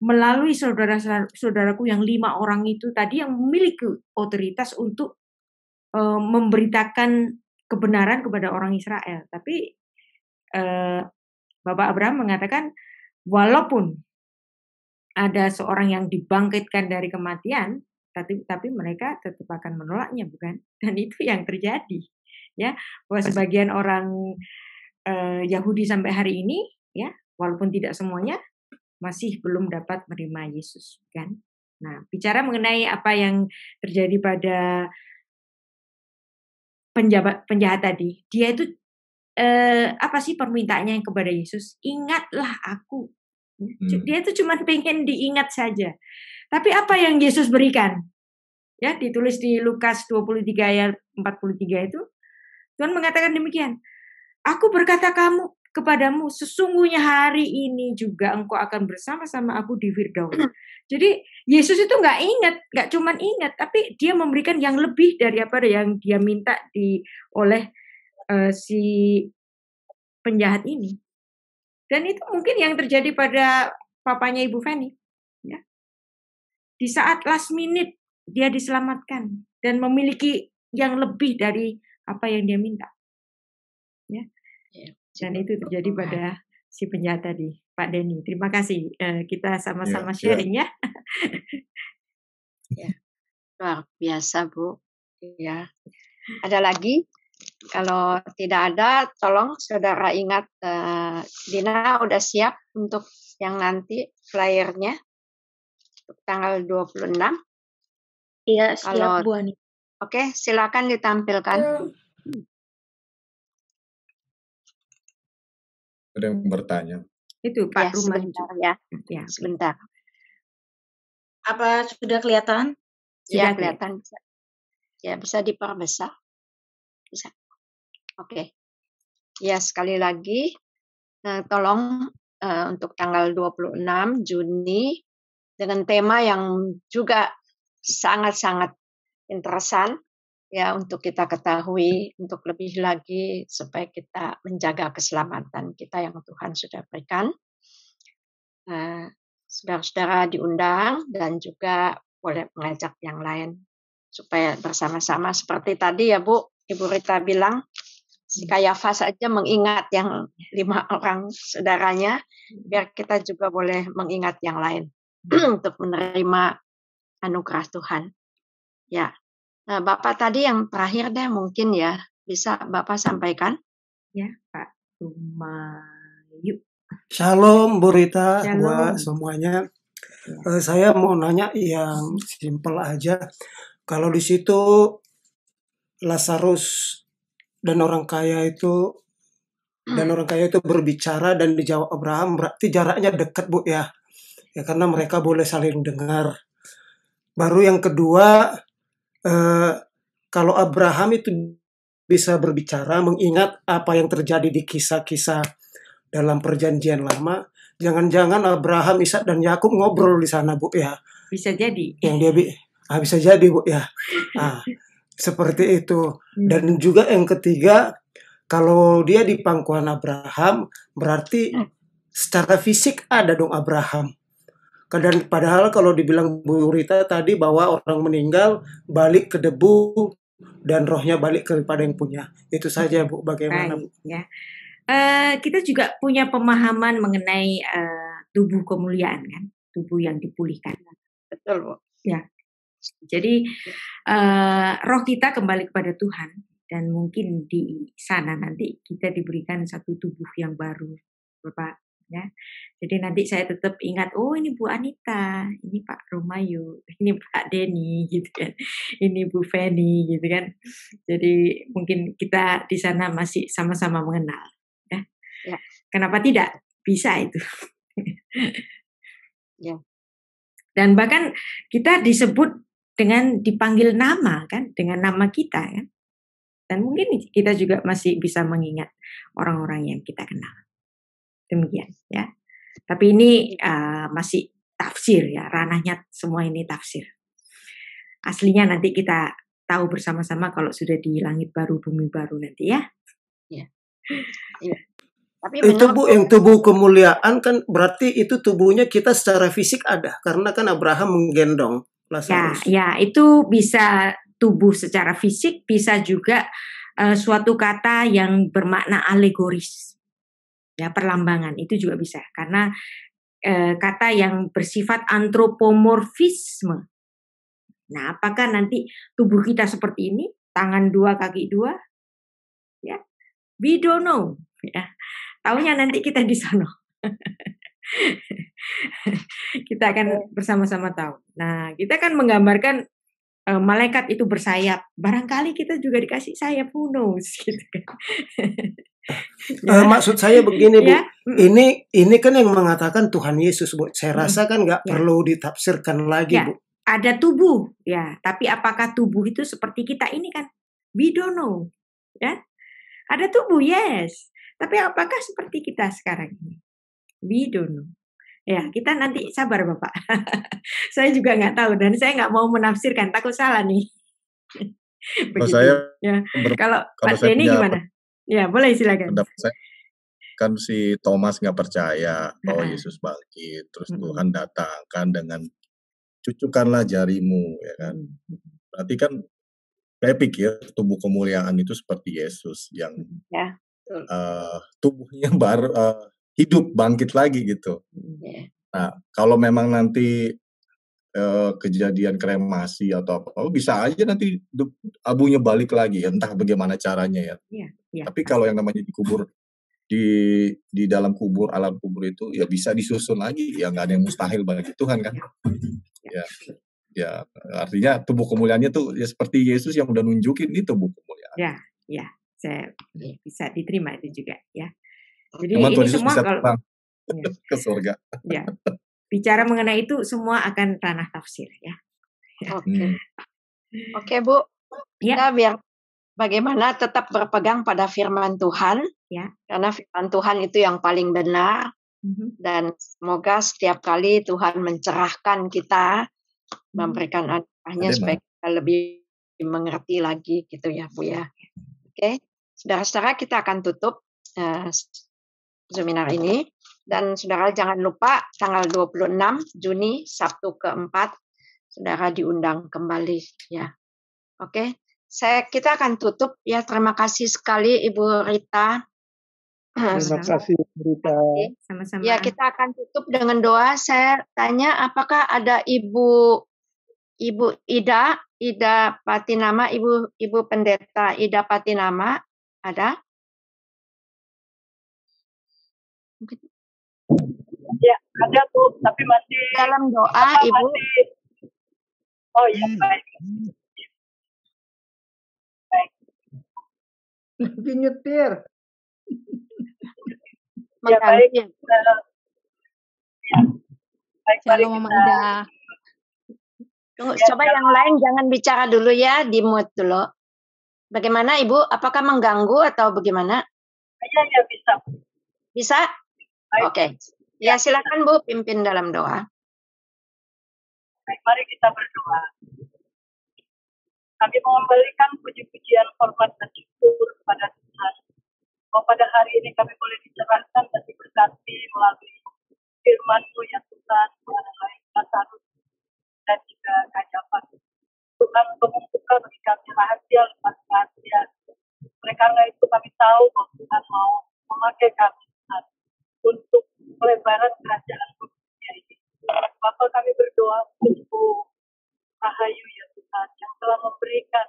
melalui saudara-saudaraku yang lima orang itu tadi yang memiliki otoritas untuk eh, memberitakan kebenaran kepada orang Israel. Tapi eh, Bapak Abraham mengatakan walaupun ada seorang yang dibangkitkan dari kematian, tapi tapi mereka tetap akan menolaknya, bukan? *laughs* Dan itu yang terjadi, ya bahwa sebagian orang eh, Yahudi sampai hari ini, ya walaupun tidak semuanya masih belum dapat menerima Yesus, kan? Nah, bicara mengenai apa yang terjadi pada penjabat penjahat tadi, dia itu eh, apa sih permintaannya yang kepada Yesus? Ingatlah aku. Hmm. Dia itu cuma pengen diingat saja. Tapi apa yang Yesus berikan? Ya, ditulis di Lukas 23 ayat 43 itu Tuhan mengatakan demikian. Aku berkata kamu kepadamu sesungguhnya hari ini juga engkau akan bersama-sama aku di Firdaus. Hmm. Jadi Yesus itu nggak ingat, nggak cuman ingat, tapi dia memberikan yang lebih dari apa yang dia minta di oleh uh, si penjahat ini. Dan itu mungkin yang terjadi pada papanya Ibu Feni. Ya. Di saat last minute dia diselamatkan dan memiliki yang lebih dari apa yang dia minta. Ya dan itu terjadi pada si penjahat tadi Pak Denny terima kasih eh, kita iya, sama-sama yeah, sharing yeah. ya iya. luar biasa Bu ya ada lagi kalau tidak ada, tolong saudara ingat eh, Dina udah siap untuk yang nanti flyernya tanggal 26. Iya, siap kalau, Bu Ani. Oke, silakan ditampilkan. Uh. Ada yang bertanya. Itu Pak ya, Rumah. Sebentar ya. Ya, sebentar. Apa sudah kelihatan? Sudah ya, kelihatan. Bisa. Ya, bisa diperbesar. Bisa. Oke. Okay. Ya, sekali lagi eh, tolong eh, untuk tanggal 26 Juni dengan tema yang juga sangat-sangat interesan ya untuk kita ketahui untuk lebih lagi supaya kita menjaga keselamatan kita yang Tuhan sudah berikan. Uh, saudara-saudara diundang dan juga boleh mengajak yang lain supaya bersama-sama seperti tadi ya Bu, Ibu Rita bilang si hmm. Kayafa saja mengingat yang lima *laughs* orang saudaranya hmm. biar kita juga boleh mengingat yang lain *clears throat* hmm. untuk menerima anugerah Tuhan. Ya, Nah, Bapak tadi yang terakhir deh mungkin ya bisa Bapak sampaikan. Ya, Pak Tumayu. Shalom Bu Rita, Shalom. buat semuanya. Ya. saya mau nanya yang simpel aja. Kalau di situ Lazarus dan orang kaya itu dan hmm. orang kaya itu berbicara dan dijawab Abraham berarti jaraknya dekat Bu ya. Ya karena mereka boleh saling dengar. Baru yang kedua Eh, kalau Abraham itu bisa berbicara mengingat apa yang terjadi di kisah-kisah dalam perjanjian lama, jangan-jangan Abraham, Ishak dan Yakub ngobrol di sana, Bu ya. Bisa jadi. Yang dia bi ah, bisa jadi, Bu ya. Ah, seperti itu. Hmm. Dan juga yang ketiga, kalau dia di pangkuan Abraham, berarti hmm. secara fisik ada dong Abraham. Kadang padahal kalau dibilang Bu Rita tadi bahwa orang meninggal balik ke debu dan rohnya balik kepada yang punya. Itu saja Bu, bagaimana Baik, Bu? Ya. Uh, kita juga punya pemahaman mengenai uh, tubuh kemuliaan kan, tubuh yang dipulihkan. Betul Bu. Ya. Jadi uh, roh kita kembali kepada Tuhan dan mungkin di sana nanti kita diberikan satu tubuh yang baru, Bapak ya. Jadi nanti saya tetap ingat, oh ini Bu Anita, ini Pak Romayu, ini Pak Denny *laughs* gitu kan, ini Bu Feni gitu kan. Jadi mungkin kita di sana masih sama-sama mengenal ya. ya. Kenapa tidak? Bisa itu. ya. Dan bahkan kita disebut dengan dipanggil nama kan, dengan nama kita kan. Dan mungkin kita juga masih bisa mengingat orang-orang yang kita kenal. Demikian ya. Tapi ini uh, masih tafsir ya, ranahnya semua ini tafsir. Aslinya nanti kita tahu bersama-sama kalau sudah di langit baru bumi baru nanti ya. Ya. Tapi menurut... itu bu yang tubuh kemuliaan kan berarti itu tubuhnya kita secara fisik ada karena kan Abraham menggendong Lazarus. Ya, ya itu bisa tubuh secara fisik bisa juga uh, suatu kata yang bermakna alegoris ya perlambangan itu juga bisa karena e, kata yang bersifat antropomorfisme. Nah, apakah nanti tubuh kita seperti ini, tangan dua, kaki dua? Ya, we don't know. Ya, tahunya nanti kita di sana. *laughs* kita akan bersama-sama tahu. Nah, kita akan menggambarkan e, malaikat itu bersayap. Barangkali kita juga dikasih sayap, who knows? *laughs* Gitu kan. Uh, maksud saya begini bu, ya. ini ini kan yang mengatakan Tuhan Yesus bu. Saya rasa hmm. kan nggak ya. perlu ditafsirkan lagi ya. bu. Ada tubuh ya, tapi apakah tubuh itu seperti kita ini kan? We don't know ya. Ada tubuh yes, tapi apakah seperti kita sekarang ini? We don't know. Ya, kita nanti sabar Bapak. *laughs* saya juga nggak tahu dan saya nggak mau menafsirkan, takut salah nih. Begitu. Kalau saya *laughs* ya. kalau Pak Denny gimana? Ya, boleh silakan. Pendapat saya kan si Thomas nggak percaya bahwa Yesus bangkit, terus -huh. Tuhan datang kan dengan cucukkanlah jarimu ya kan. Berarti kan saya pikir tubuh kemuliaan itu seperti Yesus yang ya, uh, tubuhnya *laughs* baru uh, hidup bangkit lagi gitu. Ya. Nah kalau memang nanti uh, kejadian kremasi atau apa, oh bisa aja nanti abunya balik lagi, entah bagaimana caranya ya. ya. Ya. Tapi kalau yang namanya dikubur di di dalam kubur alam kubur itu ya bisa disusun lagi ya nggak ada yang mustahil bagi Tuhan kan iya. ya ya artinya tubuh kemuliaannya tuh ya seperti Yesus yang udah nunjukin itu tubuh kemuliaan ya ya saya ya. bisa diterima itu juga ya jadi Teman ini semua kalau iya. *laughs* ke surga ya bicara mengenai itu semua akan ranah tafsir ya oke okay. Hmm. oke okay, Bu ya. kita biar bagaimana tetap berpegang pada firman Tuhan, ya. karena firman Tuhan itu yang paling benar. Mm-hmm. Dan semoga setiap kali Tuhan mencerahkan kita, mm-hmm. memberikan anaknya supaya kita lebih mengerti lagi gitu ya Bu ya. Iya. Oke, okay. saudara-saudara kita akan tutup uh, seminar ini. Dan saudara jangan lupa tanggal 26 Juni Sabtu keempat, saudara diundang kembali ya. Oke, okay saya kita akan tutup ya. Terima kasih sekali Ibu Rita. *clears throat* Terima kasih Ibu Rita. Sama-sama. Ya kita akan tutup dengan doa. Saya tanya apakah ada Ibu Ibu Ida Ida Patinama Ibu Ibu Pendeta Ida Patinama ada? Mungkin. Ya ada tuh tapi masih dalam doa Ibu. oh iya hmm. baik. Lagi nyetir. *laughs* ya baik. Ya. baik Halo, Mama Tunggu, ya, coba ya. yang lain jangan bicara dulu ya, di mute dulu. Bagaimana Ibu? Apakah mengganggu atau bagaimana? Iya, iya, ya, ya bisa. Bisa? Oke. Okay. Ya, silakan Bu pimpin dalam doa. Baik, mari kita berdoa. Kami mengembalikan puji-pujian hormat dan syukur kepada Tuhan. Oh, pada hari ini kami boleh dicerahkan dan diberkati melalui firman-Mu ya Tuhan, melalui Lazarus dan juga kajapan. Tuhan membuka bagi kami rahasia lepas rahasia. Oleh karena itu kami tahu bahwa Tuhan mau memakai kami Tuhan untuk pelebaran kerajaan dunia ini. Bapak kami berdoa untuk Rahayu ya telah memberikan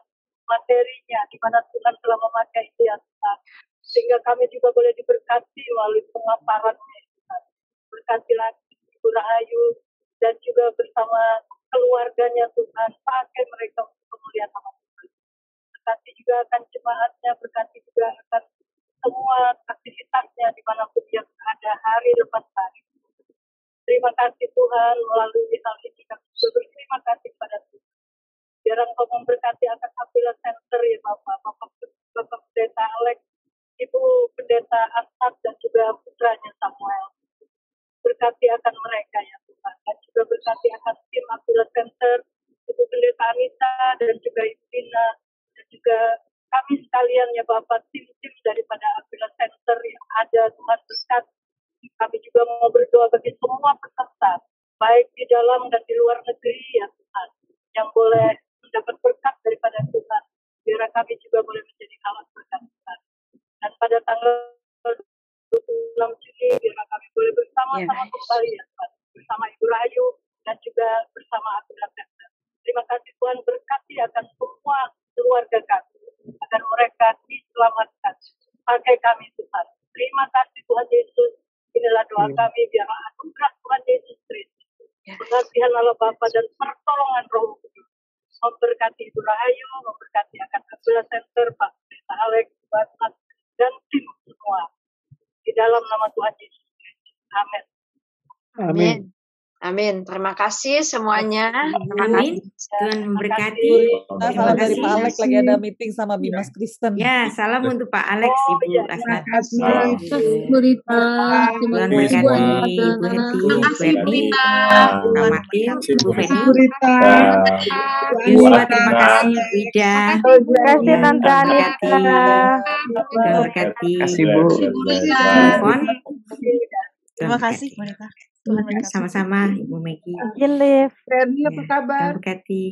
materinya, di mana Tuhan telah memakai dia Tuhan. Sehingga kami juga boleh diberkati melalui pengaparannya Tuhan. Berkatilah Ibu Rahayu dan juga bersama keluarganya Tuhan. Pakai mereka untuk kemuliaan nama Tuhan. Berkati juga akan jemaatnya, berkati juga akan semua aktivitasnya dimanapun yang ada hari lepas hari. Terima kasih Tuhan melalui hal ini kami berterima kasih pada Tuhan jarang engkau memberkati akan apila Center ya Bapak, Bapak, Bapak Pendeta Alex, Ibu Pendeta Asad dan juga putranya Samuel. Berkati akan mereka ya Tuhan, dan juga berkati akan tim apila Center, Ibu Pendeta Anita dan juga Ibu Dina, dan juga kami sekalian ya Bapak, tim-tim daripada Apila Center yang ada Tuhan berkati. Kami juga mau berdoa bagi semua peserta, baik di dalam dan di luar negeri ya Tuhan, yang boleh dapat berkat daripada Tuhan. Biar kami juga boleh menjadi alat berkat Tuhan. Dan pada tanggal 26 Juni, biar kami boleh bersama-sama ya, kembali ya Tuhan. Bersama Ibu Rayu dan juga bersama aku dan Terima kasih Tuhan berkati akan semua keluarga kami. Agar mereka diselamatkan. Pakai kami Tuhan. Terima kasih Tuhan Yesus. Inilah doa yeah. kami biarlah anugerah Tuhan Yesus Kristus. Yes. Ya. Pengasihan Allah Bapa dan pertolongan Roh Kudus memberkati Ibu Rahayu, memberkati Akad Kerja Center, Pak Pendeta Alex, Pak dan tim semua. Di dalam nama Tuhan Yesus Amin. Amin. Amin. Terima kasih semuanya. Terima Amin. Tuhan memberkati. Salam dari Pak Alex lagi ada meeting sama Bimas Kristen. Ya, salam untuk Pak Alex oh, Ibu ya, Terima kasih. Bu Rita. Tuhan memberkati Bu Rita. Bu Heti. Bu Rita. terima kasih Bu Rita. Terima kasih Tante Anita. Terima kasih Bu. Terima kasih Bu Rita. Terima kasih Bu Rita. Tuhan iya, Sama-sama Ibu Meggy. Ibu iya, Liv. Ferdi apa iya, kabar? Berkati.